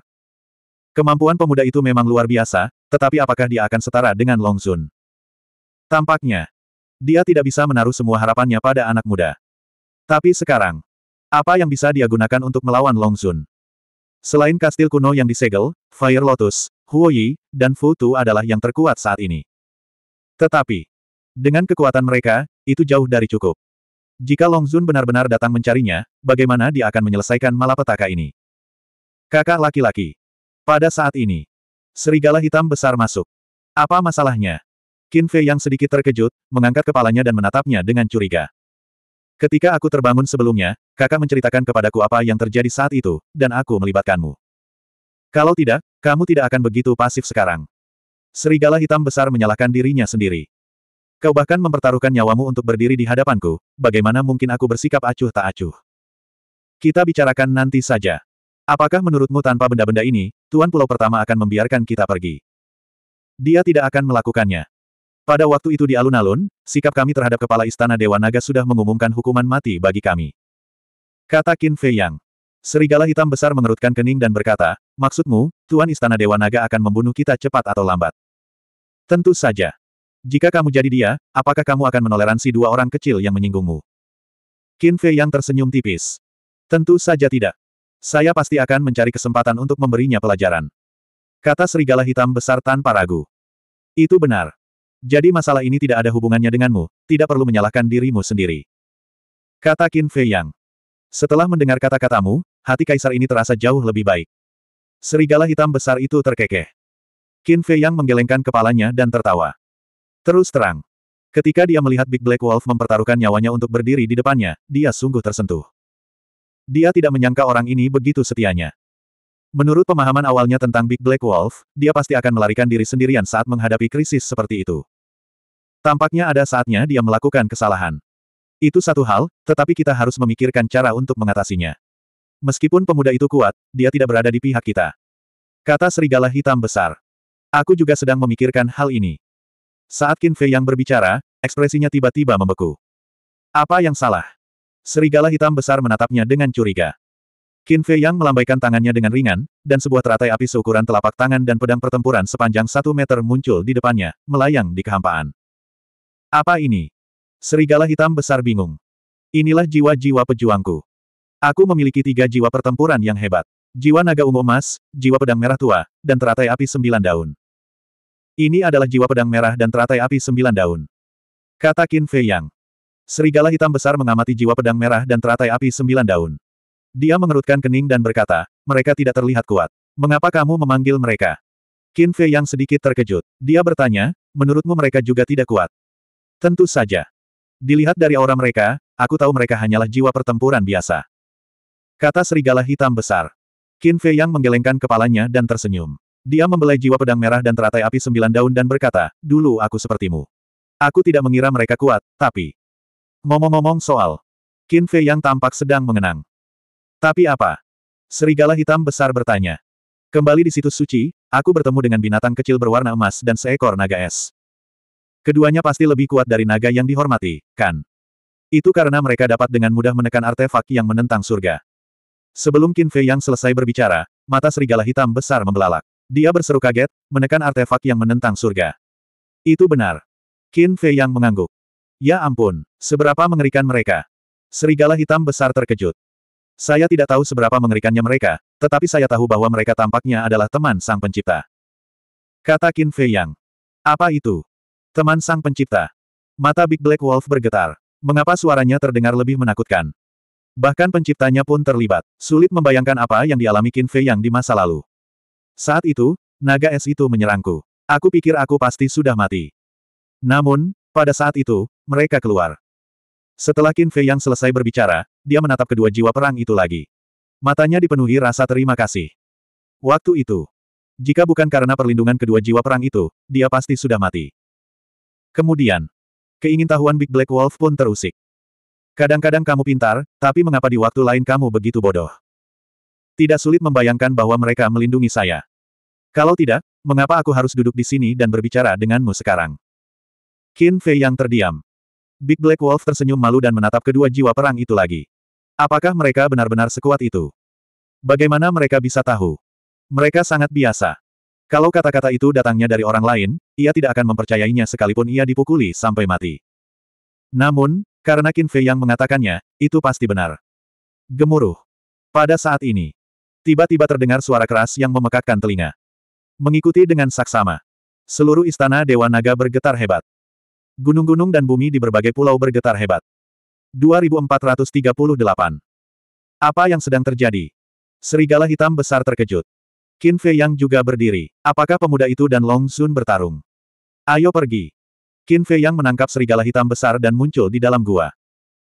Kemampuan pemuda itu memang luar biasa, tetapi apakah dia akan setara dengan Long Zun? Tampaknya, dia tidak bisa menaruh semua harapannya pada anak muda. Tapi sekarang, apa yang bisa dia gunakan untuk melawan Long Zun? Selain kastil kuno yang disegel, Fire Lotus, Huoyi, dan Futu adalah yang terkuat saat ini. Tetapi, dengan kekuatan mereka, itu jauh dari cukup. Jika Longzun benar-benar datang mencarinya, bagaimana dia akan menyelesaikan malapetaka ini? Kakak laki-laki. Pada saat ini, serigala hitam besar masuk. Apa masalahnya? Qin Fei yang sedikit terkejut, mengangkat kepalanya dan menatapnya dengan curiga. Ketika aku terbangun sebelumnya, kakak menceritakan kepadaku apa yang terjadi saat itu, dan aku melibatkanmu. Kalau tidak, kamu tidak akan begitu pasif sekarang. Serigala hitam besar menyalahkan dirinya sendiri. Kau bahkan mempertaruhkan nyawamu untuk berdiri di hadapanku, bagaimana mungkin aku bersikap acuh tak acuh? Kita bicarakan nanti saja. Apakah menurutmu tanpa benda-benda ini, Tuan Pulau Pertama akan membiarkan kita pergi? Dia tidak akan melakukannya. Pada waktu itu di alun-alun, sikap kami terhadap kepala istana Dewa Naga sudah mengumumkan hukuman mati bagi kami. Kata Qin Fei Yang. Serigala hitam besar mengerutkan kening dan berkata, maksudmu, Tuan Istana Dewa Naga akan membunuh kita cepat atau lambat. Tentu saja. Jika kamu jadi dia, apakah kamu akan menoleransi dua orang kecil yang menyinggungmu? Qin Fei Yang tersenyum tipis. Tentu saja tidak. Saya pasti akan mencari kesempatan untuk memberinya pelajaran. Kata serigala hitam besar tanpa ragu. Itu benar. Jadi masalah ini tidak ada hubungannya denganmu, tidak perlu menyalahkan dirimu sendiri. Kata Qin Fei Yang. Setelah mendengar kata-katamu, hati kaisar ini terasa jauh lebih baik. Serigala hitam besar itu terkekeh. Qin Fei Yang menggelengkan kepalanya dan tertawa. Terus terang. Ketika dia melihat Big Black Wolf mempertaruhkan nyawanya untuk berdiri di depannya, dia sungguh tersentuh. Dia tidak menyangka orang ini begitu setianya. Menurut pemahaman awalnya tentang Big Black Wolf, dia pasti akan melarikan diri sendirian saat menghadapi krisis seperti itu. Tampaknya ada saatnya dia melakukan kesalahan. Itu satu hal, tetapi kita harus memikirkan cara untuk mengatasinya. Meskipun pemuda itu kuat, dia tidak berada di pihak kita. Kata serigala hitam besar. Aku juga sedang memikirkan hal ini. Saat Qin Fei yang berbicara, ekspresinya tiba-tiba membeku. Apa yang salah? Serigala hitam besar menatapnya dengan curiga. Qin Fei Yang melambaikan tangannya dengan ringan, dan sebuah teratai api seukuran telapak tangan dan pedang pertempuran sepanjang satu meter muncul di depannya, melayang di kehampaan. Apa ini? Serigala hitam besar bingung. Inilah jiwa-jiwa pejuangku. Aku memiliki tiga jiwa pertempuran yang hebat. Jiwa naga ungu emas, jiwa pedang merah tua, dan teratai api sembilan daun. Ini adalah jiwa pedang merah dan teratai api sembilan daun. Kata Qin Fei Yang. Serigala hitam besar mengamati jiwa pedang merah dan teratai api sembilan daun. Dia mengerutkan kening dan berkata, mereka tidak terlihat kuat. Mengapa kamu memanggil mereka? Qin Fei yang sedikit terkejut. Dia bertanya, menurutmu mereka juga tidak kuat? Tentu saja. Dilihat dari aura mereka, aku tahu mereka hanyalah jiwa pertempuran biasa. Kata serigala hitam besar. Qin Fei yang menggelengkan kepalanya dan tersenyum. Dia membelai jiwa pedang merah dan teratai api sembilan daun dan berkata, dulu aku sepertimu. Aku tidak mengira mereka kuat, tapi... Ngomong-ngomong soal, Qin Fei yang tampak sedang mengenang. Tapi apa? Serigala hitam besar bertanya. Kembali di situs suci, aku bertemu dengan binatang kecil berwarna emas dan seekor naga es. Keduanya pasti lebih kuat dari naga yang dihormati, kan? Itu karena mereka dapat dengan mudah menekan artefak yang menentang surga. Sebelum Qin Fei yang selesai berbicara, mata serigala hitam besar membelalak. Dia berseru kaget, menekan artefak yang menentang surga. Itu benar. Qin Fei yang mengangguk. Ya ampun, seberapa mengerikan mereka. Serigala hitam besar terkejut. Saya tidak tahu seberapa mengerikannya mereka, tetapi saya tahu bahwa mereka tampaknya adalah teman sang pencipta. Kata Qin Fei Yang. Apa itu? Teman sang pencipta. Mata Big Black Wolf bergetar. Mengapa suaranya terdengar lebih menakutkan? Bahkan penciptanya pun terlibat. Sulit membayangkan apa yang dialami Qin Fei Yang di masa lalu. Saat itu, naga es itu menyerangku. Aku pikir aku pasti sudah mati. Namun, pada saat itu, mereka keluar. Setelah Qin Fei yang selesai berbicara, dia menatap kedua jiwa perang itu lagi. Matanya dipenuhi rasa terima kasih. Waktu itu, jika bukan karena perlindungan kedua jiwa perang itu, dia pasti sudah mati. Kemudian, keingintahuan Big Black Wolf pun terusik. Kadang-kadang kamu pintar, tapi mengapa di waktu lain kamu begitu bodoh? Tidak sulit membayangkan bahwa mereka melindungi saya. Kalau tidak, mengapa aku harus duduk di sini dan berbicara denganmu sekarang? Qin Fei yang terdiam. Big Black Wolf tersenyum malu dan menatap kedua jiwa perang itu lagi. Apakah mereka benar-benar sekuat itu? Bagaimana mereka bisa tahu? Mereka sangat biasa. Kalau kata-kata itu datangnya dari orang lain, ia tidak akan mempercayainya sekalipun ia dipukuli sampai mati. Namun, karena Qin Fei yang mengatakannya, itu pasti benar. Gemuruh. Pada saat ini, tiba-tiba terdengar suara keras yang memekakkan telinga. Mengikuti dengan saksama. Seluruh istana Dewa Naga bergetar hebat. Gunung-gunung dan bumi di berbagai pulau bergetar hebat. 2438. Apa yang sedang terjadi? Serigala hitam besar terkejut. Qin Fei Yang juga berdiri. Apakah pemuda itu dan Long Sun bertarung? Ayo pergi. Qin Fei Yang menangkap serigala hitam besar dan muncul di dalam gua.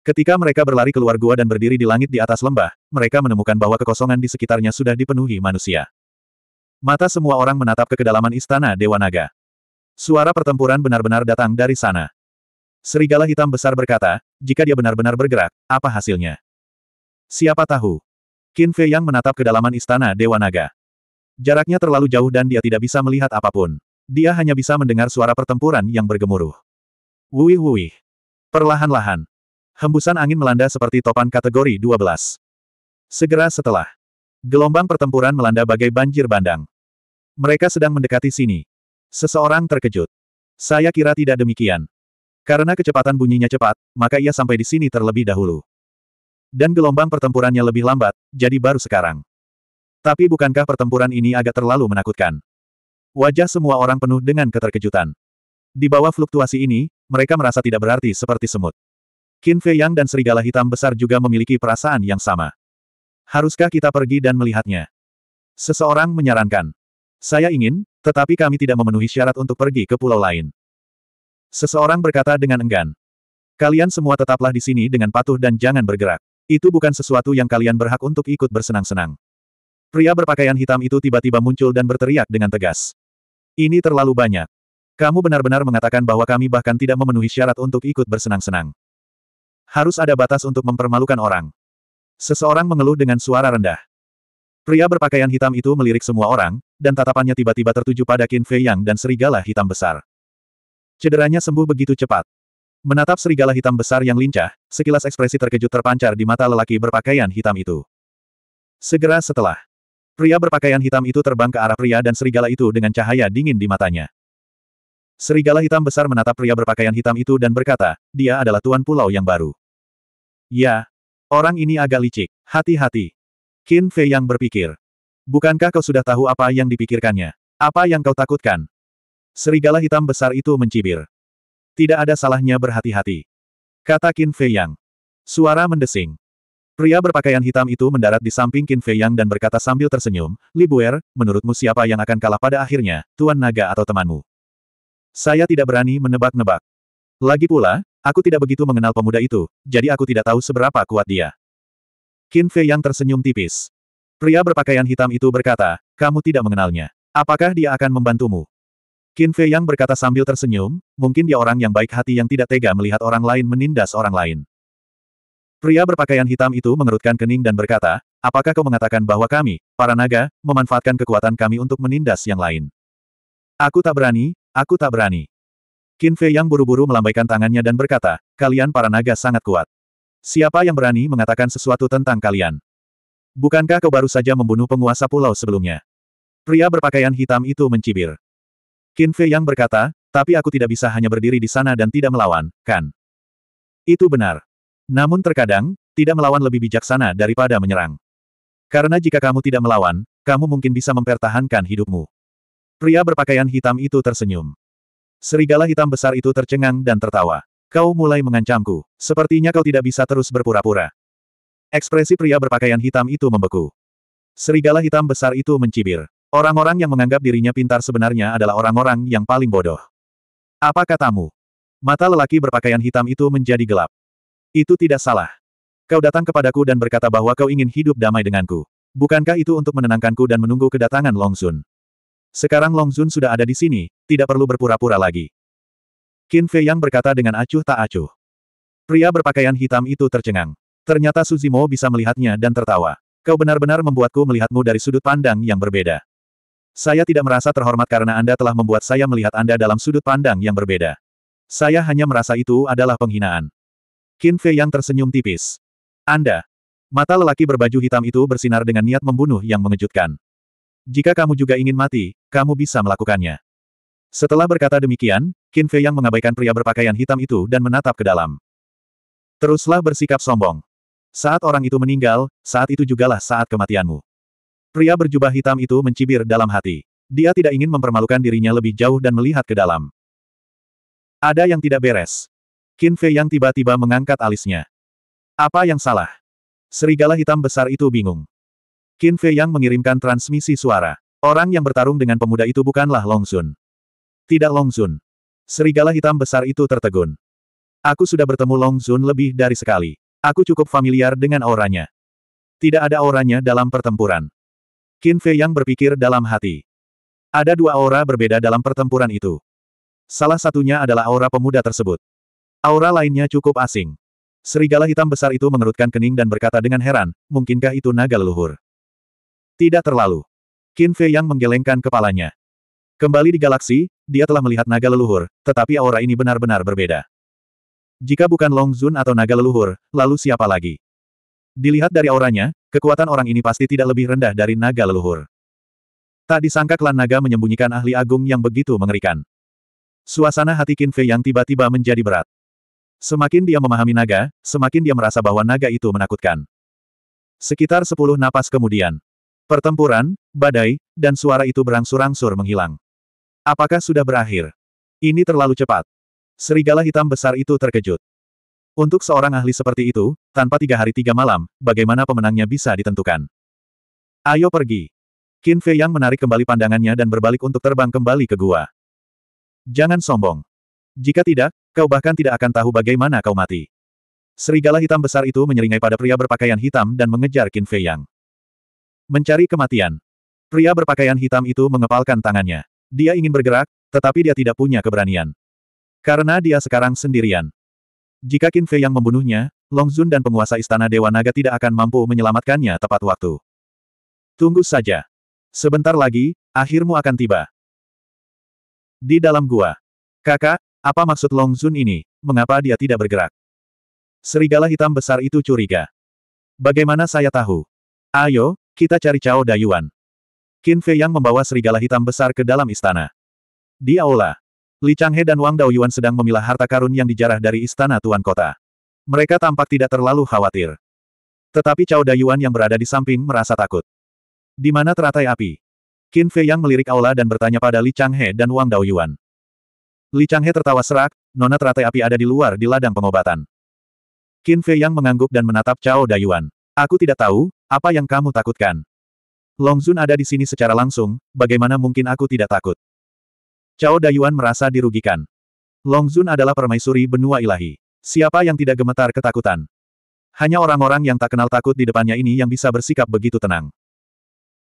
Ketika mereka berlari keluar gua dan berdiri di langit di atas lembah, mereka menemukan bahwa kekosongan di sekitarnya sudah dipenuhi manusia. Mata semua orang menatap ke kedalaman istana Dewa Naga. Suara pertempuran benar-benar datang dari sana. Serigala hitam besar berkata, jika dia benar-benar bergerak, apa hasilnya? Siapa tahu? Qin Fei yang menatap kedalaman istana Dewa Naga. Jaraknya terlalu jauh dan dia tidak bisa melihat apapun. Dia hanya bisa mendengar suara pertempuran yang bergemuruh. Wuih wuih. Perlahan-lahan. Hembusan angin melanda seperti topan kategori 12. Segera setelah. Gelombang pertempuran melanda bagai banjir bandang. Mereka sedang mendekati sini. Seseorang terkejut. Saya kira tidak demikian. Karena kecepatan bunyinya cepat, maka ia sampai di sini terlebih dahulu. Dan gelombang pertempurannya lebih lambat, jadi baru sekarang. Tapi bukankah pertempuran ini agak terlalu menakutkan? Wajah semua orang penuh dengan keterkejutan. Di bawah fluktuasi ini, mereka merasa tidak berarti seperti semut. Qin Fei Yang dan serigala hitam besar juga memiliki perasaan yang sama. Haruskah kita pergi dan melihatnya? Seseorang menyarankan. Saya ingin, tetapi kami tidak memenuhi syarat untuk pergi ke pulau lain. Seseorang berkata dengan enggan. Kalian semua tetaplah di sini dengan patuh dan jangan bergerak. Itu bukan sesuatu yang kalian berhak untuk ikut bersenang-senang. Pria berpakaian hitam itu tiba-tiba muncul dan berteriak dengan tegas. Ini terlalu banyak. Kamu benar-benar mengatakan bahwa kami bahkan tidak memenuhi syarat untuk ikut bersenang-senang. Harus ada batas untuk mempermalukan orang. Seseorang mengeluh dengan suara rendah. Pria berpakaian hitam itu melirik semua orang, dan tatapannya tiba-tiba tertuju pada Qin Fei Yang dan serigala hitam besar. Cederanya sembuh begitu cepat. Menatap serigala hitam besar yang lincah, sekilas ekspresi terkejut terpancar di mata lelaki berpakaian hitam itu. Segera setelah, pria berpakaian hitam itu terbang ke arah pria dan serigala itu dengan cahaya dingin di matanya. Serigala hitam besar menatap pria berpakaian hitam itu dan berkata, dia adalah tuan pulau yang baru. Ya, orang ini agak licik, hati-hati. Qin Fei yang berpikir. Bukankah kau sudah tahu apa yang dipikirkannya? Apa yang kau takutkan? Serigala hitam besar itu mencibir. Tidak ada salahnya berhati-hati. Kata Qin Fei Yang. Suara mendesing. Pria berpakaian hitam itu mendarat di samping Qin Fei Yang dan berkata sambil tersenyum, Libuer, menurutmu siapa yang akan kalah pada akhirnya, Tuan Naga atau temanmu? Saya tidak berani menebak-nebak. Lagi pula, aku tidak begitu mengenal pemuda itu, jadi aku tidak tahu seberapa kuat dia. Qin Fei Yang tersenyum tipis. Pria berpakaian hitam itu berkata, kamu tidak mengenalnya. Apakah dia akan membantumu? Qin Fei Yang berkata sambil tersenyum, mungkin dia orang yang baik hati yang tidak tega melihat orang lain menindas orang lain. Pria berpakaian hitam itu mengerutkan kening dan berkata, apakah kau mengatakan bahwa kami, para naga, memanfaatkan kekuatan kami untuk menindas yang lain? Aku tak berani, aku tak berani. Qin Fei Yang buru-buru melambaikan tangannya dan berkata, kalian para naga sangat kuat. Siapa yang berani mengatakan sesuatu tentang kalian? Bukankah kau baru saja membunuh penguasa pulau sebelumnya? Pria berpakaian hitam itu mencibir. Qin Fei yang berkata, tapi aku tidak bisa hanya berdiri di sana dan tidak melawan, kan? Itu benar. Namun terkadang, tidak melawan lebih bijaksana daripada menyerang. Karena jika kamu tidak melawan, kamu mungkin bisa mempertahankan hidupmu. Pria berpakaian hitam itu tersenyum. Serigala hitam besar itu tercengang dan tertawa. Kau mulai mengancamku. Sepertinya kau tidak bisa terus berpura-pura. Ekspresi pria berpakaian hitam itu membeku. Serigala hitam besar itu mencibir. Orang-orang yang menganggap dirinya pintar sebenarnya adalah orang-orang yang paling bodoh. Apa katamu? Mata lelaki berpakaian hitam itu menjadi gelap. Itu tidak salah. Kau datang kepadaku dan berkata bahwa kau ingin hidup damai denganku. Bukankah itu untuk menenangkanku dan menunggu kedatangan Long Sun? Sekarang Long Sun sudah ada di sini, tidak perlu berpura-pura lagi. Qin Fei Yang berkata dengan acuh tak acuh. Pria berpakaian hitam itu tercengang. Ternyata Suzimo bisa melihatnya dan tertawa. Kau benar-benar membuatku melihatmu dari sudut pandang yang berbeda. Saya tidak merasa terhormat karena Anda telah membuat saya melihat Anda dalam sudut pandang yang berbeda. Saya hanya merasa itu adalah penghinaan. Qin Fei yang tersenyum tipis. Anda. Mata lelaki berbaju hitam itu bersinar dengan niat membunuh yang mengejutkan. Jika kamu juga ingin mati, kamu bisa melakukannya. Setelah berkata demikian, Qin Fei yang mengabaikan pria berpakaian hitam itu dan menatap ke dalam. Teruslah bersikap sombong. Saat orang itu meninggal, saat itu jugalah saat kematianmu. Pria berjubah hitam itu mencibir dalam hati. Dia tidak ingin mempermalukan dirinya lebih jauh dan melihat ke dalam. Ada yang tidak beres. Qin Fei yang tiba-tiba mengangkat alisnya. Apa yang salah? Serigala hitam besar itu bingung. Qin Fei yang mengirimkan transmisi suara. Orang yang bertarung dengan pemuda itu bukanlah Long Sun. Tidak Long Sun. Serigala hitam besar itu tertegun. Aku sudah bertemu Long Sun lebih dari sekali. Aku cukup familiar dengan auranya. Tidak ada auranya dalam pertempuran. Qin Fei yang berpikir dalam hati. Ada dua aura berbeda dalam pertempuran itu. Salah satunya adalah aura pemuda tersebut. Aura lainnya cukup asing. Serigala hitam besar itu mengerutkan kening dan berkata dengan heran, mungkinkah itu naga leluhur? Tidak terlalu. Qin Fei yang menggelengkan kepalanya. Kembali di galaksi, dia telah melihat naga leluhur, tetapi aura ini benar-benar berbeda. Jika bukan Long Zun atau naga leluhur, lalu siapa lagi? Dilihat dari auranya, kekuatan orang ini pasti tidak lebih rendah dari naga leluhur. Tak disangka klan naga menyembunyikan ahli agung yang begitu mengerikan. Suasana hati Qin Fei yang tiba-tiba menjadi berat. Semakin dia memahami naga, semakin dia merasa bahwa naga itu menakutkan. Sekitar sepuluh napas kemudian. Pertempuran, badai, dan suara itu berangsur-angsur menghilang. Apakah sudah berakhir? Ini terlalu cepat. Serigala hitam besar itu terkejut. Untuk seorang ahli seperti itu, tanpa tiga hari tiga malam, bagaimana pemenangnya bisa ditentukan? Ayo pergi. Qin Fei Yang menarik kembali pandangannya dan berbalik untuk terbang kembali ke gua. Jangan sombong. Jika tidak, kau bahkan tidak akan tahu bagaimana kau mati. Serigala hitam besar itu menyeringai pada pria berpakaian hitam dan mengejar Qin Fei Yang. Mencari kematian. Pria berpakaian hitam itu mengepalkan tangannya. Dia ingin bergerak, tetapi dia tidak punya keberanian. Karena dia sekarang sendirian. Jika Qin Fei yang membunuhnya, Long Zun dan penguasa istana Dewa Naga tidak akan mampu menyelamatkannya tepat waktu. Tunggu saja. Sebentar lagi, akhirmu akan tiba. Di dalam gua. Kakak, apa maksud Long Zun ini? Mengapa dia tidak bergerak? Serigala hitam besar itu curiga. Bagaimana saya tahu? Ayo, kita cari Cao Dayuan. Qin Fei yang membawa serigala hitam besar ke dalam istana. Di aula, Li Changhe dan Wang Daoyuan sedang memilah harta karun yang dijarah dari istana Tuan Kota. Mereka tampak tidak terlalu khawatir. Tetapi Cao Daoyuan yang berada di samping merasa takut. Di mana teratai api? Qin Fei yang melirik aula dan bertanya pada Li Changhe dan Wang Daoyuan. Li Changhe tertawa serak, nona teratai api ada di luar di ladang pengobatan. Qin Fei yang mengangguk dan menatap Cao Daoyuan. Aku tidak tahu, apa yang kamu takutkan. Long Zun ada di sini secara langsung, bagaimana mungkin aku tidak takut? Cao Dayuan merasa dirugikan. Longzun adalah permaisuri benua ilahi. Siapa yang tidak gemetar ketakutan? Hanya orang-orang yang tak kenal takut di depannya ini yang bisa bersikap begitu tenang.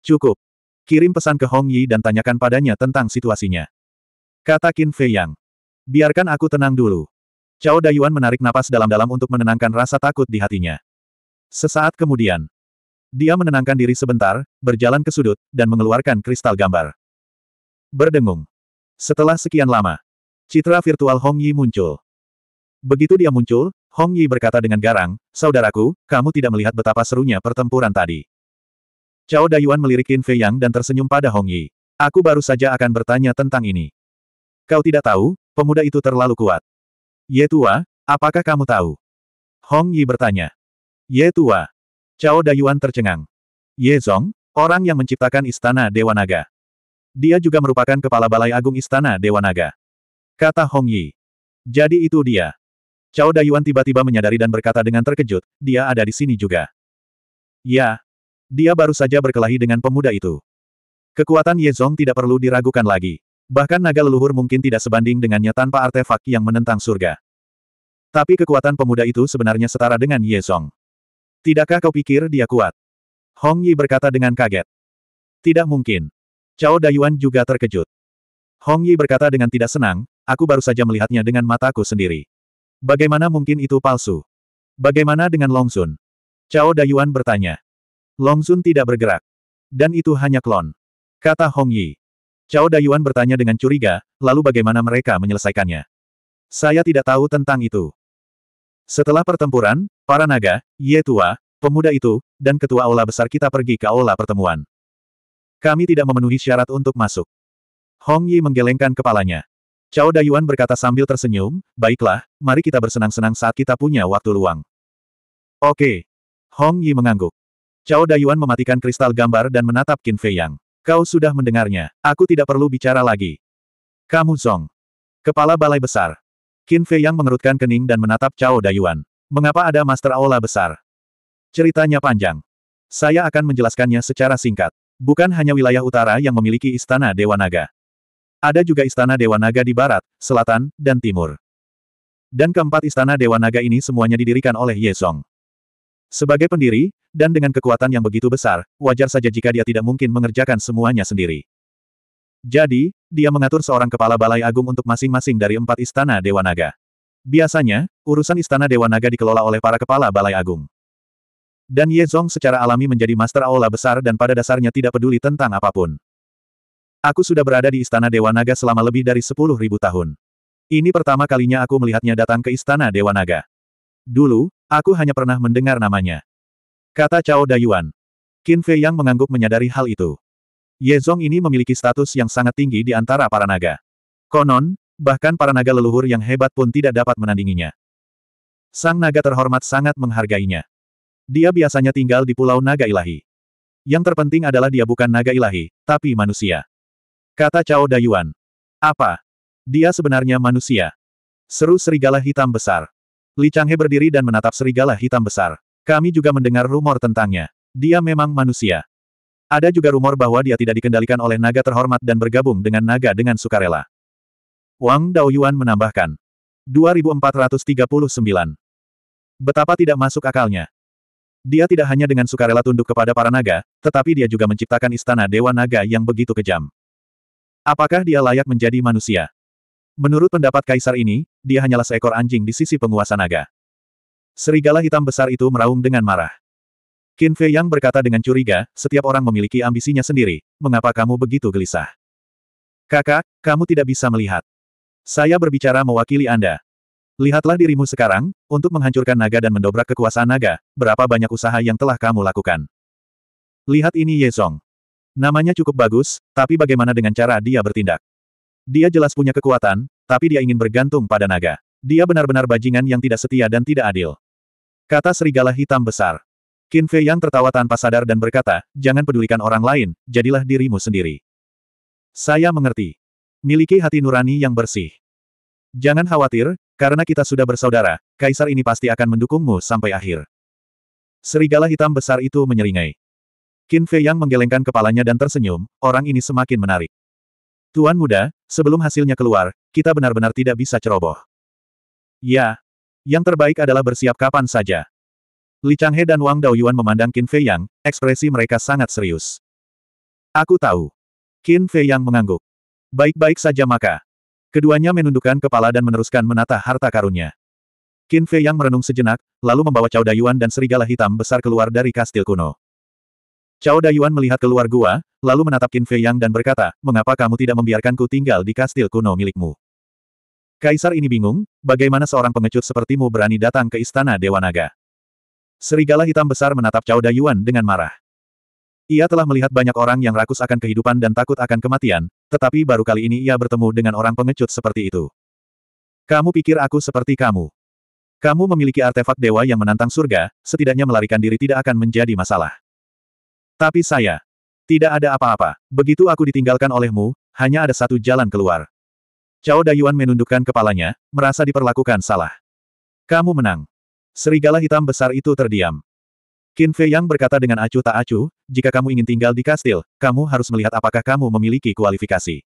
Cukup. Kirim pesan ke Hong Yi dan tanyakan padanya tentang situasinya. Kata Qin Fei Yang. Biarkan aku tenang dulu. Cao Dayuan menarik napas dalam-dalam untuk menenangkan rasa takut di hatinya. Sesaat kemudian, dia menenangkan diri sebentar, berjalan ke sudut, dan mengeluarkan kristal gambar. Berdengung. Setelah sekian lama, citra virtual Hong Yi muncul. Begitu dia muncul, Hong Yi berkata dengan garang, Saudaraku, kamu tidak melihat betapa serunya pertempuran tadi. Cao Dayuan melirikin Fei Yang dan tersenyum pada Hong Yi. Aku baru saja akan bertanya tentang ini. Kau tidak tahu, pemuda itu terlalu kuat. Ye Tua, apakah kamu tahu? Hong Yi bertanya. Ye Tua. Cao Dayuan tercengang. Ye Zong, orang yang menciptakan istana Dewa Naga. Dia juga merupakan kepala balai agung istana Dewa Naga. Kata Hong Yi. Jadi itu dia. Cao Dayuan tiba-tiba menyadari dan berkata dengan terkejut, dia ada di sini juga. Ya. Dia baru saja berkelahi dengan pemuda itu. Kekuatan Ye Zong tidak perlu diragukan lagi. Bahkan naga leluhur mungkin tidak sebanding dengannya tanpa artefak yang menentang surga. Tapi kekuatan pemuda itu sebenarnya setara dengan Ye Zong. Tidakkah kau pikir dia kuat? Hong Yi berkata dengan kaget. Tidak mungkin. Cao Dayuan juga terkejut. Hong Yi berkata dengan tidak senang, aku baru saja melihatnya dengan mataku sendiri. Bagaimana mungkin itu palsu? Bagaimana dengan Long Sun? Cao Dayuan bertanya. Long Sun tidak bergerak. Dan itu hanya klon. Kata Hong Yi. Cao Dayuan bertanya dengan curiga, lalu bagaimana mereka menyelesaikannya? Saya tidak tahu tentang itu. Setelah pertempuran, para naga, Ye Tua, pemuda itu, dan ketua aula besar kita pergi ke aula pertemuan. Kami tidak memenuhi syarat untuk masuk. Hong Yi menggelengkan kepalanya. Cao Dayuan berkata sambil tersenyum, baiklah, mari kita bersenang-senang saat kita punya waktu luang. Oke. Hong Yi mengangguk. Cao Dayuan mematikan kristal gambar dan menatap Qin Fei Yang. Kau sudah mendengarnya, aku tidak perlu bicara lagi. Kamu Zong. Kepala Balai Besar. Qin Fei Yang mengerutkan kening dan menatap Cao Dayuan. Mengapa ada Master Aula besar? Ceritanya panjang. Saya akan menjelaskannya secara singkat. Bukan hanya wilayah utara yang memiliki istana Dewa Naga. Ada juga istana Dewa Naga di barat, selatan, dan timur. Dan keempat istana Dewa Naga ini semuanya didirikan oleh Ye Song. Sebagai pendiri, dan dengan kekuatan yang begitu besar, wajar saja jika dia tidak mungkin mengerjakan semuanya sendiri. Jadi, dia mengatur seorang kepala balai agung untuk masing-masing dari empat istana Dewa Naga. Biasanya, urusan istana Dewa Naga dikelola oleh para kepala balai agung. Dan Ye Zong secara alami menjadi master aula besar dan pada dasarnya tidak peduli tentang apapun. Aku sudah berada di Istana Dewa Naga selama lebih dari sepuluh ribu tahun. Ini pertama kalinya aku melihatnya datang ke Istana Dewa Naga. Dulu, aku hanya pernah mendengar namanya. Kata Cao Dayuan. Qin Fei Yang mengangguk menyadari hal itu. Ye Zong ini memiliki status yang sangat tinggi di antara para naga. Konon, bahkan para naga leluhur yang hebat pun tidak dapat menandinginya. Sang naga terhormat sangat menghargainya. Dia biasanya tinggal di Pulau Naga Ilahi. Yang terpenting adalah dia bukan naga ilahi, tapi manusia. Kata Cao Dayuan. Apa? Dia sebenarnya manusia. Seru serigala hitam besar. Li Changhe berdiri dan menatap serigala hitam besar. Kami juga mendengar rumor tentangnya. Dia memang manusia. Ada juga rumor bahwa dia tidak dikendalikan oleh naga terhormat dan bergabung dengan naga dengan sukarela. Wang Daoyuan menambahkan. 2439. Betapa tidak masuk akalnya. Dia tidak hanya dengan sukarela tunduk kepada para naga, tetapi dia juga menciptakan istana Dewa Naga yang begitu kejam. Apakah dia layak menjadi manusia? Menurut pendapat kaisar ini, dia hanyalah seekor anjing di sisi penguasa naga. Serigala hitam besar itu meraung dengan marah. Qin Fei Yang berkata dengan curiga, setiap orang memiliki ambisinya sendiri, mengapa kamu begitu gelisah? Kakak, kamu tidak bisa melihat. Saya berbicara mewakili Anda, Lihatlah dirimu sekarang, untuk menghancurkan naga dan mendobrak kekuasaan naga, berapa banyak usaha yang telah kamu lakukan. Lihat ini Ye Song. Namanya cukup bagus, tapi bagaimana dengan cara dia bertindak? Dia jelas punya kekuatan, tapi dia ingin bergantung pada naga. Dia benar-benar bajingan yang tidak setia dan tidak adil. Kata serigala hitam besar. Qin Fei yang tertawa tanpa sadar dan berkata, jangan pedulikan orang lain, jadilah dirimu sendiri. Saya mengerti. Miliki hati nurani yang bersih. Jangan khawatir, karena kita sudah bersaudara, kaisar ini pasti akan mendukungmu sampai akhir. Serigala hitam besar itu menyeringai. Qin Fei Yang menggelengkan kepalanya dan tersenyum, orang ini semakin menarik. Tuan muda, sebelum hasilnya keluar, kita benar-benar tidak bisa ceroboh. Ya. Yang terbaik adalah bersiap kapan saja. Li Changhe dan Wang Daoyuan memandang Qin Fei Yang, ekspresi mereka sangat serius. Aku tahu. Qin Fei Yang mengangguk. Baik-baik saja maka. Keduanya menundukkan kepala dan meneruskan menata harta karunnya. Qin Fei yang merenung sejenak, lalu membawa Cao Dayuan dan serigala hitam besar keluar dari kastil kuno. Cao Dayuan melihat keluar gua, lalu menatap Qin Fei yang dan berkata, mengapa kamu tidak membiarkanku tinggal di kastil kuno milikmu? Kaisar ini bingung, bagaimana seorang pengecut sepertimu berani datang ke istana Dewa Naga. Serigala hitam besar menatap Cao Dayuan dengan marah. Ia telah melihat banyak orang yang rakus akan kehidupan dan takut akan kematian, tetapi baru kali ini ia bertemu dengan orang pengecut seperti itu. Kamu pikir aku seperti kamu? Kamu memiliki artefak dewa yang menantang surga, setidaknya melarikan diri tidak akan menjadi masalah. Tapi saya. Tidak ada apa-apa. Begitu aku ditinggalkan olehmu, hanya ada satu jalan keluar. Cao Dayuan menundukkan kepalanya, merasa diperlakukan salah. Kamu menang. Serigala hitam besar itu terdiam. Qin Fei Yang berkata dengan acuh tak acuh, jika kamu ingin tinggal di kastil, kamu harus melihat apakah kamu memiliki kualifikasi.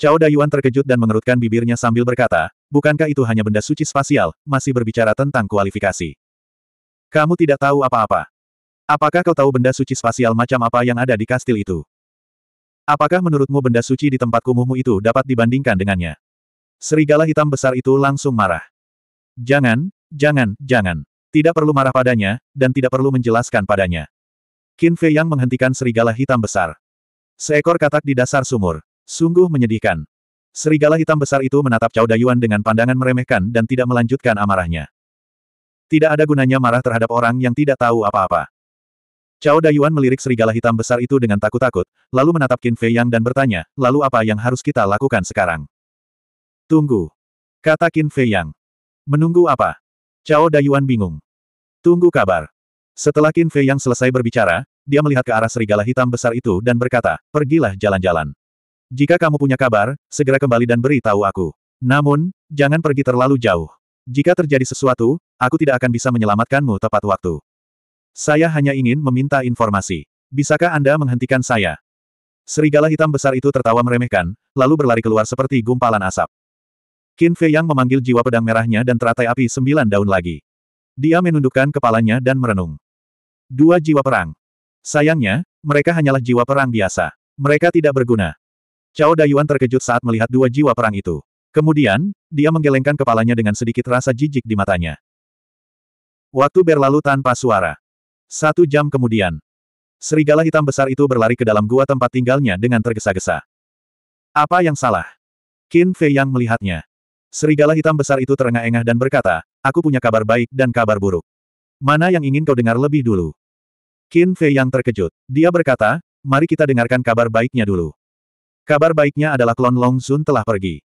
Cao Dayuan terkejut dan mengerutkan bibirnya sambil berkata, bukankah itu hanya benda suci spasial, masih berbicara tentang kualifikasi. Kamu tidak tahu apa-apa. Apakah kau tahu benda suci spasial macam apa yang ada di kastil itu? Apakah menurutmu benda suci di tempat kumuhmu itu dapat dibandingkan dengannya? Serigala hitam besar itu langsung marah. Jangan, jangan, jangan. Tidak perlu marah padanya, dan tidak perlu menjelaskan padanya. Qin Fei Yang menghentikan serigala hitam besar. Seekor katak di dasar sumur. Sungguh menyedihkan. Serigala hitam besar itu menatap Cao Dayuan dengan pandangan meremehkan dan tidak melanjutkan amarahnya. Tidak ada gunanya marah terhadap orang yang tidak tahu apa-apa. Cao Dayuan melirik serigala hitam besar itu dengan takut-takut, lalu menatap Qin Fei Yang dan bertanya, lalu apa yang harus kita lakukan sekarang? Tunggu. Kata Qin Fei Yang. Menunggu apa? Cao Dayuan bingung. Tunggu kabar. Setelah Qin Fei yang selesai berbicara, dia melihat ke arah serigala hitam besar itu dan berkata, pergilah jalan-jalan. Jika kamu punya kabar, segera kembali dan beritahu aku. Namun, jangan pergi terlalu jauh. Jika terjadi sesuatu, aku tidak akan bisa menyelamatkanmu tepat waktu. Saya hanya ingin meminta informasi. Bisakah Anda menghentikan saya? Serigala hitam besar itu tertawa meremehkan, lalu berlari keluar seperti gumpalan asap. Qin Fei Yang memanggil jiwa pedang merahnya dan teratai api sembilan daun lagi. Dia menundukkan kepalanya dan merenung. Dua jiwa perang. Sayangnya, mereka hanyalah jiwa perang biasa. Mereka tidak berguna. Cao Dayuan terkejut saat melihat dua jiwa perang itu. Kemudian, dia menggelengkan kepalanya dengan sedikit rasa jijik di matanya. Waktu berlalu tanpa suara. Satu jam kemudian. Serigala hitam besar itu berlari ke dalam gua tempat tinggalnya dengan tergesa-gesa. Apa yang salah? Qin Fei Yang melihatnya. Serigala hitam besar itu terengah-engah dan berkata, aku punya kabar baik dan kabar buruk. Mana yang ingin kau dengar lebih dulu? Qin Fei yang terkejut. Dia berkata, mari kita dengarkan kabar baiknya dulu. Kabar baiknya adalah klon Long Zun telah pergi.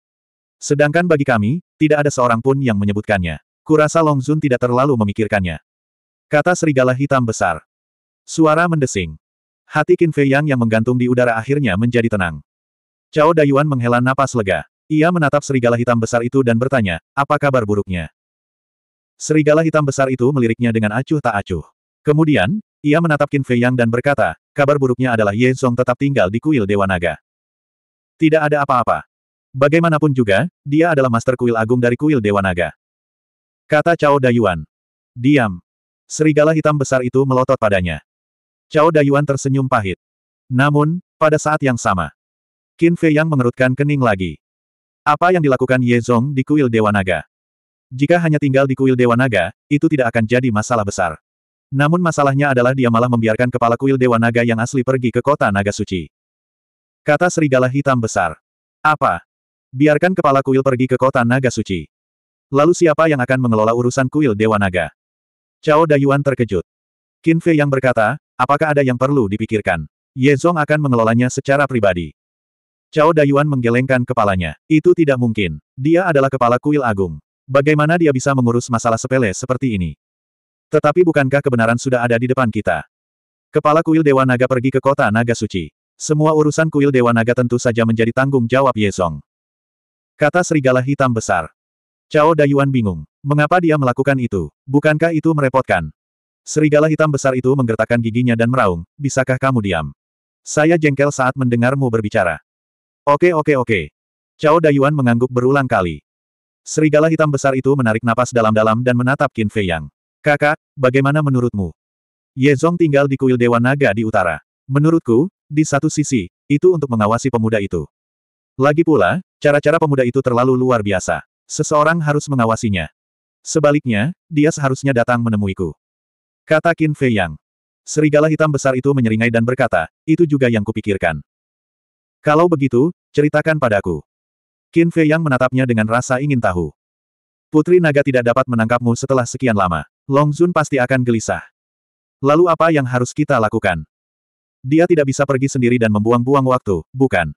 Sedangkan bagi kami, tidak ada seorang pun yang menyebutkannya. Kurasa Long Zun tidak terlalu memikirkannya. Kata serigala hitam besar. Suara mendesing. Hati Qin Fei Yang yang menggantung di udara akhirnya menjadi tenang. Cao Dayuan menghela napas lega. Ia menatap serigala hitam besar itu dan bertanya, apa kabar buruknya? Serigala hitam besar itu meliriknya dengan acuh tak acuh. Kemudian, ia menatap Qin Fei Yang dan berkata, kabar buruknya adalah Ye Song tetap tinggal di kuil Dewa Naga. Tidak ada apa-apa. Bagaimanapun juga, dia adalah master kuil agung dari kuil Dewa Naga. Kata Cao Dayuan. Diam. Serigala hitam besar itu melotot padanya. Cao Dayuan tersenyum pahit. Namun, pada saat yang sama, Qin Fei Yang mengerutkan kening lagi. Apa yang dilakukan Ye Zong di kuil Dewa Naga? Jika hanya tinggal di kuil Dewa Naga, itu tidak akan jadi masalah besar. Namun masalahnya adalah dia malah membiarkan kepala kuil Dewa Naga yang asli pergi ke kota Naga Suci. Kata serigala hitam besar. Apa? Biarkan kepala kuil pergi ke kota Naga Suci. Lalu siapa yang akan mengelola urusan kuil Dewa Naga? Cao Dayuan terkejut. Qin Fei yang berkata, apakah ada yang perlu dipikirkan? Ye Zong akan mengelolanya secara pribadi. Cao Dayuan menggelengkan kepalanya. Itu tidak mungkin. Dia adalah kepala kuil agung. Bagaimana dia bisa mengurus masalah sepele seperti ini? Tetapi bukankah kebenaran sudah ada di depan kita? Kepala kuil Dewa Naga pergi ke kota Naga Suci. Semua urusan kuil Dewa Naga tentu saja menjadi tanggung jawab Yezong. Kata serigala hitam besar. Cao Dayuan bingung. Mengapa dia melakukan itu? Bukankah itu merepotkan? Serigala hitam besar itu menggertakkan giginya dan meraung, bisakah kamu diam? Saya jengkel saat mendengarmu berbicara. Oke oke oke. Cao Dayuan mengangguk berulang kali. Serigala hitam besar itu menarik napas dalam-dalam dan menatap Qin Fei Yang. Kakak, bagaimana menurutmu? Ye Zong tinggal di kuil Dewa Naga di utara. Menurutku, di satu sisi, itu untuk mengawasi pemuda itu. Lagi pula, cara-cara pemuda itu terlalu luar biasa. Seseorang harus mengawasinya. Sebaliknya, dia seharusnya datang menemuiku. Kata Qin Fei Yang. Serigala hitam besar itu menyeringai dan berkata, itu juga yang kupikirkan. Kalau begitu, ceritakan padaku. Qin Fei Yang menatapnya dengan rasa ingin tahu. Putri naga tidak dapat menangkapmu setelah sekian lama. Long Zun pasti akan gelisah. Lalu apa yang harus kita lakukan? Dia tidak bisa pergi sendiri dan membuang-buang waktu, bukan?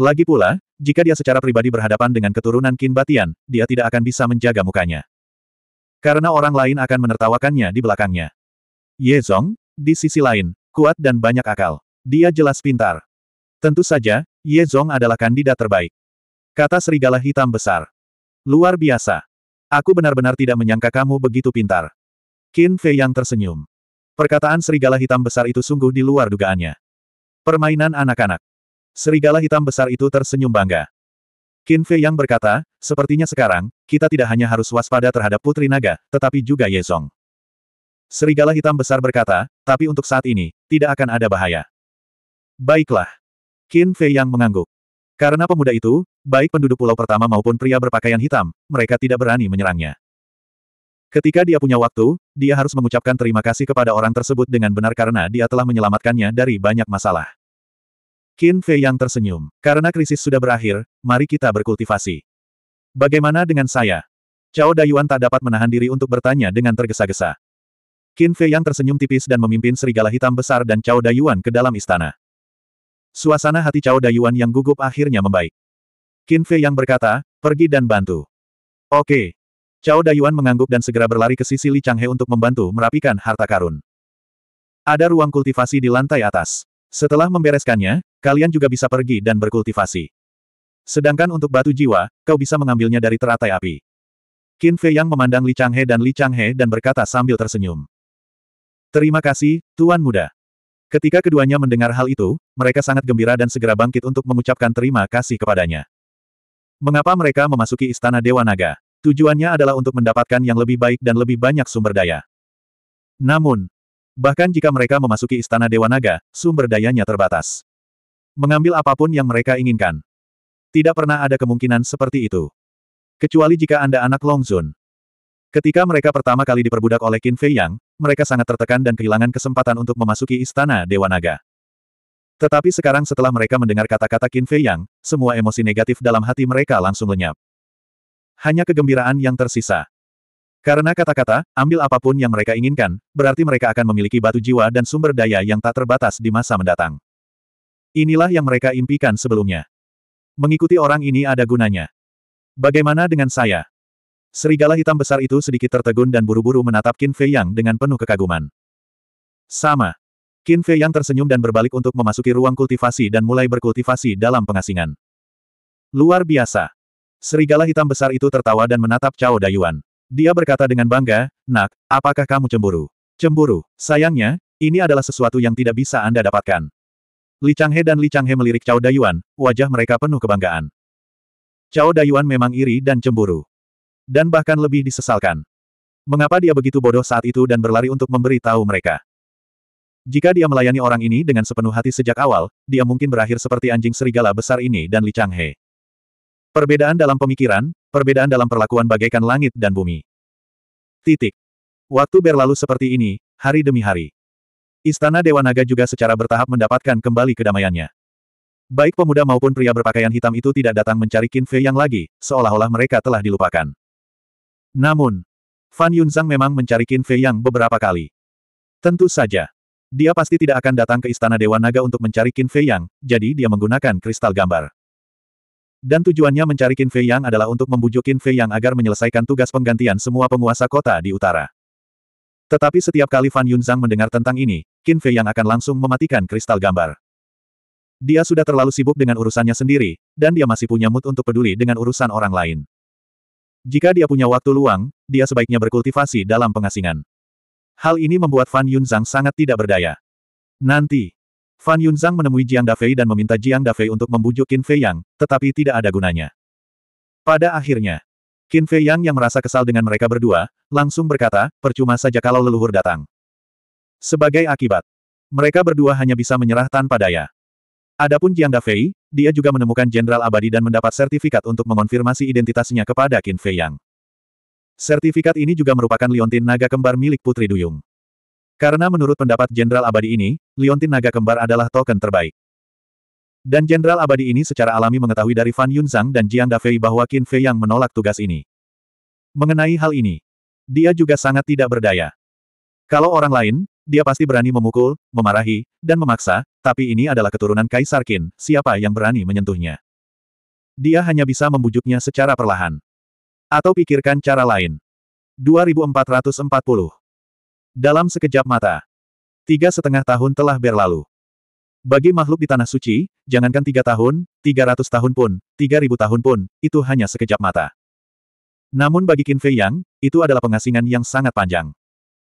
Lagi pula, jika dia secara pribadi berhadapan dengan keturunan Qin Batian, dia tidak akan bisa menjaga mukanya. Karena orang lain akan menertawakannya di belakangnya. Ye Zong, di sisi lain, kuat dan banyak akal. Dia jelas pintar. Tentu saja, Ye Zong adalah kandidat terbaik. Kata serigala hitam besar. Luar biasa. Aku benar-benar tidak menyangka kamu begitu pintar. Qin Fei yang tersenyum. Perkataan serigala hitam besar itu sungguh di luar dugaannya. Permainan anak-anak. Serigala hitam besar itu tersenyum bangga. Qin Fei yang berkata, sepertinya sekarang, kita tidak hanya harus waspada terhadap Putri Naga, tetapi juga Ye Zong. Serigala hitam besar berkata, tapi untuk saat ini, tidak akan ada bahaya. Baiklah. Qin Fei yang mengangguk. Karena pemuda itu, baik penduduk pulau pertama maupun pria berpakaian hitam, mereka tidak berani menyerangnya. Ketika dia punya waktu, dia harus mengucapkan terima kasih kepada orang tersebut dengan benar karena dia telah menyelamatkannya dari banyak masalah. Qin Fei yang tersenyum. Karena krisis sudah berakhir, mari kita berkultivasi. Bagaimana dengan saya? Cao Dayuan tak dapat menahan diri untuk bertanya dengan tergesa-gesa. Qin Fei yang tersenyum tipis dan memimpin serigala hitam besar dan Cao Dayuan ke dalam istana. Suasana hati Cao Dayuan yang gugup akhirnya membaik. Qin Fei yang berkata, pergi dan bantu. Oke. Cao Dayuan mengangguk dan segera berlari ke sisi Li Changhe untuk membantu merapikan harta karun. Ada ruang kultivasi di lantai atas. Setelah membereskannya, kalian juga bisa pergi dan berkultivasi. Sedangkan untuk batu jiwa, kau bisa mengambilnya dari teratai api. Qin Fei Yang memandang Li Changhe dan Li Changhe dan berkata sambil tersenyum. Terima kasih, Tuan Muda. Ketika keduanya mendengar hal itu, mereka sangat gembira dan segera bangkit untuk mengucapkan terima kasih kepadanya. Mengapa mereka memasuki Istana Dewa Naga? Tujuannya adalah untuk mendapatkan yang lebih baik dan lebih banyak sumber daya. Namun, bahkan jika mereka memasuki Istana Dewa Naga, sumber dayanya terbatas. Mengambil apapun yang mereka inginkan. Tidak pernah ada kemungkinan seperti itu. Kecuali jika Anda anak Longzun. Ketika mereka pertama kali diperbudak oleh Qin Fei Yang, mereka sangat tertekan dan kehilangan kesempatan untuk memasuki istana Dewa Naga. Tetapi sekarang setelah mereka mendengar kata-kata Qin Fei Yang, semua emosi negatif dalam hati mereka langsung lenyap. Hanya kegembiraan yang tersisa. Karena kata-kata, ambil apapun yang mereka inginkan, berarti mereka akan memiliki batu jiwa dan sumber daya yang tak terbatas di masa mendatang. Inilah yang mereka impikan sebelumnya. Mengikuti orang ini ada gunanya. Bagaimana dengan saya? Serigala hitam besar itu sedikit tertegun dan buru-buru menatap Qin Fei Yang dengan penuh kekaguman. Sama. Qin Fei Yang tersenyum dan berbalik untuk memasuki ruang kultivasi dan mulai berkultivasi dalam pengasingan. Luar biasa. Serigala hitam besar itu tertawa dan menatap Cao Dayuan. Dia berkata dengan bangga, Nak, apakah kamu cemburu? Cemburu, sayangnya, ini adalah sesuatu yang tidak bisa Anda dapatkan. Li Changhe dan Li Changhe melirik Cao Dayuan, wajah mereka penuh kebanggaan. Cao Dayuan memang iri dan cemburu. Dan bahkan lebih disesalkan. Mengapa dia begitu bodoh saat itu dan berlari untuk memberi tahu mereka? Jika dia melayani orang ini dengan sepenuh hati sejak awal, dia mungkin berakhir seperti anjing serigala besar ini dan Li Changhe. Perbedaan dalam pemikiran, perbedaan dalam perlakuan bagaikan langit dan bumi. Titik. Waktu berlalu seperti ini, hari demi hari. Istana Dewa Naga juga secara bertahap mendapatkan kembali kedamaiannya. Baik pemuda maupun pria berpakaian hitam itu tidak datang mencari Qin Fei yang lagi, seolah-olah mereka telah dilupakan. Namun, Fan Yunzang memang mencari Qin Fei Yang beberapa kali. Tentu saja. Dia pasti tidak akan datang ke Istana Dewa Naga untuk mencari Qin Fei Yang, jadi dia menggunakan kristal gambar. Dan tujuannya mencari Qin Fei Yang adalah untuk membujuk Qin Fei Yang agar menyelesaikan tugas penggantian semua penguasa kota di utara. Tetapi setiap kali Fan Yunzang mendengar tentang ini, Qin Fei Yang akan langsung mematikan kristal gambar. Dia sudah terlalu sibuk dengan urusannya sendiri, dan dia masih punya mood untuk peduli dengan urusan orang lain. Jika dia punya waktu luang, dia sebaiknya berkultivasi dalam pengasingan. Hal ini membuat Fan Yunzang sangat tidak berdaya. Nanti, Fan Yunzang menemui Jiang Dafei dan meminta Jiang Dafei untuk membujuk Qin Fei Yang, tetapi tidak ada gunanya. Pada akhirnya, Qin Fei Yang yang merasa kesal dengan mereka berdua, langsung berkata, percuma saja kalau leluhur datang. Sebagai akibat, mereka berdua hanya bisa menyerah tanpa daya. Adapun Jiang Dafei, dia juga menemukan Jenderal Abadi dan mendapat sertifikat untuk mengonfirmasi identitasnya kepada Qin Fei Yang. Sertifikat ini juga merupakan liontin naga kembar milik Putri Duyung. Karena menurut pendapat Jenderal Abadi ini, liontin naga kembar adalah token terbaik. Dan Jenderal Abadi ini secara alami mengetahui dari Fan Yunzang dan Jiang Dafei bahwa Qin Fei Yang menolak tugas ini. Mengenai hal ini, dia juga sangat tidak berdaya. Kalau orang lain, dia pasti berani memukul, memarahi, dan memaksa, tapi ini adalah keturunan Kaisar Qin, siapa yang berani menyentuhnya? Dia hanya bisa membujuknya secara perlahan. Atau pikirkan cara lain. 2440 Dalam sekejap mata. Tiga setengah tahun telah berlalu. Bagi makhluk di Tanah Suci, jangankan tiga tahun, tiga ratus tahun pun, tiga ribu tahun pun, itu hanya sekejap mata. Namun bagi Qin Fei Yang, itu adalah pengasingan yang sangat panjang.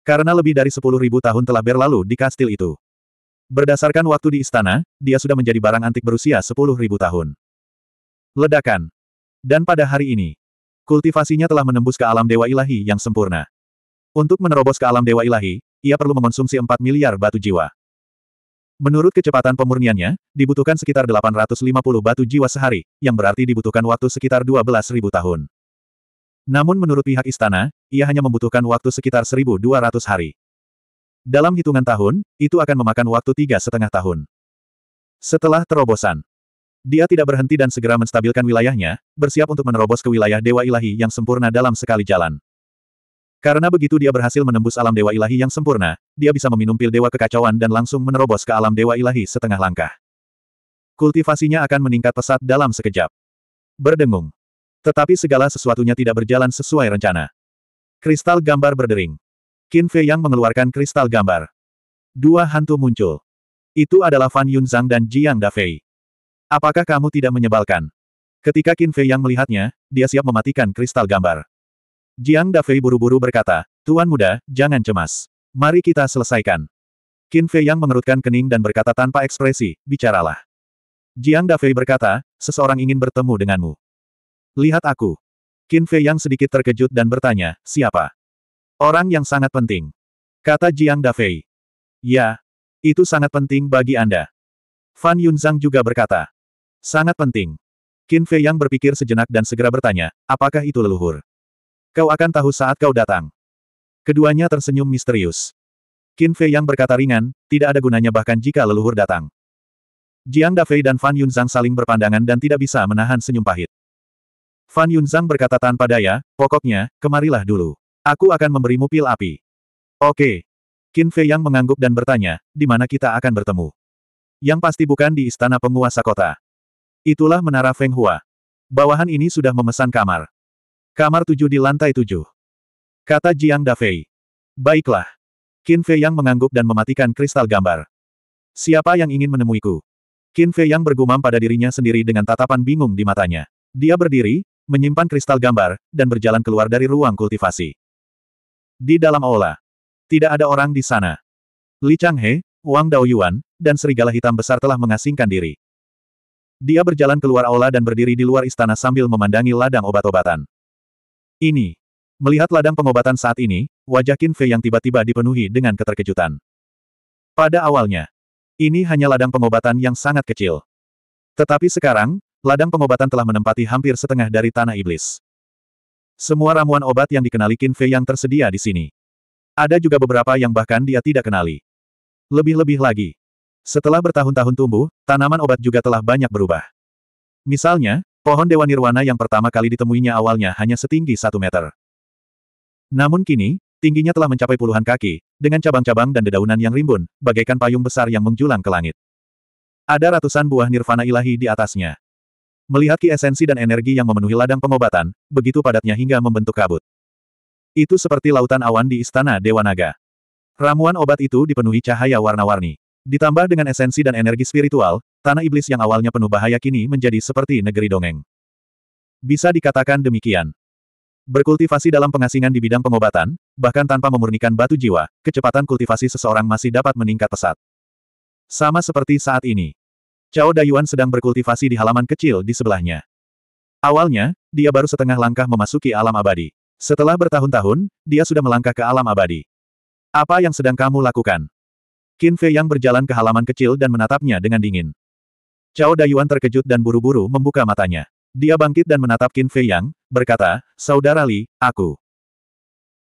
Karena lebih dari sepuluh ribu tahun telah berlalu di kastil itu. Berdasarkan waktu di istana, dia sudah menjadi barang antik berusia sepuluh ribu tahun. Ledakan. Dan pada hari ini, kultivasinya telah menembus ke alam dewa ilahi yang sempurna. Untuk menerobos ke alam dewa ilahi, ia perlu mengonsumsi 4 miliar batu jiwa. Menurut kecepatan pemurniannya, dibutuhkan sekitar 850 batu jiwa sehari, yang berarti dibutuhkan waktu sekitar 12.000 tahun. Namun menurut pihak istana, ia hanya membutuhkan waktu sekitar 1.200 hari. Dalam hitungan tahun, itu akan memakan waktu tiga setengah tahun. Setelah terobosan, dia tidak berhenti dan segera menstabilkan wilayahnya, bersiap untuk menerobos ke wilayah Dewa Ilahi yang sempurna dalam sekali jalan. Karena begitu dia berhasil menembus alam Dewa Ilahi yang sempurna, dia bisa meminum pil Dewa Kekacauan dan langsung menerobos ke alam Dewa Ilahi setengah langkah. Kultivasinya akan meningkat pesat dalam sekejap. Berdengung. Tetapi segala sesuatunya tidak berjalan sesuai rencana. Kristal gambar berdering. Qin Fei yang mengeluarkan kristal gambar. Dua hantu muncul. Itu adalah Fan Yunzang dan Jiang Dafei. Apakah kamu tidak menyebalkan? Ketika Qin Fei yang melihatnya, dia siap mematikan kristal gambar. Jiang Dafei buru-buru berkata, Tuan muda, jangan cemas. Mari kita selesaikan. Qin Fei yang mengerutkan kening dan berkata tanpa ekspresi, bicaralah. Jiang Dafei berkata, seseorang ingin bertemu denganmu. Lihat aku. Qin Fei yang sedikit terkejut dan bertanya, siapa? Orang yang sangat penting. Kata Jiang Dafei. Ya, itu sangat penting bagi Anda. Fan Yunzang juga berkata. Sangat penting. Qin Fei yang berpikir sejenak dan segera bertanya, apakah itu leluhur? Kau akan tahu saat kau datang. Keduanya tersenyum misterius. Qin Fei yang berkata ringan, tidak ada gunanya bahkan jika leluhur datang. Jiang Dafei dan Fan Yunzang saling berpandangan dan tidak bisa menahan senyum pahit. Fan Yunzang berkata tanpa daya, pokoknya, kemarilah dulu. Aku akan memberimu pil api. Oke. Qin Fei Yang mengangguk dan bertanya, di mana kita akan bertemu? Yang pasti bukan di istana penguasa kota. Itulah menara Feng Hua. Bawahan ini sudah memesan kamar. Kamar tujuh di lantai tujuh. Kata Jiang Dafei. Baiklah. Qin Fei Yang mengangguk dan mematikan kristal gambar. Siapa yang ingin menemuiku? Qin Fei Yang bergumam pada dirinya sendiri dengan tatapan bingung di matanya. Dia berdiri, menyimpan kristal gambar, dan berjalan keluar dari ruang kultivasi. Di dalam aula. Tidak ada orang di sana. Li Changhe, Wang Daoyuan, dan serigala hitam besar telah mengasingkan diri. Dia berjalan keluar aula dan berdiri di luar istana sambil memandangi ladang obat-obatan. Ini. Melihat ladang pengobatan saat ini, wajah Qin Fei yang tiba-tiba dipenuhi dengan keterkejutan. Pada awalnya, ini hanya ladang pengobatan yang sangat kecil. Tetapi sekarang, ladang pengobatan telah menempati hampir setengah dari tanah iblis. Semua ramuan obat yang dikenali Qin Fei yang tersedia di sini. Ada juga beberapa yang bahkan dia tidak kenali. Lebih-lebih lagi. Setelah bertahun-tahun tumbuh, tanaman obat juga telah banyak berubah. Misalnya, pohon Dewa Nirwana yang pertama kali ditemuinya awalnya hanya setinggi satu meter. Namun kini, tingginya telah mencapai puluhan kaki, dengan cabang-cabang dan dedaunan yang rimbun, bagaikan payung besar yang menjulang ke langit. Ada ratusan buah nirvana ilahi di atasnya. Melihat ki esensi dan energi yang memenuhi ladang pengobatan, begitu padatnya hingga membentuk kabut. Itu seperti lautan awan di istana Dewa Naga. Ramuan obat itu dipenuhi cahaya warna-warni. Ditambah dengan esensi dan energi spiritual, tanah iblis yang awalnya penuh bahaya kini menjadi seperti negeri dongeng. Bisa dikatakan demikian. Berkultivasi dalam pengasingan di bidang pengobatan, bahkan tanpa memurnikan batu jiwa, kecepatan kultivasi seseorang masih dapat meningkat pesat. Sama seperti saat ini. Cao Dayuan sedang berkultivasi di halaman kecil di sebelahnya. Awalnya, dia baru setengah langkah memasuki alam abadi. Setelah bertahun-tahun, dia sudah melangkah ke alam abadi. Apa yang sedang kamu lakukan? Qin Fei yang berjalan ke halaman kecil dan menatapnya dengan dingin. Cao Dayuan terkejut dan buru-buru membuka matanya. Dia bangkit dan menatap Qin Fei Yang, berkata, Saudara Li, aku.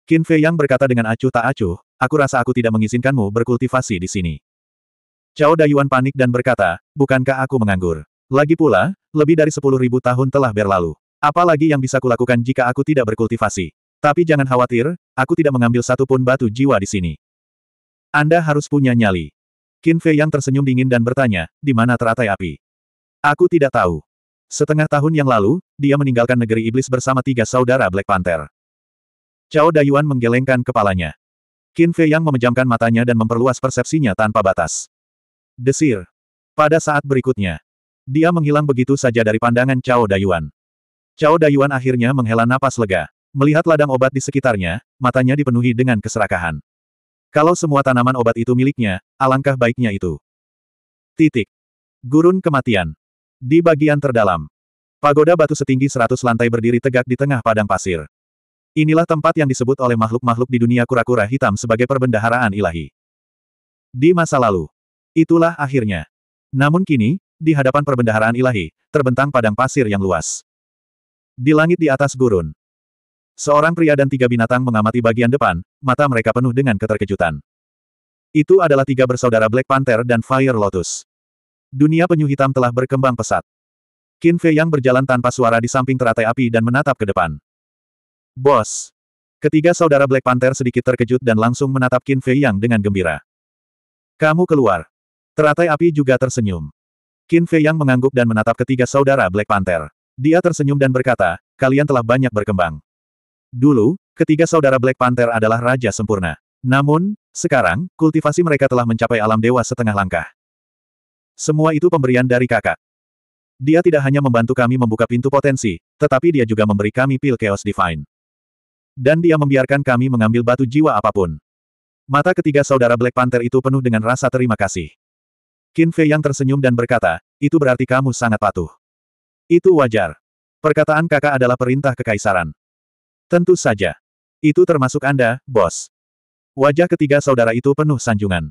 Qin Fei Yang berkata dengan acuh tak acuh, aku rasa aku tidak mengizinkanmu berkultivasi di sini. Cao Dayuan panik dan berkata, bukankah aku menganggur? Lagi pula, lebih dari sepuluh ribu tahun telah berlalu. Apalagi yang bisa kulakukan jika aku tidak berkultivasi? Tapi jangan khawatir, aku tidak mengambil satu pun batu jiwa di sini. Anda harus punya nyali. Qin Fei yang tersenyum dingin dan bertanya, di mana teratai api? Aku tidak tahu. Setengah tahun yang lalu, dia meninggalkan negeri iblis bersama tiga saudara Black Panther. Cao Dayuan menggelengkan kepalanya. Qin Fei yang memejamkan matanya dan memperluas persepsinya tanpa batas. Desir. Pada saat berikutnya, dia menghilang begitu saja dari pandangan Cao Dayuan. Cao Dayuan akhirnya menghela napas lega. Melihat ladang obat di sekitarnya, matanya dipenuhi dengan keserakahan. Kalau semua tanaman obat itu miliknya, alangkah baiknya itu. Titik. Gurun kematian. Di bagian terdalam. Pagoda batu setinggi seratus lantai berdiri tegak di tengah padang pasir. Inilah tempat yang disebut oleh makhluk-makhluk di dunia kura-kura hitam sebagai perbendaharaan ilahi. Di masa lalu, Itulah akhirnya. Namun kini, di hadapan perbendaharaan ilahi, terbentang padang pasir yang luas. Di langit di atas gurun. Seorang pria dan tiga binatang mengamati bagian depan, mata mereka penuh dengan keterkejutan. Itu adalah tiga bersaudara Black Panther dan Fire Lotus. Dunia penyu hitam telah berkembang pesat. Qin Fei Yang berjalan tanpa suara di samping teratai api dan menatap ke depan. Bos! Ketiga saudara Black Panther sedikit terkejut dan langsung menatap Qin Fei Yang dengan gembira. Kamu keluar. Teratai api juga tersenyum. Qin Fei Yang mengangguk dan menatap ketiga saudara Black Panther. Dia tersenyum dan berkata, kalian telah banyak berkembang. Dulu, ketiga saudara Black Panther adalah raja sempurna. Namun, sekarang, kultivasi mereka telah mencapai alam dewa setengah langkah. Semua itu pemberian dari kakak. Dia tidak hanya membantu kami membuka pintu potensi, tetapi dia juga memberi kami pil Chaos Divine. Dan dia membiarkan kami mengambil batu jiwa apapun. Mata ketiga saudara Black Panther itu penuh dengan rasa terima kasih. Qin Fei yang tersenyum dan berkata, itu berarti kamu sangat patuh. Itu wajar. Perkataan kakak adalah perintah kekaisaran. Tentu saja. Itu termasuk Anda, bos. Wajah ketiga saudara itu penuh sanjungan.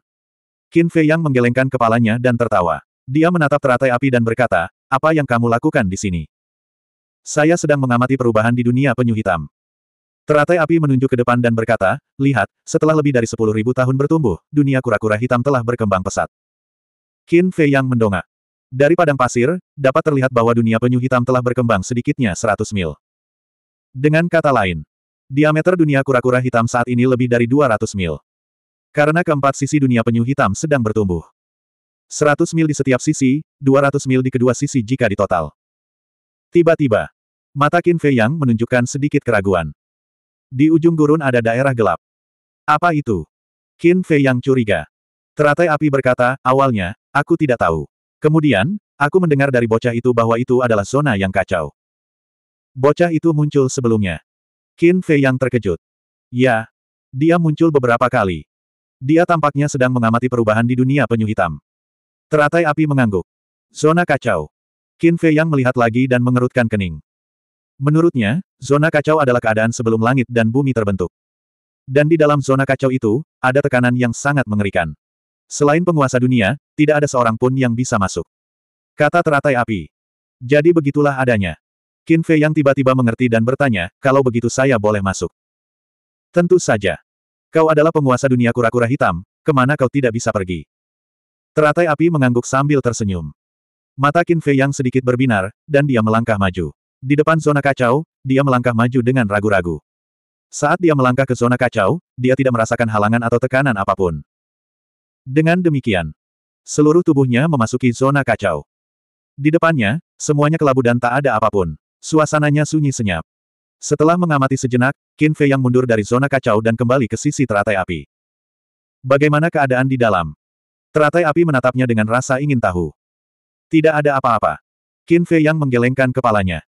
Qin Fei yang menggelengkan kepalanya dan tertawa. Dia menatap teratai api dan berkata, apa yang kamu lakukan di sini? Saya sedang mengamati perubahan di dunia penyu hitam. Teratai api menunjuk ke depan dan berkata, lihat, setelah lebih dari sepuluh ribu tahun bertumbuh, dunia kura-kura hitam telah berkembang pesat. Qin Fei yang mendongak. Dari padang pasir, dapat terlihat bahwa dunia penyu hitam telah berkembang sedikitnya 100 mil. Dengan kata lain, diameter dunia kura-kura hitam saat ini lebih dari 200 mil. Karena keempat sisi dunia penyu hitam sedang bertumbuh. 100 mil di setiap sisi, 200 mil di kedua sisi jika ditotal. Tiba-tiba, mata Qin Fei Yang menunjukkan sedikit keraguan. Di ujung gurun ada daerah gelap. Apa itu? Qin Fei Yang curiga. Teratai api berkata, awalnya, aku tidak tahu. Kemudian, aku mendengar dari bocah itu bahwa itu adalah zona yang kacau. Bocah itu muncul sebelumnya. Qin Fei yang terkejut. Ya. Dia muncul beberapa kali. Dia tampaknya sedang mengamati perubahan di dunia penyu hitam. Teratai api mengangguk. Zona kacau. Qin Fei yang melihat lagi dan mengerutkan kening. Menurutnya, zona kacau adalah keadaan sebelum langit dan bumi terbentuk. Dan di dalam zona kacau itu, ada tekanan yang sangat mengerikan. Selain penguasa dunia, tidak ada seorang pun yang bisa masuk. Kata teratai api. Jadi begitulah adanya. Qin Fei yang tiba-tiba mengerti dan bertanya, kalau begitu saya boleh masuk. Tentu saja. Kau adalah penguasa dunia kura-kura hitam, kemana kau tidak bisa pergi. Teratai api mengangguk sambil tersenyum. Mata Qin Fei yang sedikit berbinar, dan dia melangkah maju. Di depan zona kacau, dia melangkah maju dengan ragu-ragu. Saat dia melangkah ke zona kacau, dia tidak merasakan halangan atau tekanan apapun. Dengan demikian, seluruh tubuhnya memasuki zona kacau. Di depannya, semuanya kelabu dan tak ada apapun. Suasananya sunyi senyap. Setelah mengamati sejenak, Qin Fei yang mundur dari zona kacau dan kembali ke sisi teratai api. Bagaimana keadaan di dalam? Teratai api menatapnya dengan rasa ingin tahu. Tidak ada apa-apa. Qin Fei yang menggelengkan kepalanya.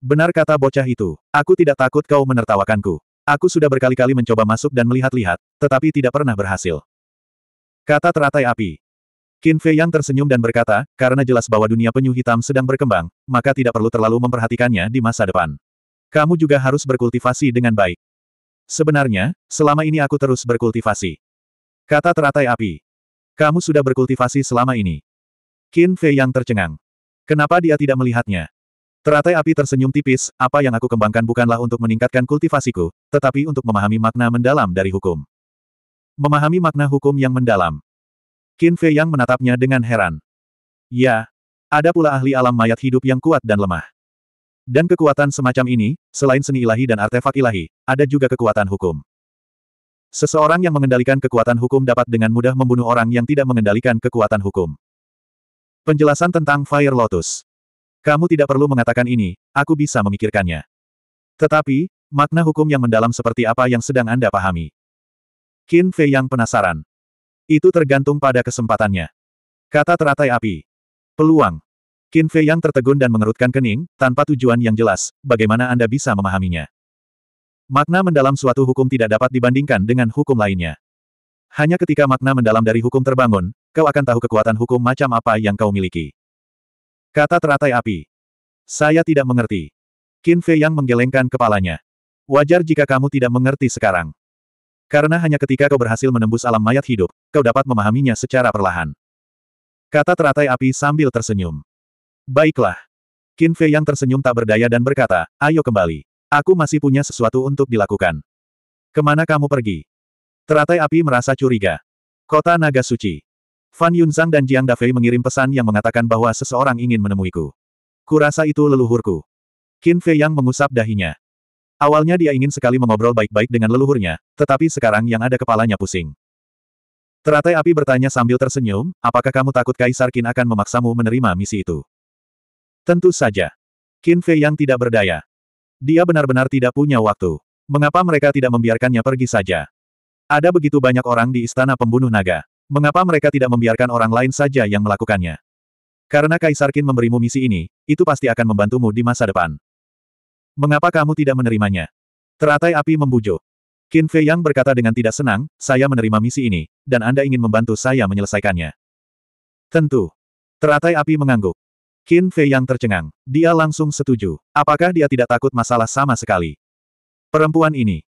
Benar kata bocah itu, aku tidak takut kau menertawakanku. Aku sudah berkali-kali mencoba masuk dan melihat-lihat, tetapi tidak pernah berhasil. Kata teratai api. Qin Fei Yang tersenyum dan berkata, karena jelas bahwa dunia penyu hitam sedang berkembang, maka tidak perlu terlalu memperhatikannya di masa depan. Kamu juga harus berkultivasi dengan baik. Sebenarnya, selama ini aku terus berkultivasi. Kata teratai api. Kamu sudah berkultivasi selama ini. Qin Fei Yang tercengang. Kenapa dia tidak melihatnya? Teratai api tersenyum tipis, apa yang aku kembangkan bukanlah untuk meningkatkan kultivasiku, tetapi untuk memahami makna mendalam dari hukum. Memahami makna hukum yang mendalam. Qin Fei Yang menatapnya dengan heran. Ya, ada pula ahli alam mayat hidup yang kuat dan lemah. Dan kekuatan semacam ini, selain seni ilahi dan artefak ilahi, ada juga kekuatan hukum. Seseorang yang mengendalikan kekuatan hukum dapat dengan mudah membunuh orang yang tidak mengendalikan kekuatan hukum. Penjelasan tentang Fire Lotus. Kamu tidak perlu mengatakan ini, aku bisa memikirkannya. Tetapi, makna hukum yang mendalam seperti apa yang sedang Anda pahami. Qin Fei yang penasaran. Itu tergantung pada kesempatannya. Kata teratai api. Peluang. Qin Fei yang tertegun dan mengerutkan kening, tanpa tujuan yang jelas, bagaimana Anda bisa memahaminya. Makna mendalam suatu hukum tidak dapat dibandingkan dengan hukum lainnya. Hanya ketika makna mendalam dari hukum terbangun, kau akan tahu kekuatan hukum macam apa yang kau miliki. Kata teratai api. Saya tidak mengerti. Qin Fei yang menggelengkan kepalanya. Wajar jika kamu tidak mengerti sekarang. Karena hanya ketika kau berhasil menembus alam mayat hidup, kau dapat memahaminya secara perlahan. Kata teratai api sambil tersenyum. Baiklah. Qin Fei yang tersenyum tak berdaya dan berkata, ayo kembali. Aku masih punya sesuatu untuk dilakukan. Kemana kamu pergi? Teratai api merasa curiga. Kota Naga Suci. Fan Yunzang dan Jiang Dafei mengirim pesan yang mengatakan bahwa seseorang ingin menemuiku. Kurasa itu leluhurku. Qin Fei Yang mengusap dahinya. Awalnya dia ingin sekali mengobrol baik-baik dengan leluhurnya, tetapi sekarang yang ada kepalanya pusing. Teratai api bertanya sambil tersenyum, apakah kamu takut Kaisar Qin akan memaksamu menerima misi itu? Tentu saja. Qin Fei yang tidak berdaya. Dia benar-benar tidak punya waktu. Mengapa mereka tidak membiarkannya pergi saja? Ada begitu banyak orang di istana pembunuh naga. Mengapa mereka tidak membiarkan orang lain saja yang melakukannya? Karena Kaisar Qin memberimu misi ini, itu pasti akan membantumu di masa depan. Mengapa kamu tidak menerimanya? Teratai api membujuk. Qin Fei Yang berkata dengan tidak senang, saya menerima misi ini, dan Anda ingin membantu saya menyelesaikannya. Tentu. Teratai api mengangguk. Qin Fei Yang tercengang. Dia langsung setuju. Apakah dia tidak takut masalah sama sekali? Perempuan ini.